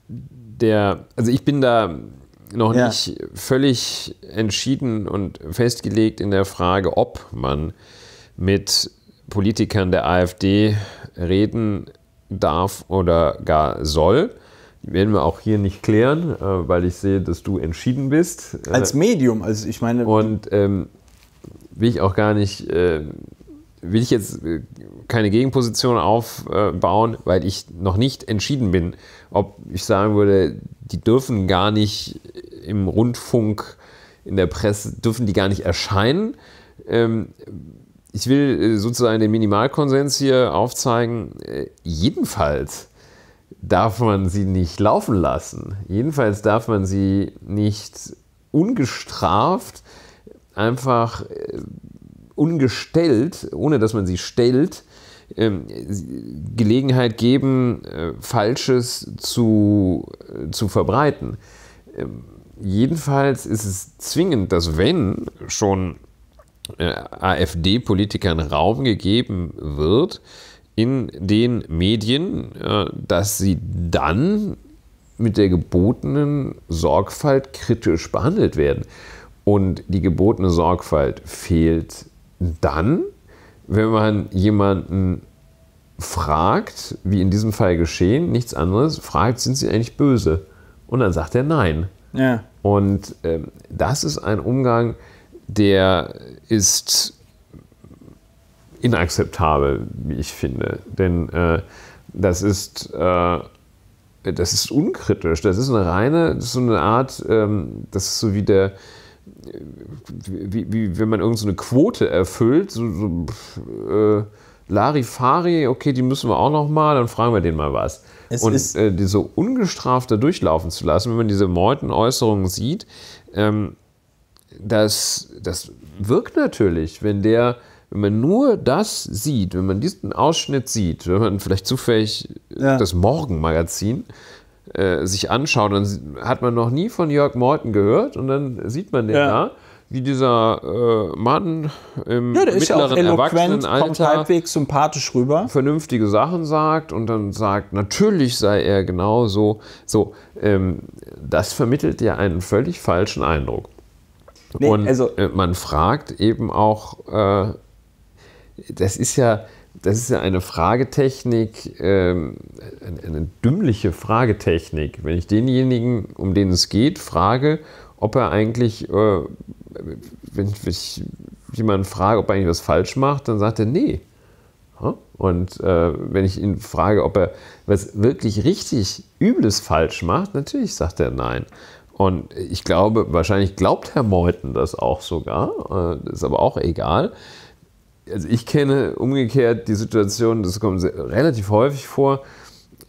S2: der, also ich bin da noch ja. nicht völlig entschieden und festgelegt in der Frage, ob man mit Politikern der AfD reden darf oder gar soll. Die werden wir auch hier nicht klären, äh, weil ich sehe, dass du entschieden bist. Als äh, Medium, also ich meine. Und ähm, will ich auch gar nicht, äh, will ich jetzt äh, keine Gegenposition aufbauen, weil ich noch nicht entschieden bin, ob ich sagen würde, die dürfen gar nicht im Rundfunk, in der Presse, dürfen die gar nicht erscheinen. Ähm, ich will äh, sozusagen den Minimalkonsens hier aufzeigen. Äh, jedenfalls darf man sie nicht laufen lassen. Jedenfalls darf man sie nicht ungestraft äh, einfach äh, ungestellt, ohne dass man sie stellt, ähm, Gelegenheit geben, äh, Falsches zu, äh, zu verbreiten. Ähm, jedenfalls ist es zwingend, dass wenn schon äh, AfD-Politikern Raum gegeben wird in den Medien, dass sie dann mit der gebotenen Sorgfalt kritisch behandelt werden. Und die gebotene Sorgfalt fehlt dann, wenn man jemanden fragt, wie in diesem Fall geschehen, nichts anderes, fragt, sind sie eigentlich böse? Und dann sagt er nein. Ja. Und ähm, das ist ein Umgang, der ist inakzeptabel, wie ich finde. Denn äh, das ist. Äh, das ist unkritisch, das ist eine reine, das ist so eine Art, ähm, das ist so wie der, wie, wie, wenn man irgendeine so Quote erfüllt, so, so äh, Larifari, okay, die müssen wir auch noch mal, dann fragen wir den mal was. Es und äh, die so ungestraft da durchlaufen zu lassen, wenn man diese Meutenäußerungen sieht, ähm, das, das wirkt natürlich, wenn der wenn man nur das sieht, wenn man diesen Ausschnitt sieht, wenn man vielleicht zufällig ja. das Morgenmagazin äh, äh, sich anschaut, dann hat man noch nie von Jörg Morten gehört und dann sieht man den ja. da wie dieser äh, Mann im ja, mittleren ja eloquent, Erwachsenenalter halbwegs sympathisch rüber. vernünftige Sachen sagt und dann sagt, natürlich sei er genau so. So, ähm, das vermittelt ja einen völlig falschen Eindruck. Nee, und also, äh, man fragt eben auch, äh, das ist ja, das ist ja eine Fragetechnik, ähm, eine, eine dümmliche Fragetechnik. Wenn ich denjenigen, um den es geht, frage, ob er eigentlich, äh, wenn ich jemanden frage, ob er eigentlich was falsch macht, dann sagt er nee. Und äh, wenn ich ihn frage, ob er was wirklich richtig Übles falsch macht, natürlich sagt er nein. Und ich glaube, wahrscheinlich glaubt Herr Meuthen das auch sogar, äh, ist aber auch egal, also ich kenne umgekehrt die Situation, das kommt relativ häufig vor,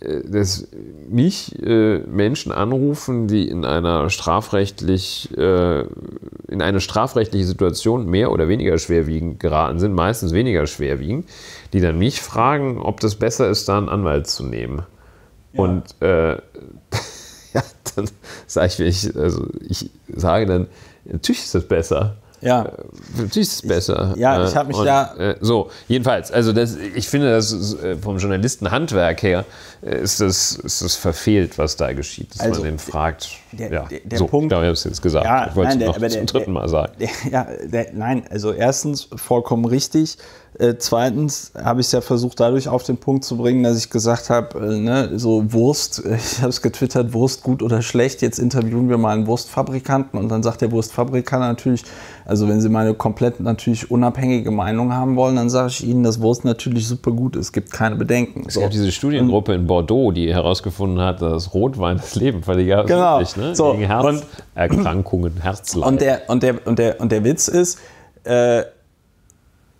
S2: äh, dass mich äh, Menschen anrufen, die in einer strafrechtlich äh, in eine strafrechtliche Situation mehr oder weniger schwerwiegend geraten sind, meistens weniger schwerwiegend, die dann mich fragen, ob das besser ist, da einen Anwalt zu nehmen. Ja. Und äh, ja, dann sage ich, also ich sage dann, natürlich ist das besser. Ja. Äh, natürlich ist es besser. Ich, ja, ich habe mich und, da. Äh, so, jedenfalls, also das, ich finde, das ist, äh, vom Journalistenhandwerk her äh, ist das, ist das verfehlt, was da geschieht, dass also, man den fragt. Der, ja, der, der so, Punkt. Ich glaube, ich habe es jetzt gesagt. Ja, ich wollte es noch der, zum dritten Mal sagen. ja, nein, also erstens
S1: vollkommen richtig. Äh, zweitens habe ich es ja versucht, dadurch auf den Punkt zu bringen, dass ich gesagt habe, äh, ne, so Wurst, ich habe es getwittert, Wurst gut oder schlecht, jetzt interviewen wir mal einen Wurstfabrikanten und dann sagt der Wurstfabrikant natürlich, also wenn Sie meine komplett natürlich unabhängige Meinung haben wollen, dann sage ich Ihnen, dass Wurst natürlich super gut ist, gibt keine Bedenken. Es so. gab diese
S2: Studiengruppe in Bordeaux, die herausgefunden hat, dass Rotwein das Leben verliert, genau. Ist, ne? so. gegen Herzerkrankungen, Herzleiden. Und der, und, der, und, der, und der Witz ist, äh,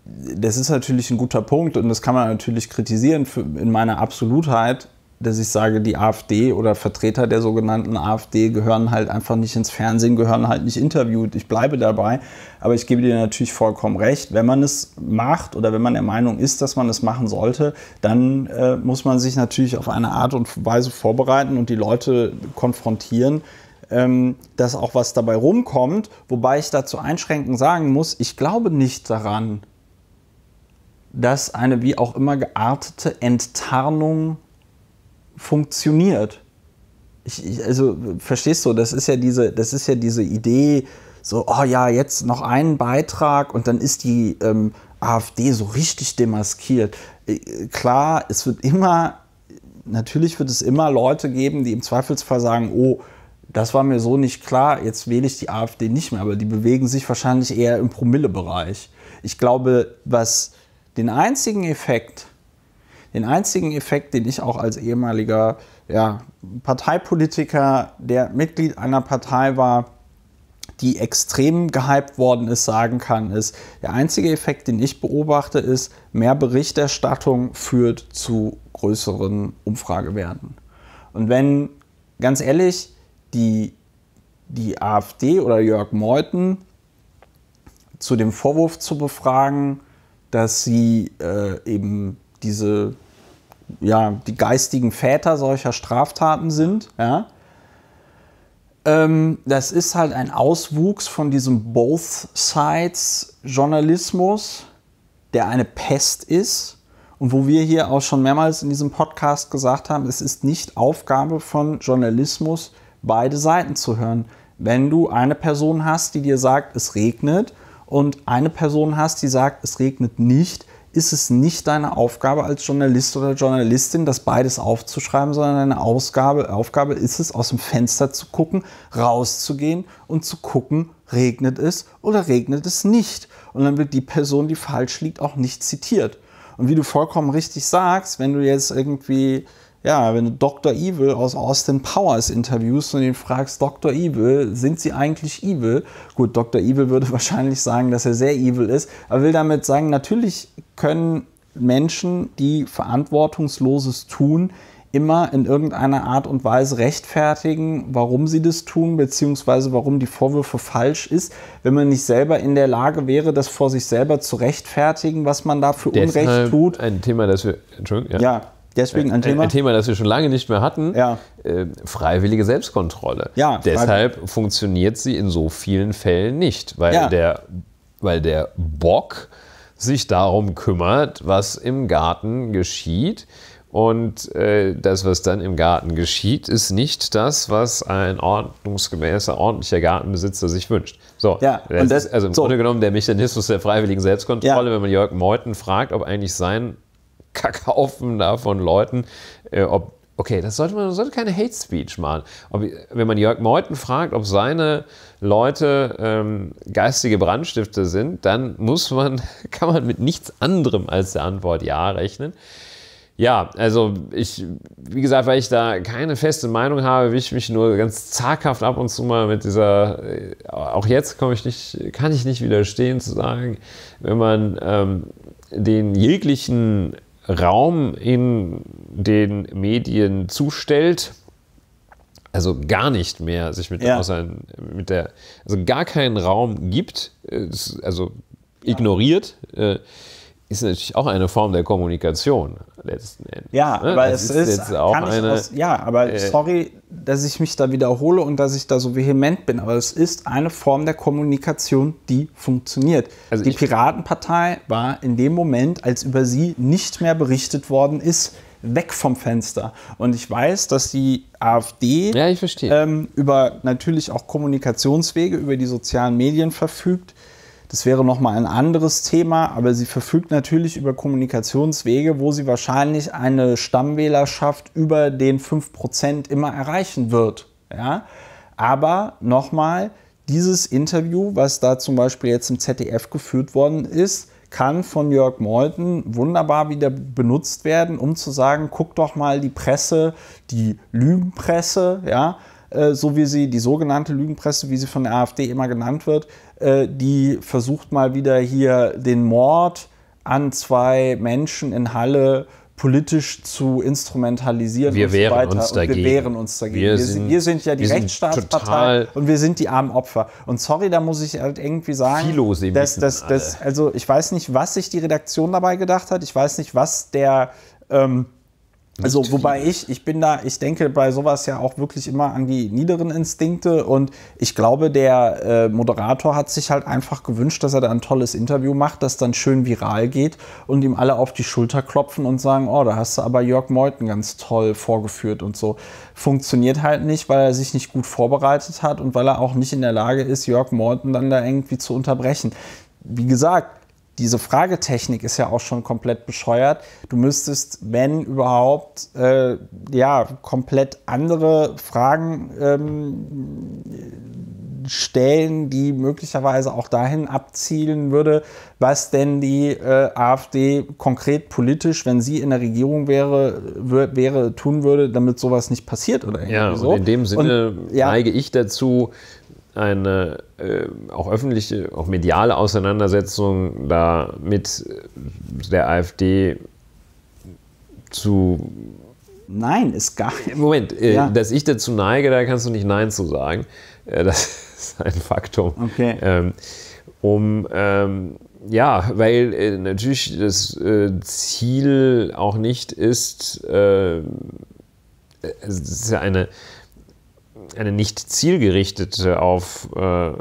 S1: das ist natürlich ein guter Punkt und das kann man natürlich kritisieren für, in meiner Absolutheit, dass ich sage, die AfD oder Vertreter der sogenannten AfD gehören halt einfach nicht ins Fernsehen, gehören halt nicht interviewt. Ich bleibe dabei, aber ich gebe dir natürlich vollkommen recht. Wenn man es macht oder wenn man der Meinung ist, dass man es machen sollte, dann äh, muss man sich natürlich auf eine Art und Weise vorbereiten und die Leute konfrontieren, ähm, dass auch was dabei rumkommt. Wobei ich dazu einschränkend sagen muss, ich glaube nicht daran, dass eine wie auch immer geartete Enttarnung funktioniert. Ich, ich, also verstehst du, das ist ja diese, das ist ja diese Idee, so, oh ja, jetzt noch einen Beitrag und dann ist die ähm, AfD so richtig demaskiert. Äh, klar, es wird immer, natürlich wird es immer Leute geben, die im Zweifelsfall sagen, oh, das war mir so nicht klar, jetzt wähle ich die AfD nicht mehr, aber die bewegen sich wahrscheinlich eher im Promillebereich. Ich glaube, was den einzigen Effekt, den einzigen Effekt, den ich auch als ehemaliger ja, Parteipolitiker, der Mitglied einer Partei war, die extrem gehypt worden ist, sagen kann, ist, der einzige Effekt, den ich beobachte, ist, mehr Berichterstattung führt zu größeren Umfragewerten. Und wenn, ganz ehrlich, die, die AfD oder Jörg Meuthen zu dem Vorwurf zu befragen, dass sie äh, eben diese, ja, die geistigen Väter solcher Straftaten sind. Ja? Ähm, das ist halt ein Auswuchs von diesem Both-Sides-Journalismus, der eine Pest ist. Und wo wir hier auch schon mehrmals in diesem Podcast gesagt haben, es ist nicht Aufgabe von Journalismus, beide Seiten zu hören. Wenn du eine Person hast, die dir sagt, es regnet und eine Person hast, die sagt, es regnet nicht, ist es nicht deine Aufgabe als Journalist oder Journalistin, das beides aufzuschreiben, sondern deine Ausgabe, Aufgabe ist es, aus dem Fenster zu gucken, rauszugehen und zu gucken, regnet es oder regnet es nicht. Und dann wird die Person, die falsch liegt, auch nicht zitiert. Und wie du vollkommen richtig sagst, wenn du jetzt irgendwie ja, wenn du Dr. Evil aus Austin Powers interviewst und ihn fragst, Dr. Evil, sind sie eigentlich evil? Gut, Dr. Evil würde wahrscheinlich sagen, dass er sehr evil ist, aber will damit sagen, natürlich können Menschen, die Verantwortungsloses tun, immer in irgendeiner Art und Weise rechtfertigen, warum sie das tun, beziehungsweise warum die Vorwürfe falsch ist, wenn man nicht selber in der Lage wäre, das vor sich selber zu rechtfertigen, was man da für Unrecht halt
S2: tut. Ein Thema, das wir. Entschuldigung, ja. ja Deswegen ein Thema. Ein Thema, das wir schon lange nicht mehr hatten. Ja. Äh, freiwillige Selbstkontrolle. Ja, Deshalb funktioniert sie in so vielen Fällen nicht, weil, ja. der, weil der Bock sich darum kümmert, was im Garten geschieht. Und äh, das, was dann im Garten geschieht, ist nicht das, was ein ordnungsgemäßer, ordentlicher Gartenbesitzer sich wünscht. So, ja, das, das, also im so. Grunde genommen der Mechanismus der freiwilligen Selbstkontrolle, ja. wenn man Jörg Meuthen fragt, ob eigentlich sein Verkaufen da von Leuten, äh, ob okay, das sollte man sollte keine Hate Speech machen. Ob, wenn man Jörg Meuthen fragt, ob seine Leute ähm, geistige Brandstifte sind, dann muss man, kann man mit nichts anderem als der Antwort Ja rechnen. Ja, also ich, wie gesagt, weil ich da keine feste Meinung habe, will ich mich nur ganz zaghaft ab und zu mal mit dieser, äh, auch jetzt komme ich nicht, kann ich nicht widerstehen zu sagen, wenn man ähm, den jeglichen Raum in den Medien zustellt. Also gar nicht mehr sich mit, ja. Außer, mit der, also gar keinen Raum gibt, äh, also ignoriert. Ja. Äh, ist natürlich auch eine Form der Kommunikation letzten Endes. Ja, ne? aber das es ist, ist auch eine, aus, ja,
S1: aber äh, sorry, dass ich mich da wiederhole und dass ich da so vehement bin, aber es ist eine Form der Kommunikation, die funktioniert. Also die Piratenpartei war in dem Moment, als über sie nicht mehr berichtet worden ist, weg vom Fenster. Und ich weiß, dass die AfD ja, ähm, über natürlich auch Kommunikationswege, über die sozialen Medien verfügt, das wäre nochmal ein anderes Thema, aber sie verfügt natürlich über Kommunikationswege, wo sie wahrscheinlich eine Stammwählerschaft über den 5% immer erreichen wird. Ja? Aber nochmal, dieses Interview, was da zum Beispiel jetzt im ZDF geführt worden ist, kann von Jörg Meuthen wunderbar wieder benutzt werden, um zu sagen, guck doch mal die Presse, die Lügenpresse, ja, äh, so wie sie, die sogenannte Lügenpresse, wie sie von der AfD immer genannt wird, äh, die versucht mal wieder hier den Mord an zwei Menschen in Halle politisch zu instrumentalisieren wir und so weiter. Uns dagegen. wir wehren uns dagegen. Wir, wir, sind, wir sind, ja die Rechtsstaatspartei und wir sind die armen Opfer. Und sorry, da muss ich halt irgendwie sagen, dass, dass, dass, also ich weiß nicht, was sich die Redaktion dabei gedacht hat. Ich weiß nicht, was der ähm, also wobei ich, ich bin da, ich denke bei sowas ja auch wirklich immer an die niederen Instinkte und ich glaube, der äh, Moderator hat sich halt einfach gewünscht, dass er da ein tolles Interview macht, das dann schön viral geht und ihm alle auf die Schulter klopfen und sagen, oh, da hast du aber Jörg Meuthen ganz toll vorgeführt und so. Funktioniert halt nicht, weil er sich nicht gut vorbereitet hat und weil er auch nicht in der Lage ist, Jörg Meuthen dann da irgendwie zu unterbrechen. Wie gesagt, diese Fragetechnik ist ja auch schon komplett bescheuert. Du müsstest, wenn überhaupt, äh, ja, komplett andere Fragen ähm, stellen, die möglicherweise auch dahin abzielen würde, was denn die äh, AfD konkret politisch, wenn sie in der Regierung wäre, wäre tun würde, damit sowas nicht passiert oder irgendwie ja, so. In dem Sinne und, ja,
S2: neige ich dazu, eine äh, auch öffentliche, auch mediale Auseinandersetzung da mit der AfD zu. Nein, ist gar nicht. Moment, äh, ja. dass ich dazu neige, da kannst du nicht Nein zu sagen. Äh, das ist ein Faktum. Okay. Ähm, um. Ähm, ja, weil äh, natürlich das äh, Ziel auch nicht ist, äh, es ist ja eine eine nicht zielgerichtete auf äh,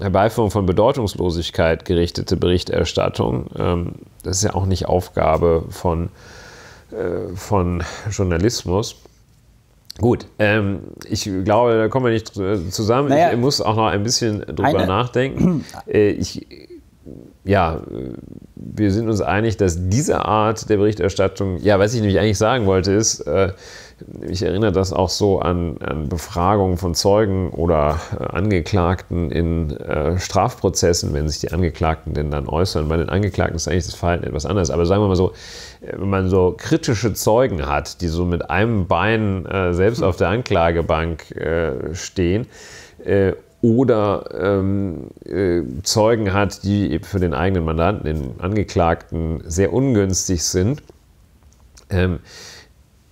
S2: Herbeiführung von Bedeutungslosigkeit gerichtete Berichterstattung, ähm, das ist ja auch nicht Aufgabe von, äh, von Journalismus. Gut, ähm, ich glaube, da kommen wir nicht äh, zusammen. Naja. Ich muss auch noch ein bisschen drüber eine. nachdenken. Äh, ich, ja, wir sind uns einig, dass diese Art der Berichterstattung, ja, was ich nämlich eigentlich sagen wollte, ist, äh, ich erinnere das auch so an, an Befragungen von Zeugen oder äh, Angeklagten in äh, Strafprozessen, wenn sich die Angeklagten denn dann äußern. Bei den Angeklagten ist eigentlich das Verhalten etwas anders. Aber sagen wir mal so, äh, wenn man so kritische Zeugen hat, die so mit einem Bein äh, selbst hm. auf der Anklagebank äh, stehen, äh, oder ähm, äh, Zeugen hat, die für den eigenen Mandanten, den Angeklagten, sehr ungünstig sind, ähm,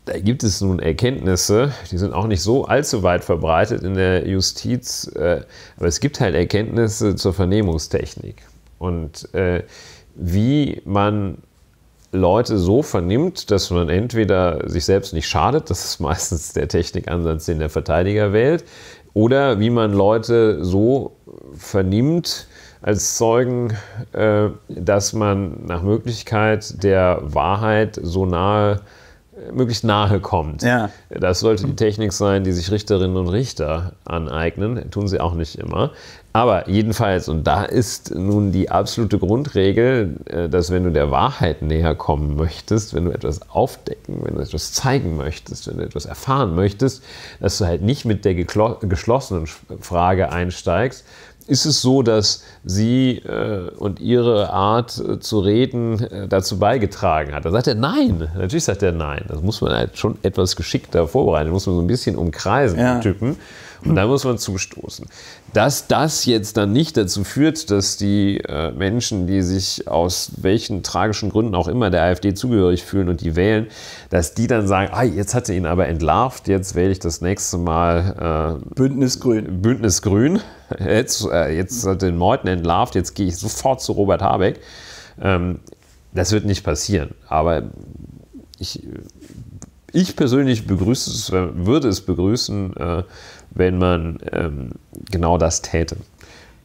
S2: da gibt es nun Erkenntnisse, die sind auch nicht so allzu weit verbreitet in der Justiz, äh, aber es gibt halt Erkenntnisse zur Vernehmungstechnik und äh, wie man Leute so vernimmt, dass man entweder sich selbst nicht schadet, das ist meistens der Technikansatz, den der Verteidiger wählt, oder wie man Leute so vernimmt als Zeugen, äh, dass man nach Möglichkeit der Wahrheit so nahe möglichst nahe kommt. Ja. Das sollte die Technik sein, die sich Richterinnen und Richter aneignen. Tun sie auch nicht immer. Aber jedenfalls, und da ist nun die absolute Grundregel, äh, dass wenn du der Wahrheit näher kommen möchtest, wenn du etwas aufdecken, wenn du etwas zeigen möchtest, wenn du etwas erfahren möchtest, dass du halt nicht mit der geschlossenen Frage einsteigst, ist es so, dass Sie äh, und Ihre Art äh, zu reden äh, dazu beigetragen hat? Da sagt er nein. Natürlich sagt er nein. Das muss man halt schon etwas geschickter vorbereiten. Das muss man so ein bisschen umkreisen, ja. den Typen. Und da muss man zustoßen. Dass das jetzt dann nicht dazu führt, dass die äh, Menschen, die sich aus welchen tragischen Gründen auch immer der AfD zugehörig fühlen und die wählen, dass die dann sagen, ah, jetzt hat er ihn aber entlarvt, jetzt wähle ich das nächste Mal äh, Bündnisgrün. Bündnisgrün. Jetzt, äh, jetzt hat er den Meuthen entlarvt, jetzt gehe ich sofort zu Robert Habeck. Ähm, das wird nicht passieren. Aber ich, ich persönlich begrüße es, würde es begrüßen, äh, wenn man ähm, genau das täte.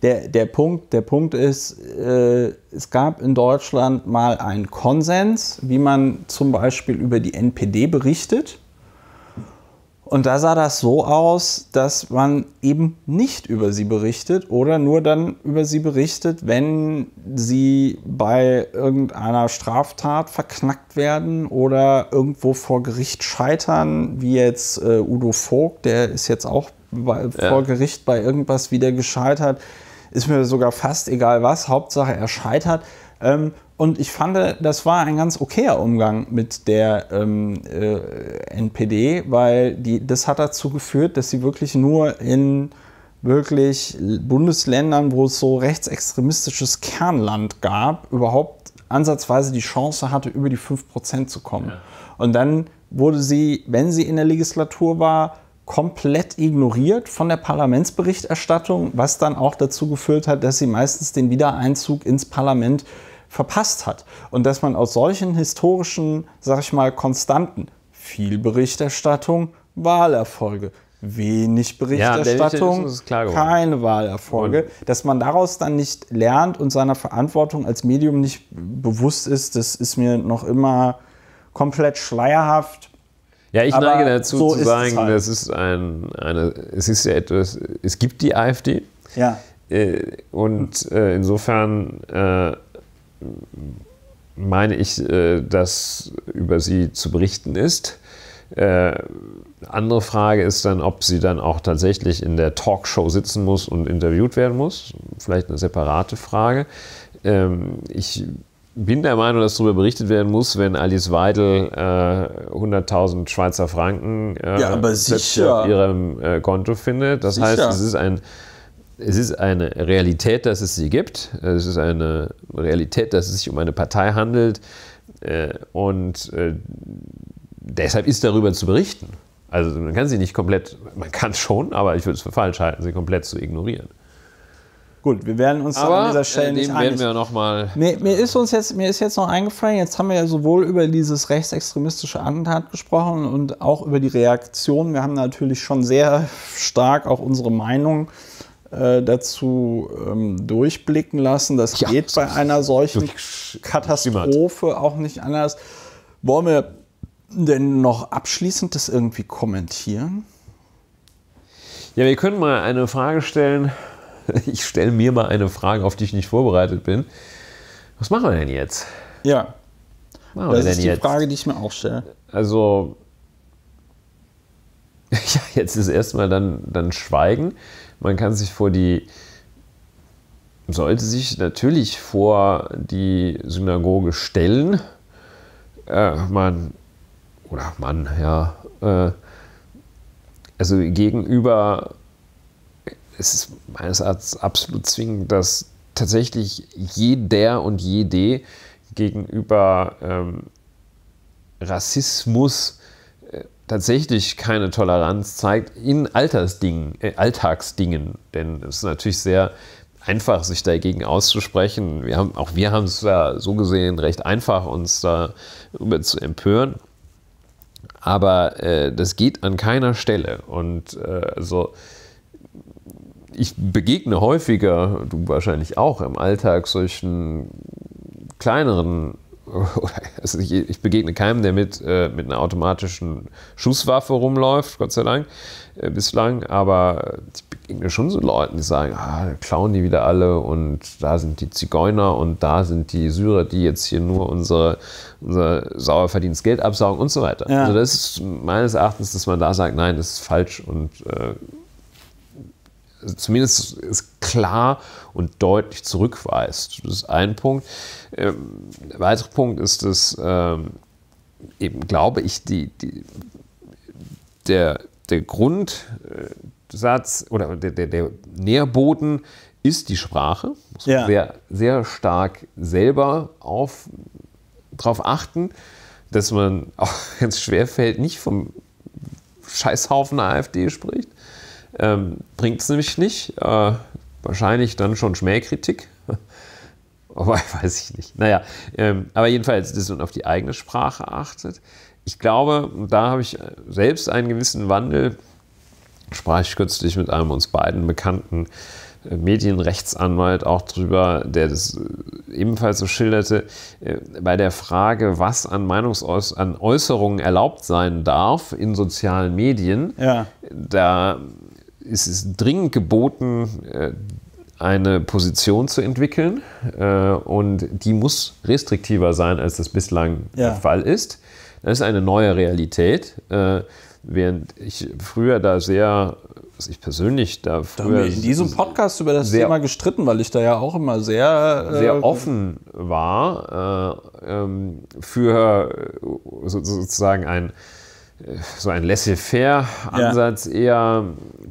S1: Der, der, Punkt, der Punkt ist, äh, es gab in Deutschland mal einen Konsens, wie man zum Beispiel über die NPD berichtet. Und da sah das so aus, dass man eben nicht über sie berichtet oder nur dann über sie berichtet, wenn sie bei irgendeiner Straftat verknackt werden oder irgendwo vor Gericht scheitern, wie jetzt äh, Udo Vogt, der ist jetzt auch bei, ja. vor Gericht bei irgendwas wieder gescheitert. Ist mir sogar fast egal was. Hauptsache er scheitert. Ähm, und ich fand, das war ein ganz okayer Umgang mit der ähm, äh, NPD, weil die, das hat dazu geführt, dass sie wirklich nur in wirklich Bundesländern, wo es so rechtsextremistisches Kernland gab, überhaupt ansatzweise die Chance hatte, über die 5% zu kommen. Ja. Und dann wurde sie, wenn sie in der Legislatur war, komplett ignoriert von der Parlamentsberichterstattung, was dann auch dazu geführt hat, dass sie meistens den Wiedereinzug ins Parlament verpasst hat. Und dass man aus solchen historischen, sag ich mal, Konstanten, viel Berichterstattung, Wahlerfolge, wenig Berichterstattung, ja, keine Wahlerfolge, und? dass man daraus dann nicht lernt und seiner Verantwortung als Medium nicht bewusst ist, das ist mir noch immer komplett schleierhaft.
S2: Ja, ich Aber neige dazu so zu sagen, es, halt. das ist ein, eine, es ist ja etwas, es gibt die AfD. Ja. Äh, und äh, insofern äh, meine ich, äh, dass über sie zu berichten ist. Äh, andere Frage ist dann, ob sie dann auch tatsächlich in der Talkshow sitzen muss und interviewt werden muss. Vielleicht eine separate Frage. Ähm, ich bin der Meinung, dass darüber berichtet werden muss, wenn Alice Weidel äh, 100.000 Schweizer Franken äh, ja, auf ihrem äh, Konto findet. Das sicher. heißt, es ist, ein, es ist eine Realität, dass es sie gibt. Es ist eine Realität, dass es sich um eine Partei handelt. Äh, und äh, deshalb ist darüber zu berichten. Also man kann sie nicht komplett, man kann schon, aber ich würde es für falsch halten, sie komplett zu ignorieren. Gut, wir werden uns Aber, an dieser äh, Stelle äh, nicht einig. wir noch mal mir, mir, äh, ist
S1: uns jetzt, mir ist jetzt noch eingefallen, jetzt haben wir ja sowohl über dieses rechtsextremistische Attentat gesprochen und auch über die Reaktion. Wir haben natürlich schon sehr stark auch unsere Meinung äh, dazu ähm, durchblicken lassen. Das ja, geht bei einer solchen Katastrophe auch nicht anders. Wollen wir denn noch abschließend das irgendwie kommentieren?
S2: Ja, wir können mal eine Frage stellen, ich stelle mir mal eine Frage, auf die ich nicht vorbereitet bin. Was machen wir denn jetzt?
S1: Ja. Machen das ist die jetzt? Frage, die ich mir auch stelle.
S2: Also, ja, jetzt ist erstmal dann, dann Schweigen. Man kann sich vor die, sollte sich natürlich vor die Synagoge stellen. Äh, man, oder Mann, ja. Äh, also gegenüber es ist meines Erachtens absolut zwingend, dass tatsächlich jeder und jede gegenüber ähm, Rassismus äh, tatsächlich keine Toleranz zeigt in Altersdingen, äh, Alltagsdingen. Denn es ist natürlich sehr einfach, sich dagegen auszusprechen. Wir haben, auch wir haben es ja so gesehen recht einfach, uns darüber zu empören. Aber äh, das geht an keiner Stelle. Und äh, also ich begegne häufiger, du wahrscheinlich auch im Alltag, solchen kleineren, also ich, ich begegne keinem, der mit, äh, mit einer automatischen Schusswaffe rumläuft, Gott sei Dank, äh, bislang, aber ich begegne schon so Leuten, die sagen, ah, klauen die wieder alle und da sind die Zigeuner und da sind die Syrer, die jetzt hier nur unsere, unser sauer verdientes Geld absaugen und so weiter. Ja. Also das ist meines Erachtens, dass man da sagt, nein, das ist falsch und äh, zumindest ist klar und deutlich zurückweist. Das ist ein Punkt. Ähm, ein weiterer Punkt ist, dass ähm, eben, glaube ich, die, die, der, der Grundsatz oder der, der, der Nährboden ist die Sprache. Muss ja. sehr, sehr stark selber darauf achten, dass man, auch ganz es schwerfällt, nicht vom Scheißhaufen AfD spricht, ähm, Bringt es nämlich nicht. Äh, wahrscheinlich dann schon Schmähkritik. Aber weiß ich nicht. Naja, ähm, aber jedenfalls, dass man auf die eigene Sprache achtet. Ich glaube, da habe ich äh, selbst einen gewissen Wandel. Sprach ich kürzlich mit einem uns beiden bekannten äh, Medienrechtsanwalt auch drüber, der das äh, ebenfalls so schilderte, bei der Frage, was an, Meinungsäuß an Äußerungen erlaubt sein darf in sozialen Medien. Ja. Da es ist dringend geboten, äh, eine Position zu entwickeln äh, und die muss restriktiver sein, als das bislang ja. der Fall ist. Das ist eine neue Realität. Äh, während ich früher da sehr, was ich persönlich da früher. Da haben wir in diesem
S1: Podcast über das Thema gestritten, weil ich da ja auch immer sehr. sehr äh, offen
S2: war äh, ähm, für sozusagen ein äh, so ein laissez-faire-Ansatz ja. eher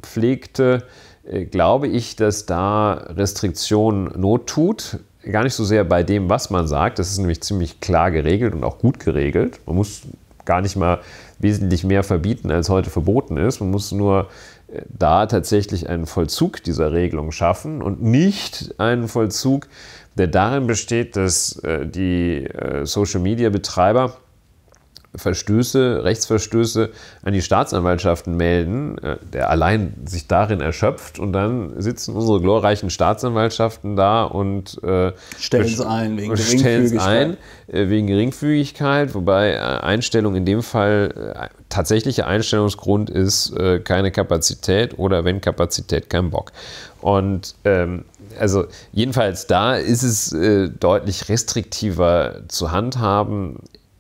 S2: pflegte, äh, glaube ich, dass da Restriktion Not tut. Gar nicht so sehr bei dem, was man sagt. Das ist nämlich ziemlich klar geregelt und auch gut geregelt. Man muss gar nicht mal wesentlich mehr verbieten, als heute verboten ist. Man muss nur äh, da tatsächlich einen Vollzug dieser Regelung schaffen und nicht einen Vollzug, der darin besteht, dass die Social-Media-Betreiber Verstöße, Rechtsverstöße an die Staatsanwaltschaften melden, äh, der allein sich darin erschöpft und dann sitzen unsere glorreichen Staatsanwaltschaften da und äh, stellen es ein, wegen Geringfügigkeit. Ein, äh, wegen Geringfügigkeit, wobei äh, Einstellung in dem Fall äh, tatsächlicher Einstellungsgrund ist äh, keine Kapazität oder wenn Kapazität kein Bock. Und ähm, also jedenfalls da ist es äh, deutlich restriktiver zu handhaben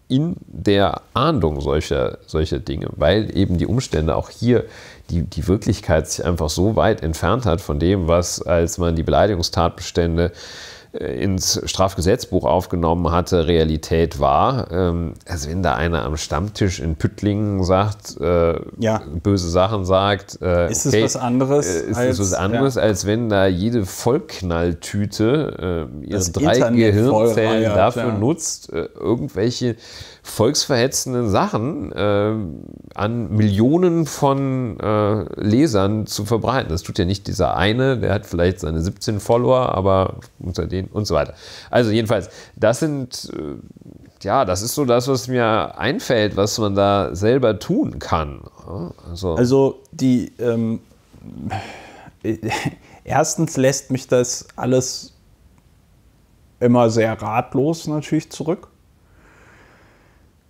S2: in der Ahndung solcher, solcher Dinge, weil eben die Umstände auch hier die, die Wirklichkeit sich einfach so weit entfernt hat von dem, was als man die Beleidigungstatbestände äh, ins Strafgesetzbuch aufgenommen hatte, Realität war. also wenn da einer am Stammtisch in Püttlingen sagt, äh, ja. böse Sachen sagt, äh, ist okay, es was anderes? Äh, ist als, es was anderes, ja. als wenn da jede Vollknalltüte äh, ihre das drei Internet Gehirnzellen voll, dafür klar. nutzt, äh, irgendwelche volksverhetzenden Sachen äh, an Millionen von äh, Lesern zu verbreiten. Das tut ja nicht dieser eine, der hat vielleicht seine 17 Follower, aber unter denen und so weiter. Also jedenfalls, das sind, äh, ja, das ist so das, was mir einfällt, was man da selber tun kann. Also, also
S1: die, ähm, erstens lässt mich das alles immer sehr ratlos natürlich zurück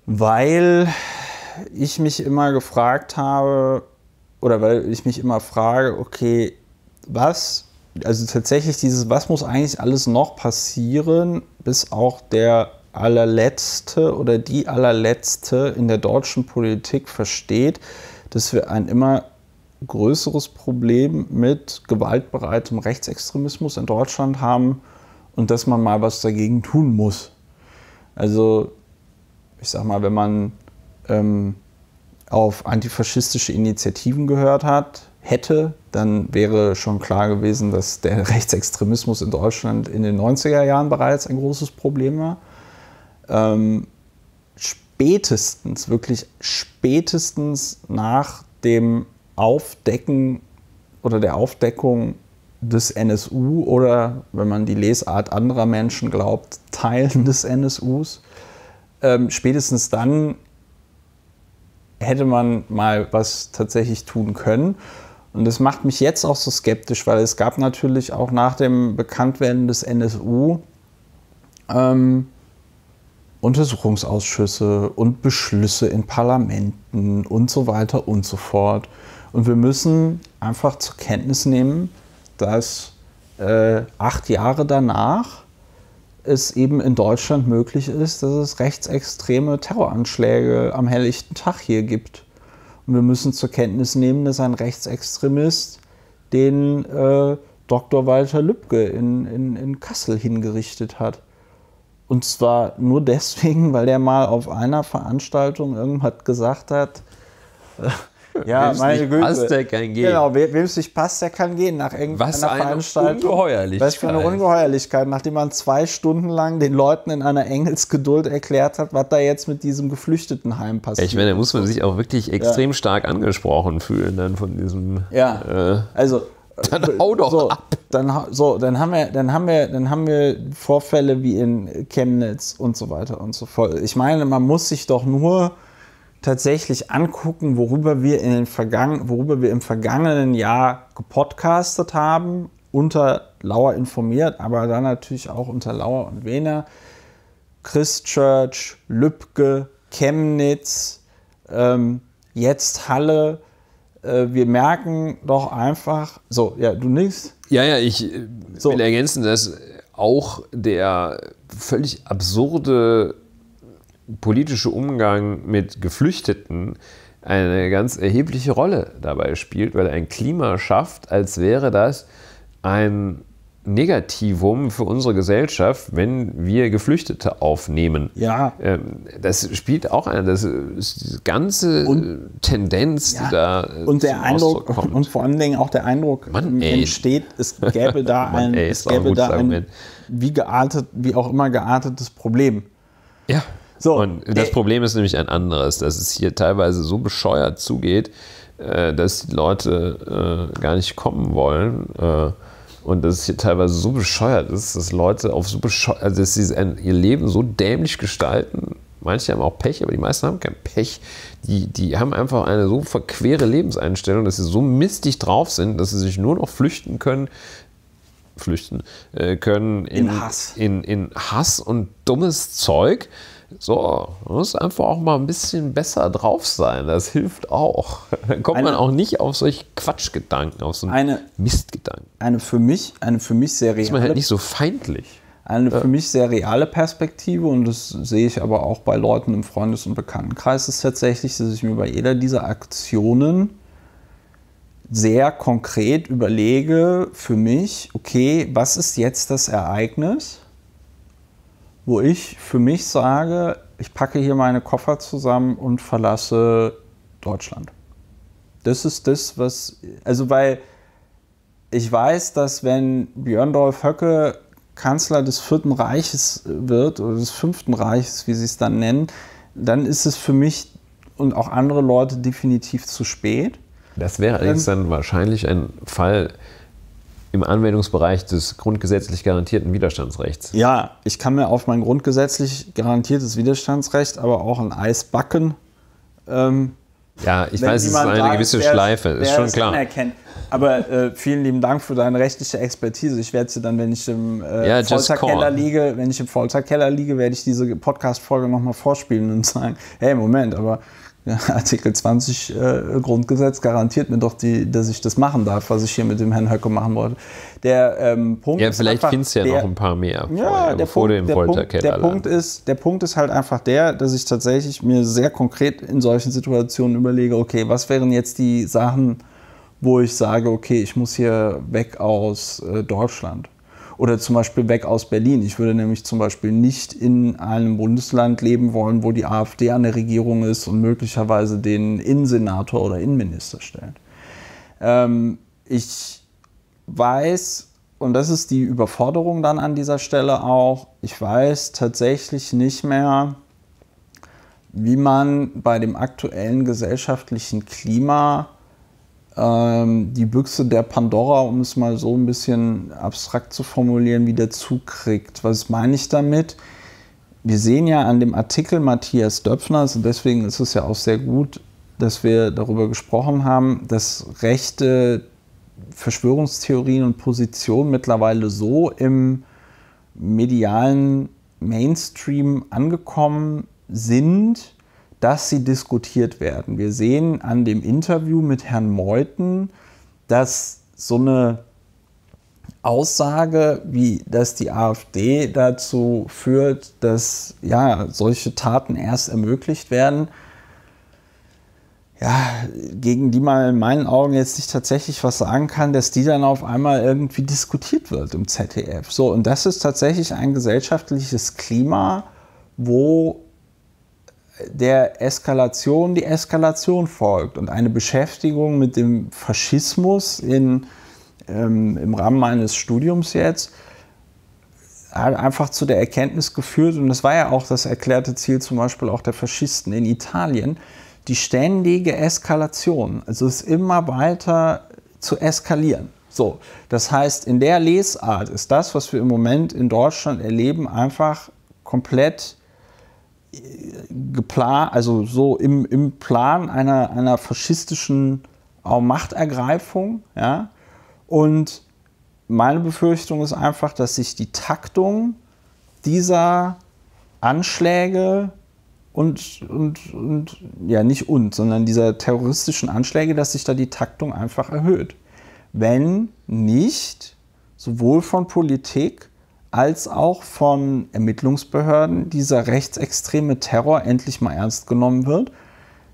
S1: weil ich mich immer gefragt habe, oder weil ich mich immer frage, okay, was, also tatsächlich dieses, was muss eigentlich alles noch passieren, bis auch der allerletzte oder die allerletzte in der deutschen Politik versteht, dass wir ein immer größeres Problem mit gewaltbereitem Rechtsextremismus in Deutschland haben und dass man mal was dagegen tun muss. Also ich sag mal, wenn man ähm, auf antifaschistische Initiativen gehört hat, hätte, dann wäre schon klar gewesen, dass der Rechtsextremismus in Deutschland in den 90er Jahren bereits ein großes Problem war. Ähm, spätestens, wirklich spätestens nach dem Aufdecken oder der Aufdeckung des NSU oder, wenn man die Lesart anderer Menschen glaubt, Teilen des NSUs, ähm, spätestens dann hätte man mal was tatsächlich tun können. Und das macht mich jetzt auch so skeptisch, weil es gab natürlich auch nach dem Bekanntwerden des NSU ähm, Untersuchungsausschüsse und Beschlüsse in Parlamenten und so weiter und so fort. Und wir müssen einfach zur Kenntnis nehmen, dass äh, acht Jahre danach es eben in Deutschland möglich ist, dass es rechtsextreme Terroranschläge am helllichten Tag hier gibt. Und wir müssen zur Kenntnis nehmen, dass ein Rechtsextremist den äh, Dr. Walter Lübcke in, in, in Kassel hingerichtet hat. Und zwar nur deswegen, weil er mal auf einer Veranstaltung irgendwas gesagt hat, äh, Ja, wem's meine Güte. Passt, der kann gehen. Genau, wem es nicht passt, der kann gehen nach irgendeiner Was Veranstaltung. Ungeheuerlichkeit. Was für eine Ungeheuerlichkeit, nachdem man zwei Stunden lang den Leuten in einer Engelsgeduld erklärt hat, was da jetzt mit diesem Geflüchtetenheim passiert. Ich meine, da
S2: muss man sich auch wirklich extrem ja. stark angesprochen fühlen dann von diesem. Ja. Äh,
S1: also dann hau doch so, ab. Dann, so, dann haben, wir, dann, haben wir, dann haben wir Vorfälle wie in Chemnitz und so weiter und so fort. Ich meine, man muss sich doch nur tatsächlich angucken, worüber wir, in den Vergangen, worüber wir im vergangenen Jahr gepodcastet haben, unter Lauer informiert, aber dann natürlich auch unter Lauer und Wehner, Christchurch, Lübcke, Chemnitz, ähm, jetzt Halle. Äh, wir merken doch einfach,
S2: so, ja, du nix. Ja, ja, ich äh, so. will ergänzen, dass auch der völlig absurde politische Umgang mit Geflüchteten eine ganz erhebliche Rolle dabei spielt, weil er ein Klima schafft, als wäre das ein Negativum für unsere Gesellschaft, wenn wir Geflüchtete aufnehmen. Ja. Ähm, das spielt auch eine, das ist die ganze und, Tendenz, ja, die da und der Eindruck
S1: kommt. und vor allen Dingen auch der Eindruck
S2: Mann, entsteht, es gäbe da Mann, ein, ey, es gäbe ein da ein
S1: wie geartet, wie auch immer geartetes Problem.
S2: Ja. So, und das äh, Problem ist nämlich ein anderes, dass es hier teilweise so bescheuert zugeht, äh, dass die Leute äh, gar nicht kommen wollen. und dass es hier teilweise so bescheuert ist, dass Leute auf so bescheuert, also dass sie ihr Leben so dämlich gestalten. Manche haben auch Pech, aber die meisten haben kein Pech. Die, die haben einfach eine so verquere Lebenseinstellung, dass sie so mistig drauf sind, dass sie sich nur noch flüchten können, flüchten können in, in Hass. In, in Hass und dummes Zeug. So, man muss einfach auch mal ein bisschen besser drauf sein. Das hilft auch. Dann kommt eine, man auch nicht auf solche Quatschgedanken, auf so einen Mistgedanken. Eine
S1: für mich, eine für mich sehr reale. Ist man halt nicht so feindlich. Eine ja. für mich sehr reale Perspektive und das sehe ich aber auch bei Leuten im Freundes- und Bekanntenkreis ist tatsächlich, dass ich mir bei jeder dieser Aktionen sehr konkret überlege für mich, okay, was ist jetzt das Ereignis? wo ich für mich sage, ich packe hier meine Koffer zusammen und verlasse Deutschland. Das ist das, was, also weil ich weiß, dass wenn Björn Dolf Höcke Kanzler des Vierten Reiches wird oder des Fünften Reiches, wie sie es dann nennen, dann ist es für mich und auch andere Leute definitiv zu spät. Das wäre allerdings
S2: dann wahrscheinlich ein Fall, im Anwendungsbereich des grundgesetzlich garantierten Widerstandsrechts.
S1: Ja, ich kann mir auf mein grundgesetzlich garantiertes Widerstandsrecht aber auch ein Eis backen. Ähm,
S2: ja, ich weiß, es ist eine gewisse Schleife, ist schon klar.
S1: Anerkennt. Aber äh, vielen lieben Dank für deine rechtliche Expertise. Ich werde sie dann, wenn ich im äh, yeah, Folterkeller liege, wenn ich im Folterkeller liege, werde ich diese Podcast-Folge nochmal vorspielen und sagen, hey, Moment, aber Artikel 20 äh, Grundgesetz garantiert mir doch, die, dass ich das machen darf, was ich hier mit dem Herrn Höcke machen wollte.
S2: Der ähm, Punkt Ja, vielleicht findest du ja der, noch ein paar mehr, ja, vorher, der Punkt, der, Punkt, der Punkt,
S1: ist, der Punkt ist halt einfach der, dass ich tatsächlich mir sehr konkret in solchen Situationen überlege, okay, was wären jetzt die Sachen, wo ich sage, okay, ich muss hier weg aus äh, Deutschland. Oder zum Beispiel weg aus Berlin. Ich würde nämlich zum Beispiel nicht in einem Bundesland leben wollen, wo die AfD an der Regierung ist und möglicherweise den Innensenator oder Innenminister stellt. Ähm, ich weiß, und das ist die Überforderung dann an dieser Stelle auch, ich weiß tatsächlich nicht mehr, wie man bei dem aktuellen gesellschaftlichen Klima ähm, die Büchse der Pandora, um es mal so ein bisschen abstrakt zu formulieren, wieder zukriegt. Was meine ich damit? Wir sehen ja an dem Artikel Matthias Döpfners, also und deswegen ist es ja auch sehr gut, dass wir darüber gesprochen haben, dass rechte Verschwörungstheorien und Positionen mittlerweile so im medialen Mainstream angekommen sind, dass sie diskutiert werden. Wir sehen an dem Interview mit Herrn Meuthen, dass so eine Aussage, wie dass die AfD dazu führt, dass ja, solche Taten erst ermöglicht werden, ja, gegen die man in meinen Augen jetzt nicht tatsächlich was sagen kann, dass die dann auf einmal irgendwie diskutiert wird im ZDF. So, und das ist tatsächlich ein gesellschaftliches Klima, wo der Eskalation die Eskalation folgt und eine Beschäftigung mit dem Faschismus in, ähm, im Rahmen meines Studiums jetzt hat einfach zu der Erkenntnis geführt, und das war ja auch das erklärte Ziel zum Beispiel auch der Faschisten in Italien, die ständige Eskalation, also es immer weiter zu eskalieren. So, das heißt, in der Lesart ist das, was wir im Moment in Deutschland erleben, einfach komplett geplant, also so im, im Plan einer, einer faschistischen Machtergreifung. Ja? Und meine Befürchtung ist einfach, dass sich die Taktung dieser Anschläge und, und, und ja, nicht und, sondern dieser terroristischen Anschläge, dass sich da die Taktung einfach erhöht. Wenn nicht sowohl von Politik als auch von Ermittlungsbehörden dieser rechtsextreme Terror endlich mal ernst genommen wird.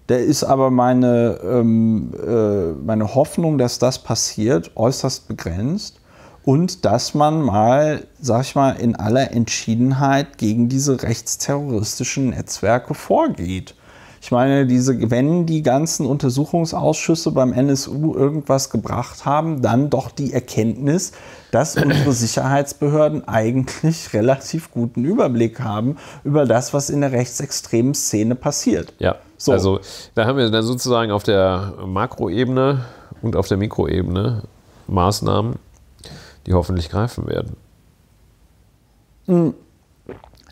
S1: Der ist aber meine, ähm, äh, meine Hoffnung, dass das passiert, äußerst begrenzt und dass man mal, sag ich mal, in aller Entschiedenheit gegen diese rechtsterroristischen Netzwerke vorgeht. Ich meine, diese, wenn die ganzen Untersuchungsausschüsse beim NSU irgendwas gebracht haben, dann doch die Erkenntnis, dass unsere Sicherheitsbehörden eigentlich relativ guten Überblick haben über das, was in der rechtsextremen Szene passiert.
S2: Ja. So. Also da haben wir dann sozusagen auf der Makroebene und auf der Mikroebene Maßnahmen, die hoffentlich greifen werden.
S1: Mhm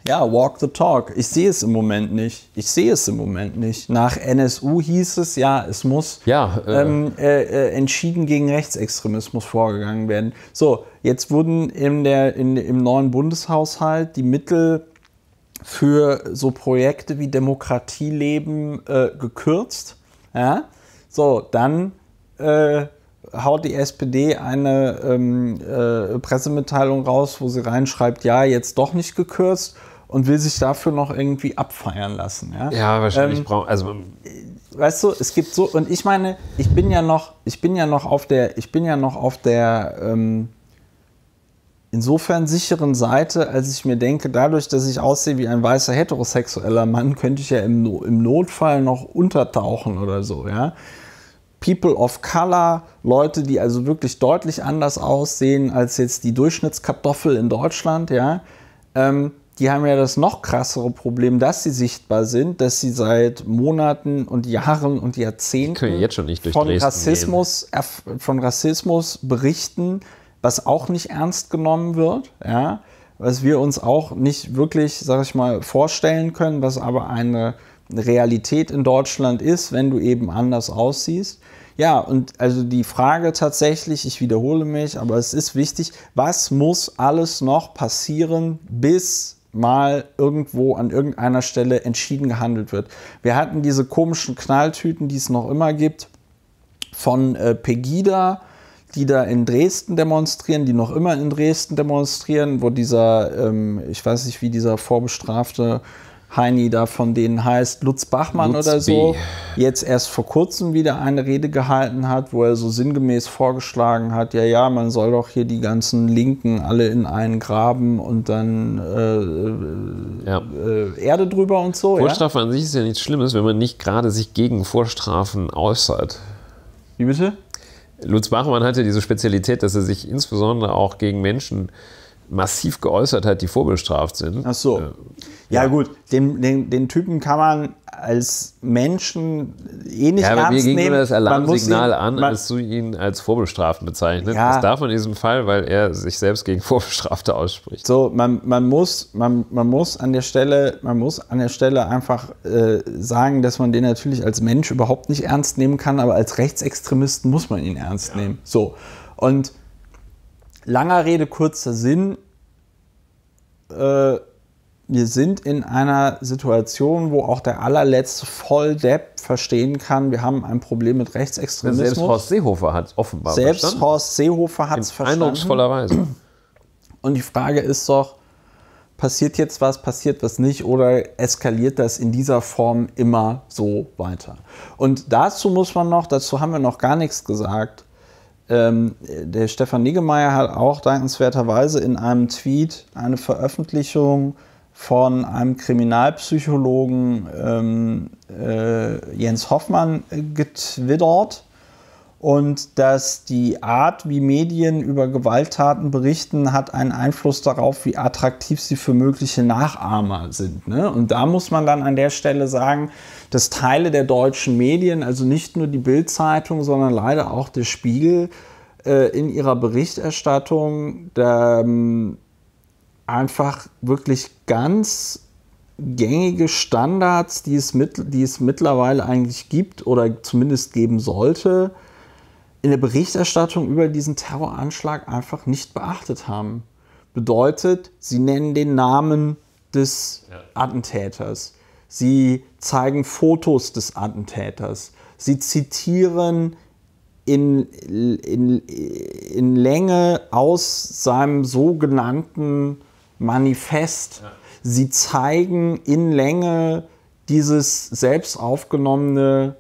S1: ja, walk the talk. Ich sehe es im Moment nicht. Ich sehe es im Moment nicht. Nach NSU hieß es, ja, es muss ja, äh, ähm, äh, äh, entschieden gegen Rechtsextremismus vorgegangen werden. So, jetzt wurden in der, in, im neuen Bundeshaushalt die Mittel für so Projekte wie Demokratieleben äh, gekürzt. Ja? So, dann äh, haut die SPD eine ähm, äh, Pressemitteilung raus, wo sie reinschreibt, ja, jetzt doch nicht gekürzt und will sich dafür noch irgendwie abfeiern lassen. Ja, ja wahrscheinlich ähm, braucht also weißt du, es gibt so und ich meine, ich bin ja noch, ich bin ja noch auf der, ich bin ja noch auf der ähm, insofern sicheren Seite, als ich mir denke, dadurch, dass ich aussehe wie ein weißer heterosexueller Mann, könnte ich ja im, no im Notfall noch untertauchen oder so, ja. People of Color, Leute, die also wirklich deutlich anders aussehen als jetzt die Durchschnittskartoffel in Deutschland, ja. Ähm, die haben ja das noch krassere Problem, dass sie sichtbar sind, dass sie seit Monaten und Jahren und Jahrzehnten jetzt schon nicht von Rassismus, von, Rassismus, berichten, was auch nicht ernst genommen wird, ja, was wir uns auch nicht wirklich, sag ich mal, vorstellen können, was aber eine Realität in Deutschland ist, wenn du eben anders aussiehst. Ja, und also die Frage tatsächlich, ich wiederhole mich, aber es ist wichtig, was muss alles noch passieren, bis mal irgendwo an irgendeiner Stelle entschieden gehandelt wird. Wir hatten diese komischen Knalltüten, die es noch immer gibt, von äh, Pegida, die da in Dresden demonstrieren, die noch immer in Dresden demonstrieren, wo dieser, ähm, ich weiß nicht, wie dieser vorbestrafte Heini da von denen heißt, Lutz Bachmann Lutz oder so, B. jetzt erst vor kurzem wieder eine Rede gehalten hat, wo er so sinngemäß vorgeschlagen hat, ja, ja, man soll doch hier die ganzen Linken alle in einen graben und dann äh, ja. äh, Erde drüber und so. Vorstrafe
S2: ja? an sich ist ja nichts Schlimmes, wenn man nicht gerade sich gegen Vorstrafen äußert. Wie bitte? Lutz Bachmann hatte diese Spezialität, dass er sich insbesondere auch gegen Menschen äh, massiv geäußert hat, die vorbestraft sind. Ach so. Äh, ja, ja,
S1: gut, den, den, den, Typen kann man als Menschen eh nicht ja, aber ernst mir ging das Alarmsignal ihn, an, als
S2: du ihn als vorbestraft bezeichnet. Ja. Das darf man in diesem Fall, weil er sich selbst gegen Vorbestrafte ausspricht. So, man, man, muss, man, man muss an der Stelle,
S1: man muss an der Stelle einfach äh, sagen, dass man den natürlich als Mensch überhaupt nicht ernst nehmen kann, aber als Rechtsextremisten muss man ihn ernst ja. nehmen. So. Und Langer Rede, kurzer Sinn. Äh, wir sind in einer Situation, wo auch der allerletzte Volldepp verstehen kann, wir haben ein Problem mit Rechtsextremismus. Selbst Horst
S2: Seehofer hat es offenbar Selbst verstanden.
S1: Horst Seehofer hat es verstanden. Eindrucksvollerweise. Und die Frage ist doch, passiert jetzt was, passiert was nicht oder eskaliert das in dieser Form immer so weiter? Und dazu muss man noch, dazu haben wir noch gar nichts gesagt, ähm, der Stefan Niggemeier hat auch dankenswerterweise in einem Tweet eine Veröffentlichung von einem Kriminalpsychologen ähm, äh, Jens Hoffmann äh, getwittert und dass die Art, wie Medien über Gewalttaten berichten, hat einen Einfluss darauf, wie attraktiv sie für mögliche Nachahmer sind. Ne? Und da muss man dann an der Stelle sagen, dass Teile der deutschen Medien, also nicht nur die Bild-Zeitung, sondern leider auch der Spiegel, äh, in ihrer Berichterstattung da, ähm, einfach wirklich ganz gängige Standards, die es, mit, die es mittlerweile eigentlich gibt oder zumindest geben sollte, in der Berichterstattung über diesen Terroranschlag einfach nicht beachtet haben. Bedeutet, sie nennen den Namen des Attentäters. Sie zeigen Fotos des Attentäters. Sie zitieren in, in, in Länge aus seinem sogenannten Manifest. Sie zeigen in Länge dieses selbst aufgenommene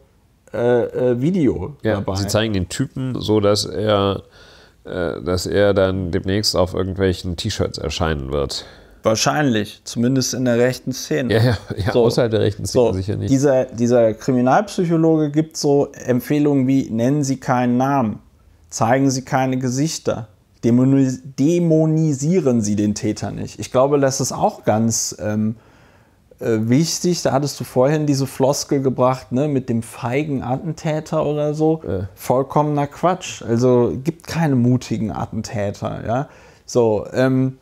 S1: äh, äh,
S2: Video ja, dabei. Sie zeigen den Typen, so dass er, äh, dass er dann demnächst auf irgendwelchen T-Shirts erscheinen wird. Wahrscheinlich, zumindest in der rechten Szene. Ja, ja, ja so. außerhalb der rechten Szene so. sicher nicht. Dieser,
S1: dieser Kriminalpsychologe gibt so Empfehlungen wie: nennen Sie keinen Namen, zeigen Sie keine Gesichter, dämonisieren Sie den Täter nicht. Ich glaube, das ist auch ganz ähm, äh, wichtig. Da hattest du vorhin diese Floskel gebracht, ne, mit dem feigen Attentäter oder so. Äh. Vollkommener Quatsch. Also gibt keine mutigen Attentäter, ja. So, ähm,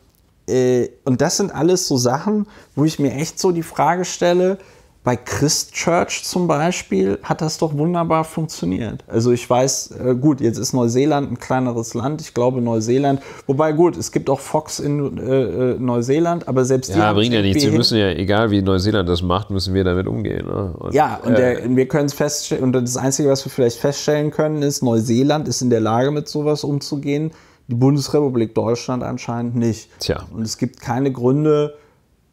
S1: äh, und das sind alles so Sachen, wo ich mir echt so die Frage stelle, bei Christchurch zum Beispiel hat das doch wunderbar funktioniert. Also ich weiß, äh, gut, jetzt ist Neuseeland ein kleineres Land. Ich glaube Neuseeland, wobei gut, es gibt auch Fox in äh, äh Neuseeland, aber selbst ja, die. Ja, bringt ja nichts. Wir müssen
S2: ja, egal wie Neuseeland das macht, müssen wir damit umgehen. Ne? Und, ja,
S1: und der, äh, wir können es feststellen, und das Einzige, was wir vielleicht feststellen können, ist, Neuseeland ist in der Lage, mit sowas umzugehen die Bundesrepublik Deutschland anscheinend nicht. Tja. Und es gibt keine Gründe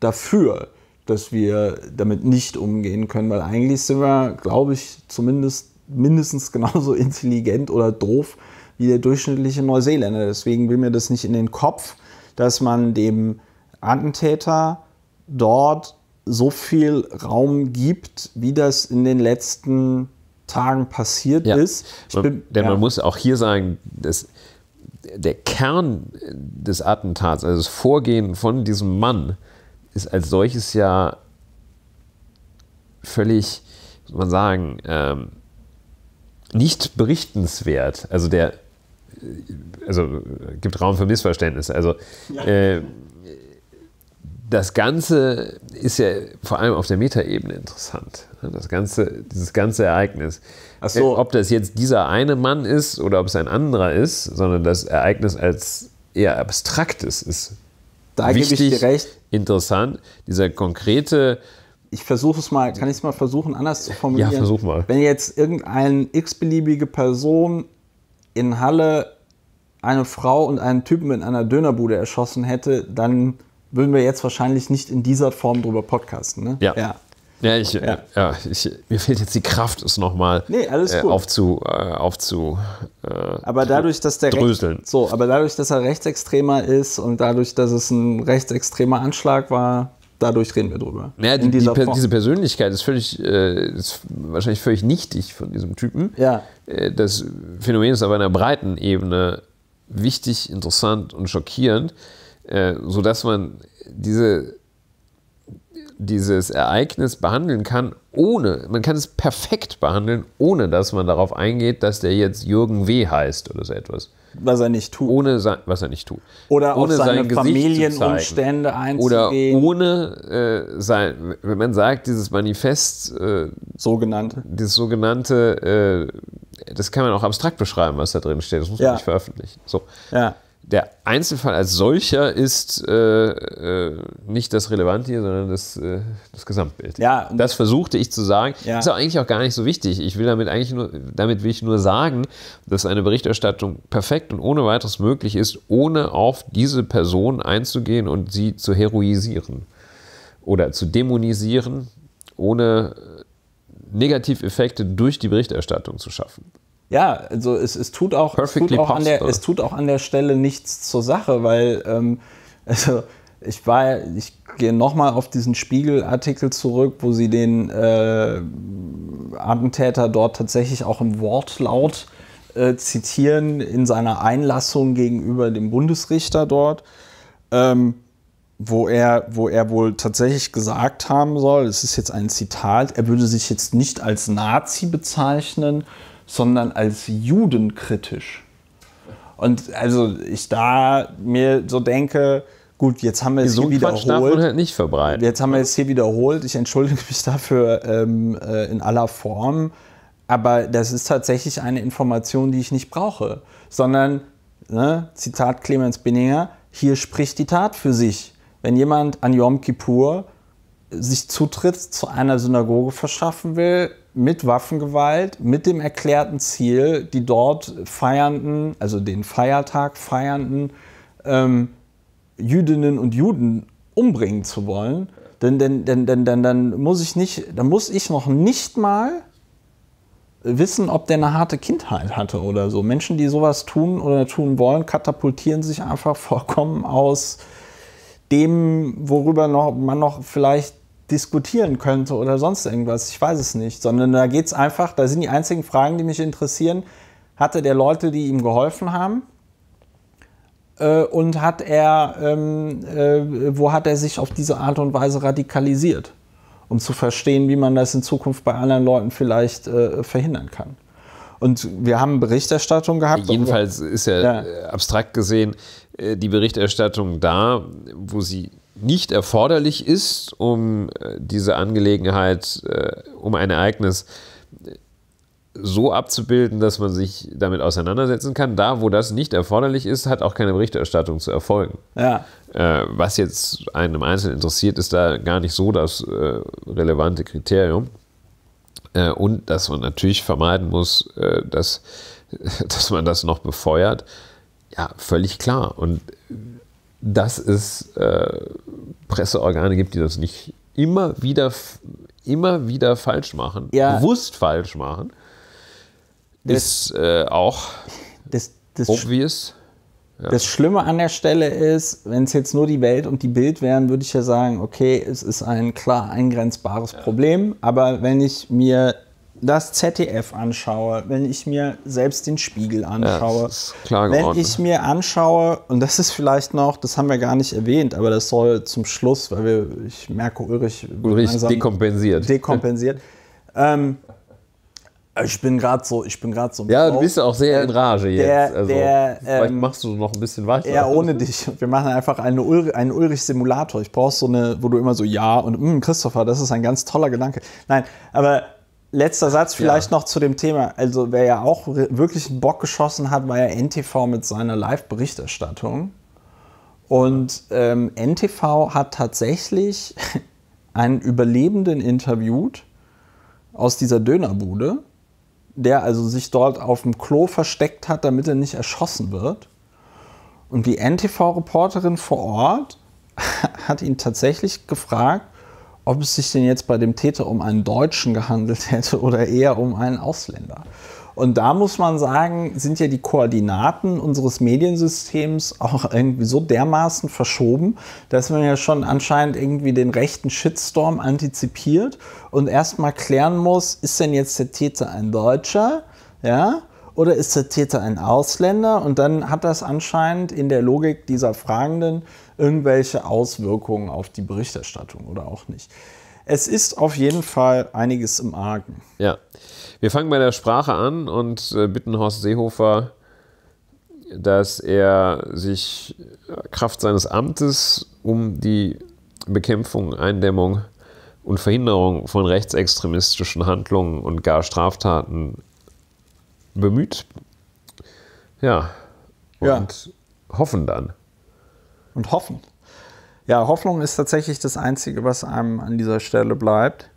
S1: dafür, dass wir damit nicht umgehen können, weil eigentlich sind wir, glaube ich, zumindest mindestens genauso intelligent oder doof wie der durchschnittliche Neuseeländer. Deswegen will mir das nicht in den Kopf, dass man dem Attentäter dort so viel Raum gibt, wie das in den letzten Tagen passiert
S2: ja. ist. Bin, Denn ja. man muss auch hier sagen, das der Kern des Attentats, also das Vorgehen von diesem Mann, ist als solches ja völlig, muss man sagen, ähm, nicht berichtenswert. Also der äh, also äh, gibt Raum für Missverständnisse. Also äh, das Ganze ist ja vor allem auf der Metaebene interessant. Das ganze, dieses ganze Ereignis. Ach so. Ob das jetzt dieser eine Mann ist oder ob es ein anderer ist, sondern das Ereignis als eher abstraktes ist. Da wichtig, gebe ich dir recht. Interessant. Dieser konkrete. Ich versuche es mal, kann ich es mal versuchen, anders zu formulieren? Ja, versuch mal. Wenn jetzt irgendeine
S1: x-beliebige Person in Halle eine Frau und einen Typen in einer Dönerbude erschossen hätte, dann würden wir jetzt wahrscheinlich nicht in dieser Form drüber podcasten. Ne? Ja. ja.
S2: ja, ich, ja. ja ich, mir fehlt jetzt die Kraft, es nochmal nee, äh, aufzu, äh, aufzu äh, aber dadurch, dass der dröseln. Recht,
S1: so, aber dadurch, dass er rechtsextremer ist und dadurch, dass es ein rechtsextremer Anschlag war, dadurch reden wir drüber. Ja, die, die, diese
S2: Persönlichkeit ist völlig, äh, ist wahrscheinlich völlig nichtig von diesem Typen. Ja. Äh, das Phänomen ist aber in einer breiten Ebene wichtig, interessant und schockierend. Äh, sodass man diese, dieses Ereignis behandeln kann, ohne, man kann es perfekt behandeln, ohne dass man darauf eingeht, dass der jetzt Jürgen W. heißt oder so etwas. Was er nicht tut. Ohne was er nicht tut. Oder ohne auf seine sein Familienumstände einzugehen. Oder ohne äh, sein, wenn man sagt, dieses Manifest. Äh, sogenannte. Dieses sogenannte, äh, das kann man auch abstrakt beschreiben, was da drin steht. Das muss ja. man nicht veröffentlichen. So. Ja der Einzelfall als solcher ist äh, äh, nicht das Relevante hier, sondern das, äh, das Gesamtbild. Ja, das versuchte ich zu sagen. Ja. Ist auch eigentlich auch gar nicht so wichtig. Ich will damit eigentlich nur, damit will ich nur sagen, dass eine Berichterstattung perfekt und ohne weiteres möglich ist, ohne auf diese Person einzugehen und sie zu heroisieren oder zu dämonisieren, ohne äh, Negativeffekte durch die Berichterstattung zu schaffen ja, also es, es tut auch,
S1: es tut auch, an der, es tut auch an der Stelle nichts zur Sache, weil ähm, also ich war, ich gehe nochmal auf diesen Spiegel-Artikel zurück, wo sie den äh, Attentäter dort tatsächlich auch im Wortlaut äh, zitieren in seiner Einlassung gegenüber dem Bundesrichter dort. Ähm, wo er, wo er wohl tatsächlich gesagt haben soll, es ist jetzt ein Zitat, er würde sich jetzt nicht als Nazi bezeichnen, sondern als judenkritisch. Und also ich da mir so denke, gut, jetzt haben wir es so hier Quatsch wiederholt. Halt nicht verbreiten. Jetzt haben wir es hier wiederholt. Ich entschuldige mich dafür ähm, äh, in aller Form. Aber das ist tatsächlich eine Information, die ich nicht brauche. Sondern, ne, Zitat Clemens Binninger, hier spricht die Tat für sich. Wenn jemand an Yom Kippur sich Zutritt zu einer Synagoge verschaffen will, mit Waffengewalt, mit dem erklärten Ziel, die dort feiernden, also den Feiertag feiernden ähm, Jüdinnen und Juden umbringen zu wollen. Denn, denn, denn, denn, denn dann muss ich nicht, dann muss ich noch nicht mal wissen, ob der eine harte Kindheit hatte oder so. Menschen, die sowas tun oder tun wollen, katapultieren sich einfach vollkommen aus dem, worüber noch, man noch vielleicht diskutieren könnte oder sonst irgendwas. Ich weiß es nicht, sondern da geht es einfach, da sind die einzigen Fragen, die mich interessieren, hatte der Leute, die ihm geholfen haben? Äh, und hat er, ähm, äh, wo hat er sich auf diese Art und Weise radikalisiert, um zu verstehen, wie man das in Zukunft bei anderen Leuten vielleicht äh, verhindern kann?
S2: Und wir haben Berichterstattung gehabt. Jedenfalls ist ja, ja. abstrakt gesehen äh, die Berichterstattung da, wo sie nicht erforderlich ist, um äh, diese Angelegenheit, äh, um ein Ereignis äh, so abzubilden, dass man sich damit auseinandersetzen kann. Da, wo das nicht erforderlich ist, hat auch keine Berichterstattung zu erfolgen. Ja. was jetzt einem Einzelnen interessiert, ist da gar nicht so das relevante Kriterium. und dass man natürlich vermeiden muss, dass, dass man das noch befeuert. Ja, völlig klar. Und dass es äh, Presseorgane gibt, die das nicht immer wieder, immer wieder falsch machen, ja. bewusst falsch machen, das, ist äh, auch das, das obvious. Ja. Das Schlimme an der
S1: Stelle ist, wenn es jetzt nur die Welt und die Bild wären, würde ich ja sagen, okay, es ist ein klar eingrenzbares ja. Problem. Aber wenn ich mir das ZDF anschaue, wenn ich mir selbst den Spiegel anschaue, ja, wenn ich mir anschaue, und das ist vielleicht noch, das haben wir gar nicht erwähnt, aber das soll zum Schluss, weil wir, ich merke, Ulrich, Ulrich dekompensiert. Dekompensiert. ähm, ich bin gerade so, ich bin gerade so. Ja, du bist auch sehr in Rage jetzt. Der, also, der, vielleicht ähm,
S2: machst du noch ein bisschen weiter. Ja, ohne
S1: dich. Wir machen einfach eine Ulri, einen Ulrich-Simulator. Ich brauche so eine, wo du immer so ja und hm, Christopher, das ist ein ganz toller Gedanke. Nein, aber letzter Satz vielleicht ja. noch zu dem Thema. Also, wer ja auch wirklich einen Bock geschossen hat, war ja NTV mit seiner Live-Berichterstattung. Und ähm, NTV hat tatsächlich einen Überlebenden interviewt aus dieser Dönerbude, der also sich dort auf dem Klo versteckt hat, damit er nicht erschossen wird. Und die NTV-Reporterin vor Ort hat ihn tatsächlich gefragt, ob es sich denn jetzt bei dem Täter um einen Deutschen gehandelt hätte oder eher um einen Ausländer. Und da muss man sagen, sind ja die Koordinaten unseres Mediensystems auch irgendwie so dermaßen verschoben, dass man ja schon anscheinend irgendwie den rechten Shitstorm antizipiert und erstmal klären muss, ist denn jetzt der Täter ein Deutscher? Ja? Oder ist der Täter ein Ausländer? Und dann hat das anscheinend in der Logik dieser Fragenden irgendwelche Auswirkungen auf die Berichterstattung oder auch nicht. Es ist auf jeden Fall einiges im Argen.
S2: Ja, wir fangen bei der Sprache an und äh, bitten Horst Seehofer, dass er sich äh, Kraft seines Amtes um die Bekämpfung, Eindämmung und Verhinderung von rechtsextremistischen Handlungen und gar Straftaten bemüht. Ja, und ja. hoffen dann
S1: und hoffen. Ja, Hoffnung ist tatsächlich das Einzige, was einem an dieser Stelle bleibt.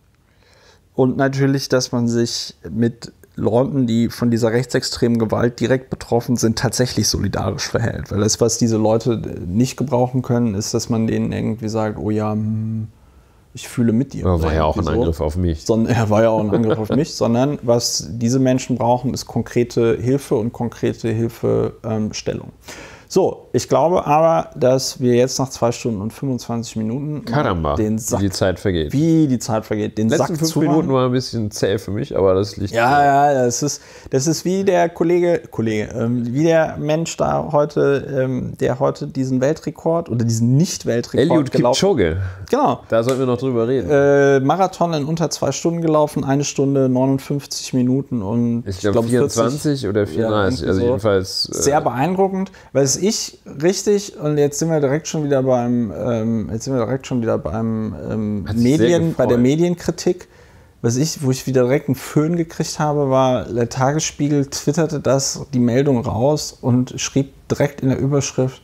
S1: Und natürlich, dass man sich mit Leuten, die von dieser rechtsextremen Gewalt direkt betroffen sind, tatsächlich solidarisch verhält. Weil das, was diese Leute nicht gebrauchen können, ist, dass man denen irgendwie sagt, oh ja, hm, ich fühle mit dir. War ja auch ein Angriff auf mich. Sondern, war ja auch ein Angriff auf mich, sondern was diese Menschen brauchen, ist konkrete Hilfe und konkrete Hilfestellung. Ähm, so, ich glaube aber, dass wir jetzt nach zwei Stunden und 25 Minuten Karamba, den Sack, wie
S2: die Zeit vergeht. Wie die Zeit vergeht, den letzten Sack fünf zumachen. Minuten war ein bisschen zäh für mich, aber das liegt.
S1: Ja, ja, das ist, das ist wie der Kollege, Kollege, ähm, wie der Mensch da heute, ähm, der heute diesen Weltrekord oder diesen Nicht-Weltrekord. Elliot Kipchoge. Genau. Da sollten wir noch drüber reden. Äh, Marathon in unter zwei Stunden gelaufen, eine Stunde 59 Minuten und ich glaube glaub, 24 40, oder 34. Ja, also jedenfalls. Äh, sehr beeindruckend, weil es ich richtig, und jetzt sind wir direkt schon wieder beim, ähm, jetzt sind wir direkt schon wieder beim ähm, Medien, bei der Medienkritik. Was ich, wo ich wieder direkt einen Föhn gekriegt habe, war, der Tagesspiegel twitterte das, die Meldung raus und schrieb direkt in der Überschrift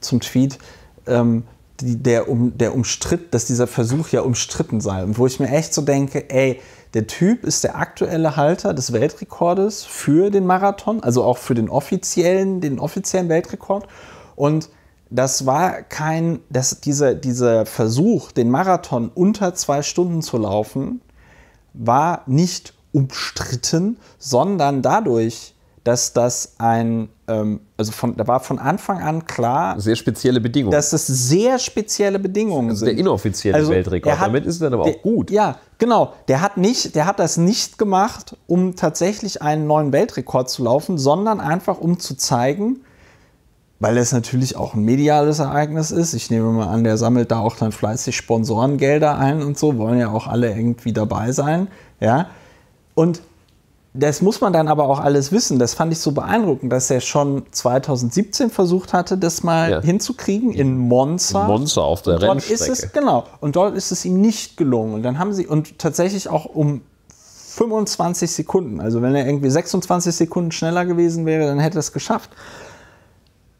S1: zum Tweet, ähm, die, der, um, der umstritt, dass dieser Versuch ja umstritten sei. Und wo ich mir echt so denke, ey, der Typ ist der aktuelle Halter des Weltrekordes für den Marathon, also auch für den offiziellen, den offiziellen Weltrekord. Und das war kein, das, dieser, dieser Versuch, den Marathon unter zwei Stunden zu laufen, war nicht umstritten, sondern dadurch dass das ein, ähm, also von, da war von Anfang an klar. Sehr spezielle Bedingungen. Dass das sehr spezielle Bedingungen also sind. Der inoffizielle also Weltrekord. Hat, Damit ist es dann aber der, auch gut. Ja, genau. Der hat, nicht, der hat das nicht gemacht, um tatsächlich einen neuen Weltrekord zu laufen, sondern einfach um zu zeigen, weil es natürlich auch ein mediales Ereignis ist. Ich nehme mal an, der sammelt da auch dann fleißig Sponsorengelder ein und so, wollen ja auch alle irgendwie dabei sein. Ja. Und das muss man dann aber auch alles wissen. Das fand ich so beeindruckend, dass er schon 2017 versucht hatte, das mal ja. hinzukriegen in Monza. In Monza auf der und dort Rennstrecke. Ist es, genau. Und dort ist es ihm nicht gelungen. Und dann haben sie und tatsächlich auch um 25 Sekunden. Also wenn er irgendwie 26 Sekunden schneller gewesen wäre, dann hätte er es geschafft.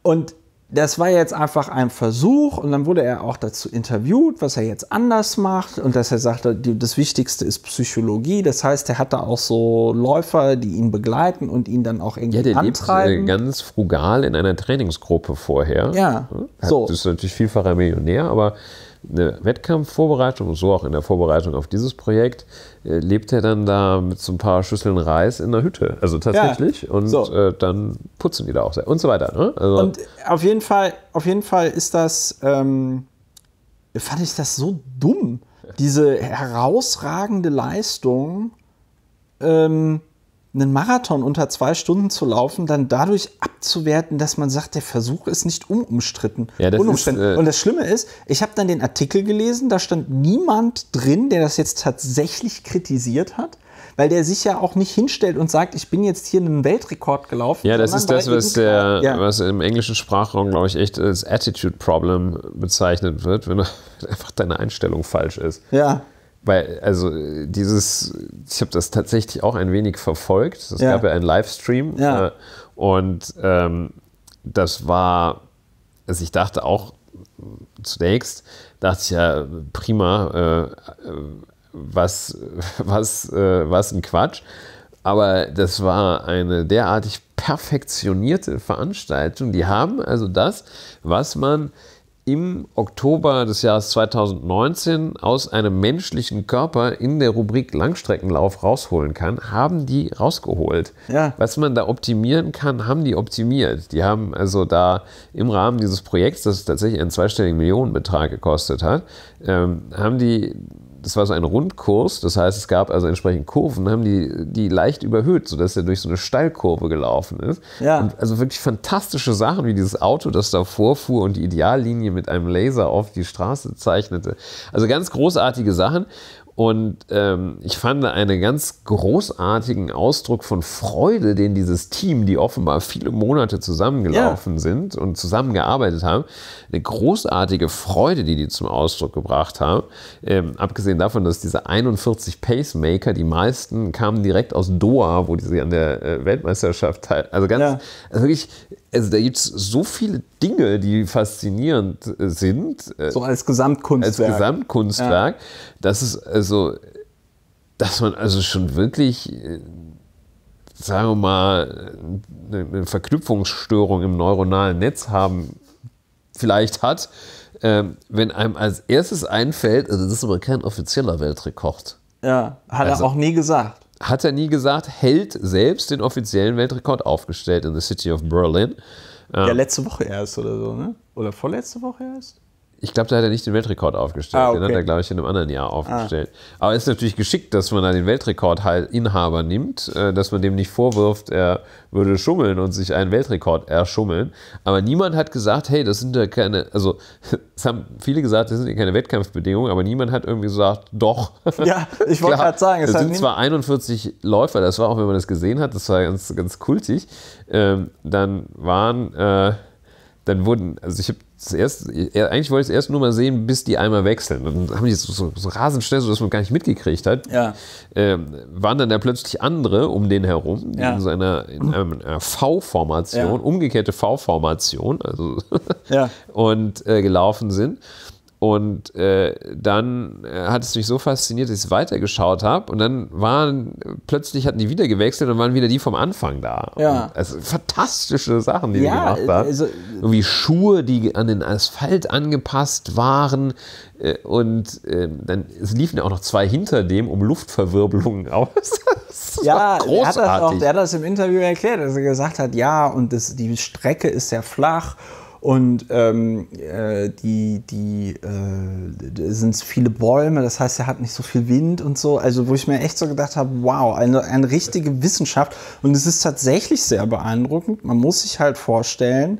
S1: Und das war jetzt einfach ein Versuch und dann wurde er auch dazu interviewt, was er jetzt anders macht und dass er sagte, das Wichtigste ist Psychologie. Das heißt, er hat da auch so Läufer, die ihn begleiten und ihn dann auch irgendwie ja, der antreiben. Lebt,
S2: ganz frugal in einer Trainingsgruppe vorher. Ja, so. Das ist natürlich vielfacher Millionär, aber eine Wettkampfvorbereitung, so auch in der Vorbereitung auf dieses Projekt, äh, lebt er dann da mit so ein paar Schüsseln Reis in der Hütte. Also tatsächlich. Ja, und so. äh, dann putzen die da auch sehr und so weiter. Ne? Also und
S1: auf jeden Fall, auf jeden Fall ist das, ähm, fand ich das so dumm, diese herausragende Leistung. Ähm, einen Marathon unter zwei Stunden zu laufen, dann dadurch abzuwerten, dass man sagt, der Versuch ist nicht unumstritten. Ja, unumstritten. Ist, äh und das Schlimme ist, ich habe dann den Artikel gelesen, da stand niemand drin, der das jetzt tatsächlich kritisiert hat weil der sich ja auch nicht hinstellt und sagt, ich bin jetzt hier einen Weltrekord gelaufen. Ja, das ist das, was, der, ja.
S2: was im englischen Sprachraum, glaube ich, echt als Attitude Problem bezeichnet wird, wenn einfach deine Einstellung falsch ist. Ja weil, also dieses, ich habe das tatsächlich auch ein wenig verfolgt. Es ja. gab ja einen Livestream ja. Äh, und ähm, das war, also ich dachte auch zunächst, dachte ich ja, prima, äh, äh was, was, äh, was ein Quatsch. Aber das war eine derartig perfektionierte Veranstaltung. Die haben also das, was man im Oktober des Jahres 2019 aus einem menschlichen Körper in der Rubrik Langstreckenlauf rausholen kann, haben die rausgeholt. Ja. Was man da optimieren kann, haben die optimiert. Die haben also da im Rahmen dieses Projekts, das tatsächlich einen zweistelligen Millionenbetrag gekostet hat, ähm, haben die das war so ein Rundkurs, das heißt, es gab also entsprechend Kurven, haben die, die leicht überhöht, sodass er durch so eine Steilkurve gelaufen ist. Ja. Und also wirklich fantastische Sachen, wie dieses Auto, das da vorfuhr und die Ideallinie mit einem Laser auf die Straße zeichnete. Also ganz großartige Sachen. Und ähm, ich fand einen ganz großartigen Ausdruck von Freude, den dieses Team, die offenbar viele Monate zusammengelaufen ja. sind und zusammengearbeitet haben, eine großartige Freude, die die zum Ausdruck gebracht haben. Ähm, abgesehen davon, dass diese 41 Pacemaker, die meisten kamen direkt aus Doha, wo die sich an der äh, Weltmeisterschaft teilen. Also ganz, ja. also wirklich also da gibt es so viele Dinge, die faszinierend äh, sind. Äh, so als Gesamtkunstwerk. Als Gesamtkunstwerk. Ja das ist also, dass man also schon wirklich, äh, sagen wir mal, eine Verknüpfungsstörung im neuronalen Netz haben, vielleicht hat, ähm, wenn einem als erstes einfällt, also das ist aber kein offizieller Weltrekord.
S1: Ja, hat also, er auch
S2: nie gesagt. Hat er nie gesagt, hält selbst den offiziellen Weltrekord aufgestellt in the City of Berlin. Ja, ähm,
S1: letzte Woche erst oder so, ne? Oder vorletzte Woche erst?
S2: Ich glaube, da hat er nicht den Weltrekord aufgestellt. Ah, okay. Den hat er, glaube ich, in einem anderen Jahr ah. aufgestellt. Ah. Aber es ist natürlich geschickt, dass man da den Weltrekordinhaber halt nimmt, äh, dass man dem nicht vorwirft, er würde schummeln und sich einen Weltrekord erschummeln. Aber niemand hat gesagt, hey, das sind ja keine, also es haben viele gesagt, das sind ja keine Wettkampfbedingungen, aber niemand hat irgendwie gesagt, doch. Ja, ich wollte gerade sagen, es sind zwar 41 Läufer, das war auch, wenn man das gesehen hat, das war ganz, ganz kultig. Ähm, dann waren, äh, dann wurden, also ich habe erste, eigentlich wollte ich es erst nur mal sehen, bis die einmal wechseln. dann haben die so, so, so rasend schnell, sodass man gar nicht mitgekriegt hat. Ja. Ähm, waren dann da plötzlich andere um den herum, ja. in so einer, einer V-Formation, ja. umgekehrte V-Formation, also und äh, gelaufen sind. Und äh, dann äh, hat es mich so fasziniert, dass ich es weitergeschaut habe. Und dann waren plötzlich hatten die wieder gewechselt und waren wieder die vom Anfang da. Ja. also fantastische Sachen, die ja, die gemacht haben. Also, Irgendwie Schuhe, die an den Asphalt angepasst waren. Äh, und äh, dann liefen ja auch noch zwei hinter dem um Luftverwirbelungen aus. ja, der hat, das auch, der
S1: hat das im Interview erklärt, dass er gesagt hat, ja, und das, die Strecke ist sehr flach und ähm, äh, die, die äh, sind viele Bäume, das heißt, er hat nicht so viel Wind und so. Also, wo ich mir echt so gedacht habe, wow, eine, eine richtige Wissenschaft. Und es ist tatsächlich sehr beeindruckend. Man muss sich halt vorstellen,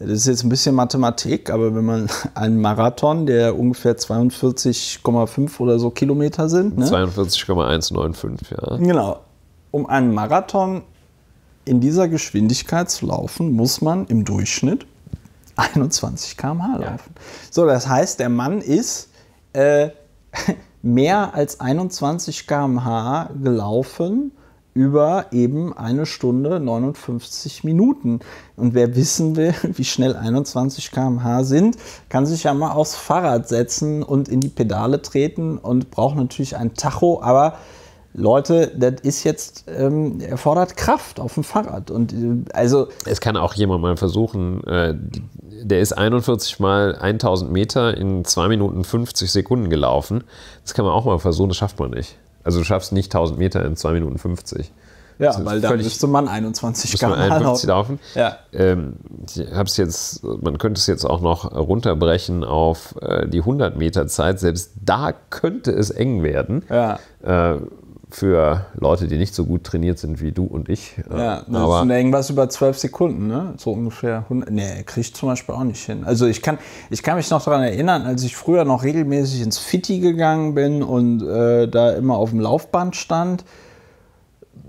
S1: das ist jetzt ein bisschen Mathematik, aber wenn man einen Marathon, der ungefähr 42,5 oder so Kilometer sind. Ne?
S2: 42,195, ja.
S1: Genau. Um einen Marathon in dieser Geschwindigkeit zu laufen, muss man im Durchschnitt 21 km/h laufen. Ja. So, das heißt, der Mann ist äh, mehr als 21 km/h gelaufen über eben eine Stunde 59 Minuten. Und wer wissen will, wie schnell 21 km/h sind, kann sich ja mal aufs Fahrrad setzen und in die Pedale treten und braucht natürlich ein Tacho, aber Leute, das ist jetzt, ähm, erfordert Kraft auf dem Fahrrad.
S2: Und äh, also. Es kann auch jemand mal versuchen, äh, der ist 41 mal 1000 Meter in 2 Minuten 50 Sekunden gelaufen. Das kann man auch mal versuchen, das schafft man nicht. Also du schaffst nicht 1000 Meter in 2 Minuten 50. Ja, weil da müsste
S1: Mann 21
S2: müsste man 51 laufen. Ja. Ähm, ich hab's jetzt, man könnte es jetzt auch noch runterbrechen auf äh, die 100 Meter Zeit. Selbst da könnte es eng werden. Ja. Äh, für Leute, die nicht so gut trainiert sind wie du und ich. Ja, äh, das aber ist
S1: irgendwas über zwölf Sekunden, ne? so ungefähr. 100. Nee, kriege ich zum Beispiel auch nicht hin. Also ich kann, ich kann mich noch daran erinnern, als ich früher noch regelmäßig ins Fitti gegangen bin und äh, da immer auf dem Laufband stand,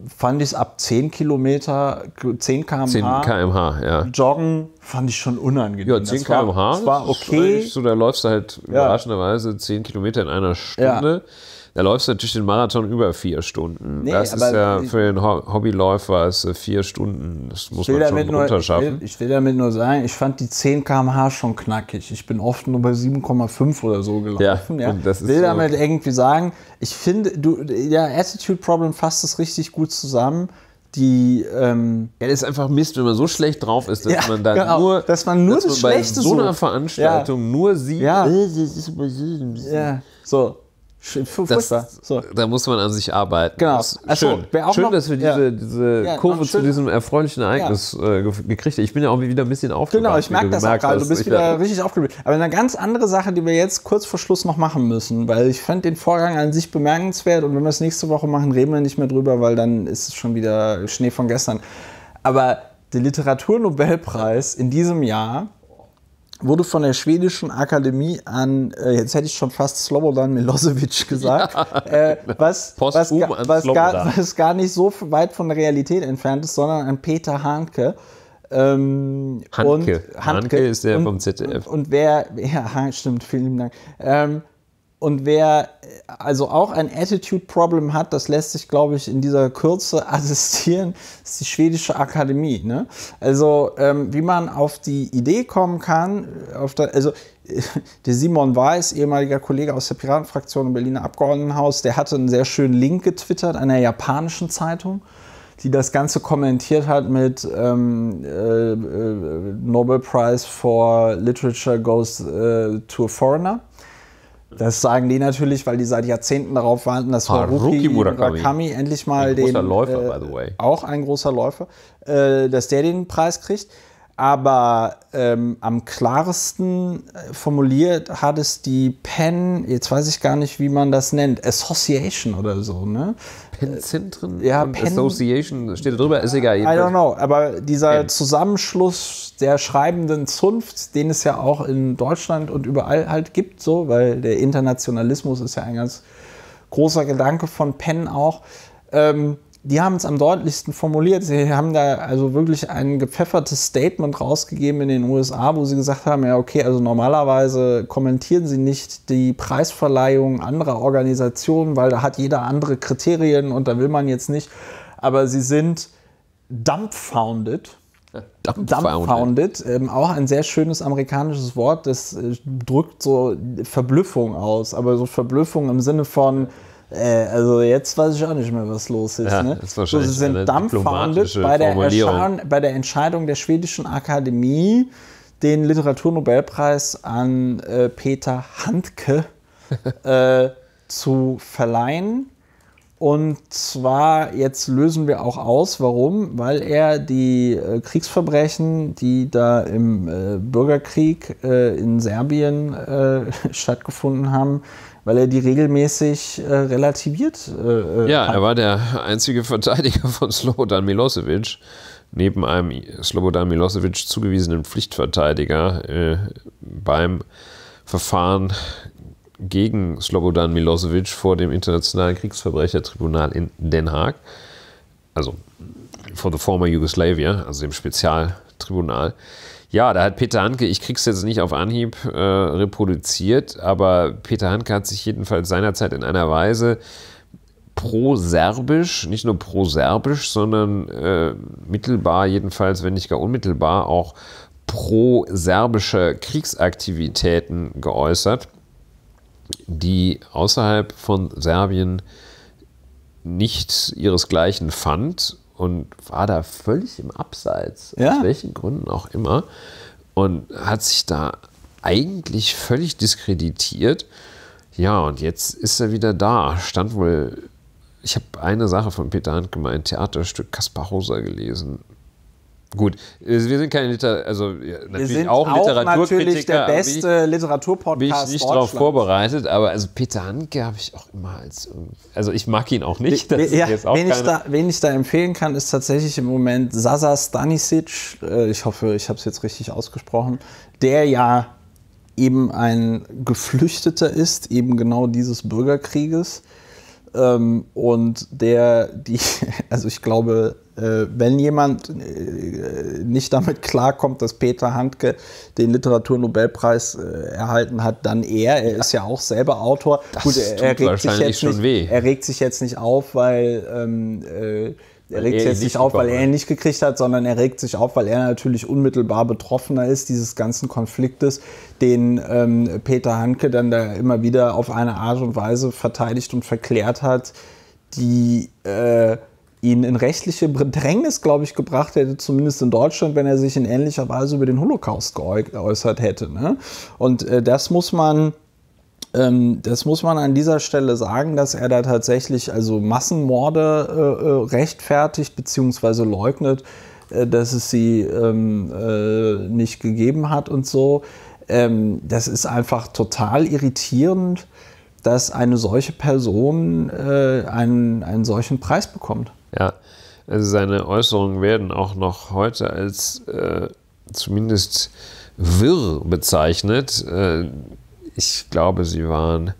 S1: fand ich es ab 10 Kilometer,
S2: 10 km/h, 10 kmh ja. joggen, fand ich schon unangenehm. Ja, 10 km/h, das war, das war okay. So, da läufst du halt ja. überraschenderweise 10 Kilometer in einer Stunde. Ja. Da läufst du natürlich den Marathon über vier Stunden. Nee, das ist ja für den Hobbyläufer ist äh, vier Stunden. Das muss man schon runterschaffen. Nur,
S1: ich, will, ich will damit nur sagen, ich fand die 10 km/h schon knackig. Ich bin oft nur bei 7,5 oder so gelaufen. Ja, ja. Das will damit so irgendwie sagen, ich finde, du, ja, Attitude Problem fasst es richtig gut zusammen die. Ähm
S2: ja, das ist einfach Mist, wenn man so schlecht drauf ist, dass ja, man dann genau. nur. Dass man nur dass das man Schlechte bei so einer sucht. Veranstaltung ja. nur sieht. Ja. ja. So. Das, so. Da muss man an sich arbeiten. Genau. Das also, schön, schön noch, dass wir diese, ja. diese ja, Kurve zu diesem erfreulichen Ereignis ja. Äh, gekriegt haben. Ich bin ja auch wieder ein bisschen aufgewacht. Genau, ich merke das auch gerade. Du bist ich wieder
S1: richtig aufgeblüht. Aber eine ganz andere Sache, die wir jetzt kurz vor Schluss noch machen müssen, weil ich fand den Vorgang an sich bemerkenswert und wenn wir es nächste Woche machen, reden wir nicht mehr drüber, weil dann ist es schon wieder Schnee von gestern. Aber der Literaturnobelpreis in diesem Jahr wurde von der schwedischen Akademie an, äh, jetzt hätte ich schon fast Slobodan Milosevic gesagt, ja.
S2: äh, genau. was, was, ga, was, gar, was,
S1: gar, nicht so weit von der Realität entfernt ist, sondern an Peter Hanke. Ähm, Hanke. Und, Hanke. Hanke. ist der und, vom ZDF. Und, und wer, ja, stimmt, vielen Dank. Ähm, und wer also auch ein Attitude-Problem hat, das lässt sich, glaube ich, in dieser Kürze assistieren, ist die Schwedische Akademie. Ne? Also, ähm, wie man auf die Idee kommen kann, äh, der, also der Simon Weiß, ehemaliger Kollege aus der Piratenfraktion im Berliner Abgeordnetenhaus, der hatte einen sehr schönen Link getwittert einer japanischen Zeitung die das Ganze kommentiert hat mit ähm, äh, äh Nobel Prize for Literature goes äh, to a foreigner. Das sagen die natürlich, weil die seit Jahrzehnten darauf warten, dass ah, Haruki Murakami, endlich mal ein den. Läufer, äh, auch ein großer Läufer, äh, dass der den Preis kriegt aber ähm, am klarsten äh, formuliert hat es die Pen, jetzt weiß ich gar nicht, wie man das nennt, Association oder so, ne? Penn-Zentren? Äh, ja, und Pen,
S2: Association steht da drüber, ist egal. Jedenfalls. I don't
S1: know, aber dieser Pen. Zusammenschluss der schreibenden Zunft, den es ja auch in Deutschland und überall halt gibt, so, weil der Internationalismus ist ja ein ganz großer Gedanke von Pen auch. Ähm, die haben es am deutlichsten formuliert. Sie haben da also wirklich ein gepfeffertes Statement rausgegeben in den USA, wo sie gesagt haben, ja, okay, also normalerweise kommentieren sie nicht die Preisverleihung anderer Organisationen, weil da hat jeder andere Kriterien und da will man jetzt nicht. Aber sie sind dumbfounded. Dumbfounded. Ähm, auch ein sehr schönes amerikanisches Wort, das äh, drückt so Verblüffung aus, aber so Verblüffung im Sinne von äh, also jetzt weiß ich auch nicht mehr, was los ist. Ja, ne? ist so, sie sind dampfverhandelt bei der, bei der Entscheidung der schwedischen Akademie, den Literaturnobelpreis an äh, Peter Handke äh, zu verleihen. Und zwar, jetzt lösen wir auch aus, warum? Weil er die äh, Kriegsverbrechen, die da im äh, Bürgerkrieg äh, in Serbien äh, stattgefunden haben, weil er die regelmäßig äh, relativiert. Äh, äh, ja, hat. er
S2: war der einzige Verteidiger von Slobodan Milosevic. Neben einem Slobodan Milosevic zugewiesenen Pflichtverteidiger äh, beim Verfahren gegen Slobodan Milosevic vor dem Internationalen Kriegsverbrechertribunal in Den Haag, also vor the former Yugoslavia, also dem Spezialtribunal. Ja, da hat Peter Hanke, ich krieg's jetzt nicht auf Anhieb äh, reproduziert, aber Peter Hanke hat sich jedenfalls seinerzeit in einer Weise pro-serbisch, nicht nur pro-serbisch, sondern äh, mittelbar, jedenfalls, wenn nicht gar unmittelbar, auch pro-serbische Kriegsaktivitäten geäußert, die außerhalb von Serbien nicht ihresgleichen fand und war da völlig im Abseits, ja. aus welchen Gründen auch immer, und hat sich da eigentlich völlig diskreditiert. Ja, und jetzt ist er wieder da. Stand wohl, ich habe eine Sache von Peter Handke, mein Theaterstück Kaspar Rosa gelesen, Gut, wir sind keine Literatur, also natürlich wir sind auch, auch natürlich der beste
S1: ich, Literaturpodcast. Bin ich nicht darauf
S2: vorbereitet, aber also Peter Hanke habe ich auch immer als, also ich mag ihn auch nicht. Das ja, ist auch wen, ich da,
S1: wen ich da empfehlen kann, ist tatsächlich im Moment Sasa Stanisic. Äh, ich hoffe, ich habe es jetzt richtig ausgesprochen. Der ja eben ein Geflüchteter ist, eben genau dieses Bürgerkrieges ähm, und der, die, also ich glaube, äh, wenn jemand äh, nicht damit klarkommt, dass Peter Handke den Literaturnobelpreis äh, erhalten hat, dann er. Er ist ja auch selber Autor. Das Gut, er, er, regt sich jetzt nicht, weh. er regt sich jetzt nicht auf, weil ähm, äh, er regt sich jetzt nicht auf, weil er ihn nicht gekriegt hat, sondern er regt sich auf, weil er natürlich unmittelbar Betroffener ist dieses ganzen Konfliktes, den ähm, Peter Hanke dann da immer wieder auf eine Art und Weise verteidigt und verklärt hat, die äh, ihn in rechtliche Bedrängnis, glaube ich, gebracht hätte, zumindest in Deutschland, wenn er sich in ähnlicher Weise über den Holocaust geäußert hätte. Ne? Und äh, das muss man ähm, das muss man an dieser Stelle sagen, dass er da tatsächlich also Massenmorde äh, äh rechtfertigt bzw. leugnet, äh, dass es sie ähm, äh, nicht gegeben hat und so. Ähm, das ist einfach total irritierend, dass eine solche Person äh, einen, einen solchen Preis bekommt.
S2: Ja, also seine Äußerungen werden auch noch heute als äh, zumindest wirr bezeichnet ich glaube, sie waren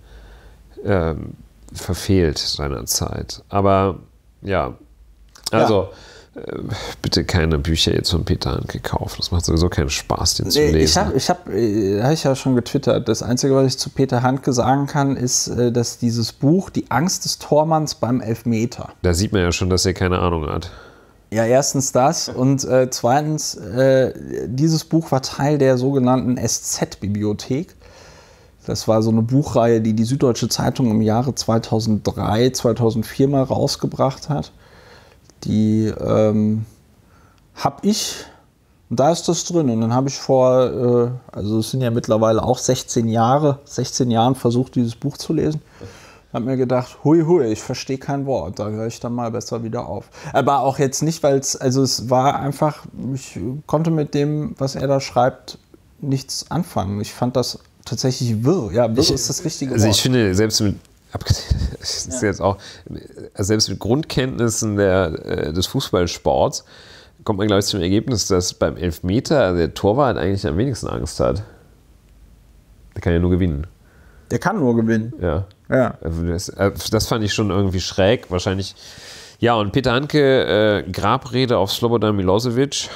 S2: ähm, verfehlt seinerzeit. Aber ja, also. Ja äh, bitte keine Bücher jetzt von Peter Hand gekauft. Das macht sowieso keinen Spaß, den nee, zu lesen. Ich habe,
S1: ich hab, äh, hab ich ja schon getwittert. Das Einzige, was ich zu Peter Hand sagen kann, ist, äh, dass dieses Buch Die Angst des Tormanns beim Elfmeter.
S2: Da sieht man ja schon, dass er keine Ahnung hat. Ja, erstens das
S1: und äh, zweitens, äh, dieses Buch war Teil der sogenannten SZ-Bibliothek. Das war so eine Buchreihe, die die Süddeutsche Zeitung im Jahre 2003, 2004 mal rausgebracht hat. Die ähm, habe ich, und da ist das drin. Und dann habe ich vor, äh, also es sind ja mittlerweile auch 16 Jahre, 16 Jahren versucht, dieses Buch zu lesen. Habe mir gedacht, hui, hui, ich verstehe kein Wort, da höre ich dann mal besser wieder auf. Aber auch jetzt nicht, weil es, also es war einfach, ich konnte mit dem, was er da schreibt, nichts anfangen. Ich fand das tatsächlich wirr. Ja, wirr ich, ist das richtige Wort. Also ich
S2: finde, selbst mit das ist jetzt auch, also selbst mit Grundkenntnissen der, äh, des Fußballsports kommt man, glaube ich, zum Ergebnis, dass beim Elfmeter der Torwart eigentlich am wenigsten Angst hat. Der kann ja nur gewinnen. Der kann nur gewinnen. Ja. ja. Also das, äh, das fand ich schon irgendwie schräg. Wahrscheinlich. Ja, und Peter Hanke, äh, Grabrede auf Slobodan Milosevic.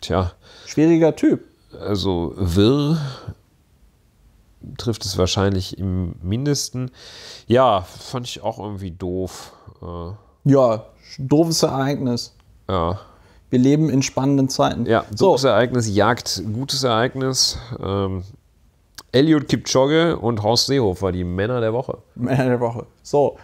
S2: Tja. Schwieriger Typ. Also wirr, trifft es wahrscheinlich im Mindesten. Ja, fand ich auch irgendwie doof. Äh ja, doofes Ereignis. Ja. Wir leben in spannenden Zeiten. Ja, doofes so. Ereignis jagt gutes Ereignis. Ähm, Elliot Kipchoge und Horst Seehofer, die Männer der Woche.
S1: Männer der Woche. So,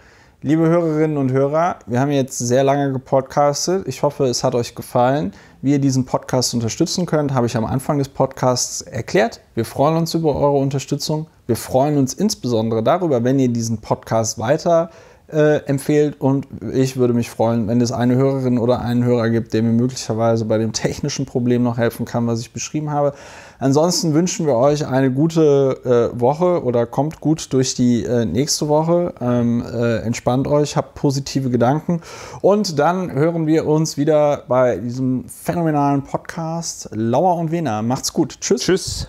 S1: Liebe Hörerinnen und Hörer, wir haben jetzt sehr lange gepodcastet. Ich hoffe, es hat euch gefallen. Wie ihr diesen Podcast unterstützen könnt, habe ich am Anfang des Podcasts erklärt. Wir freuen uns über eure Unterstützung. Wir freuen uns insbesondere darüber, wenn ihr diesen Podcast weiter äh, empfehlt. Und ich würde mich freuen, wenn es eine Hörerin oder einen Hörer gibt, der mir möglicherweise bei dem technischen Problem noch helfen kann, was ich beschrieben habe. Ansonsten wünschen wir euch eine gute äh, Woche oder kommt gut durch die äh, nächste Woche. Ähm, äh, entspannt euch, habt positive Gedanken. Und dann hören wir uns wieder bei diesem phänomenalen Podcast Lauer und Wena. Macht's gut. Tschüss. Tschüss.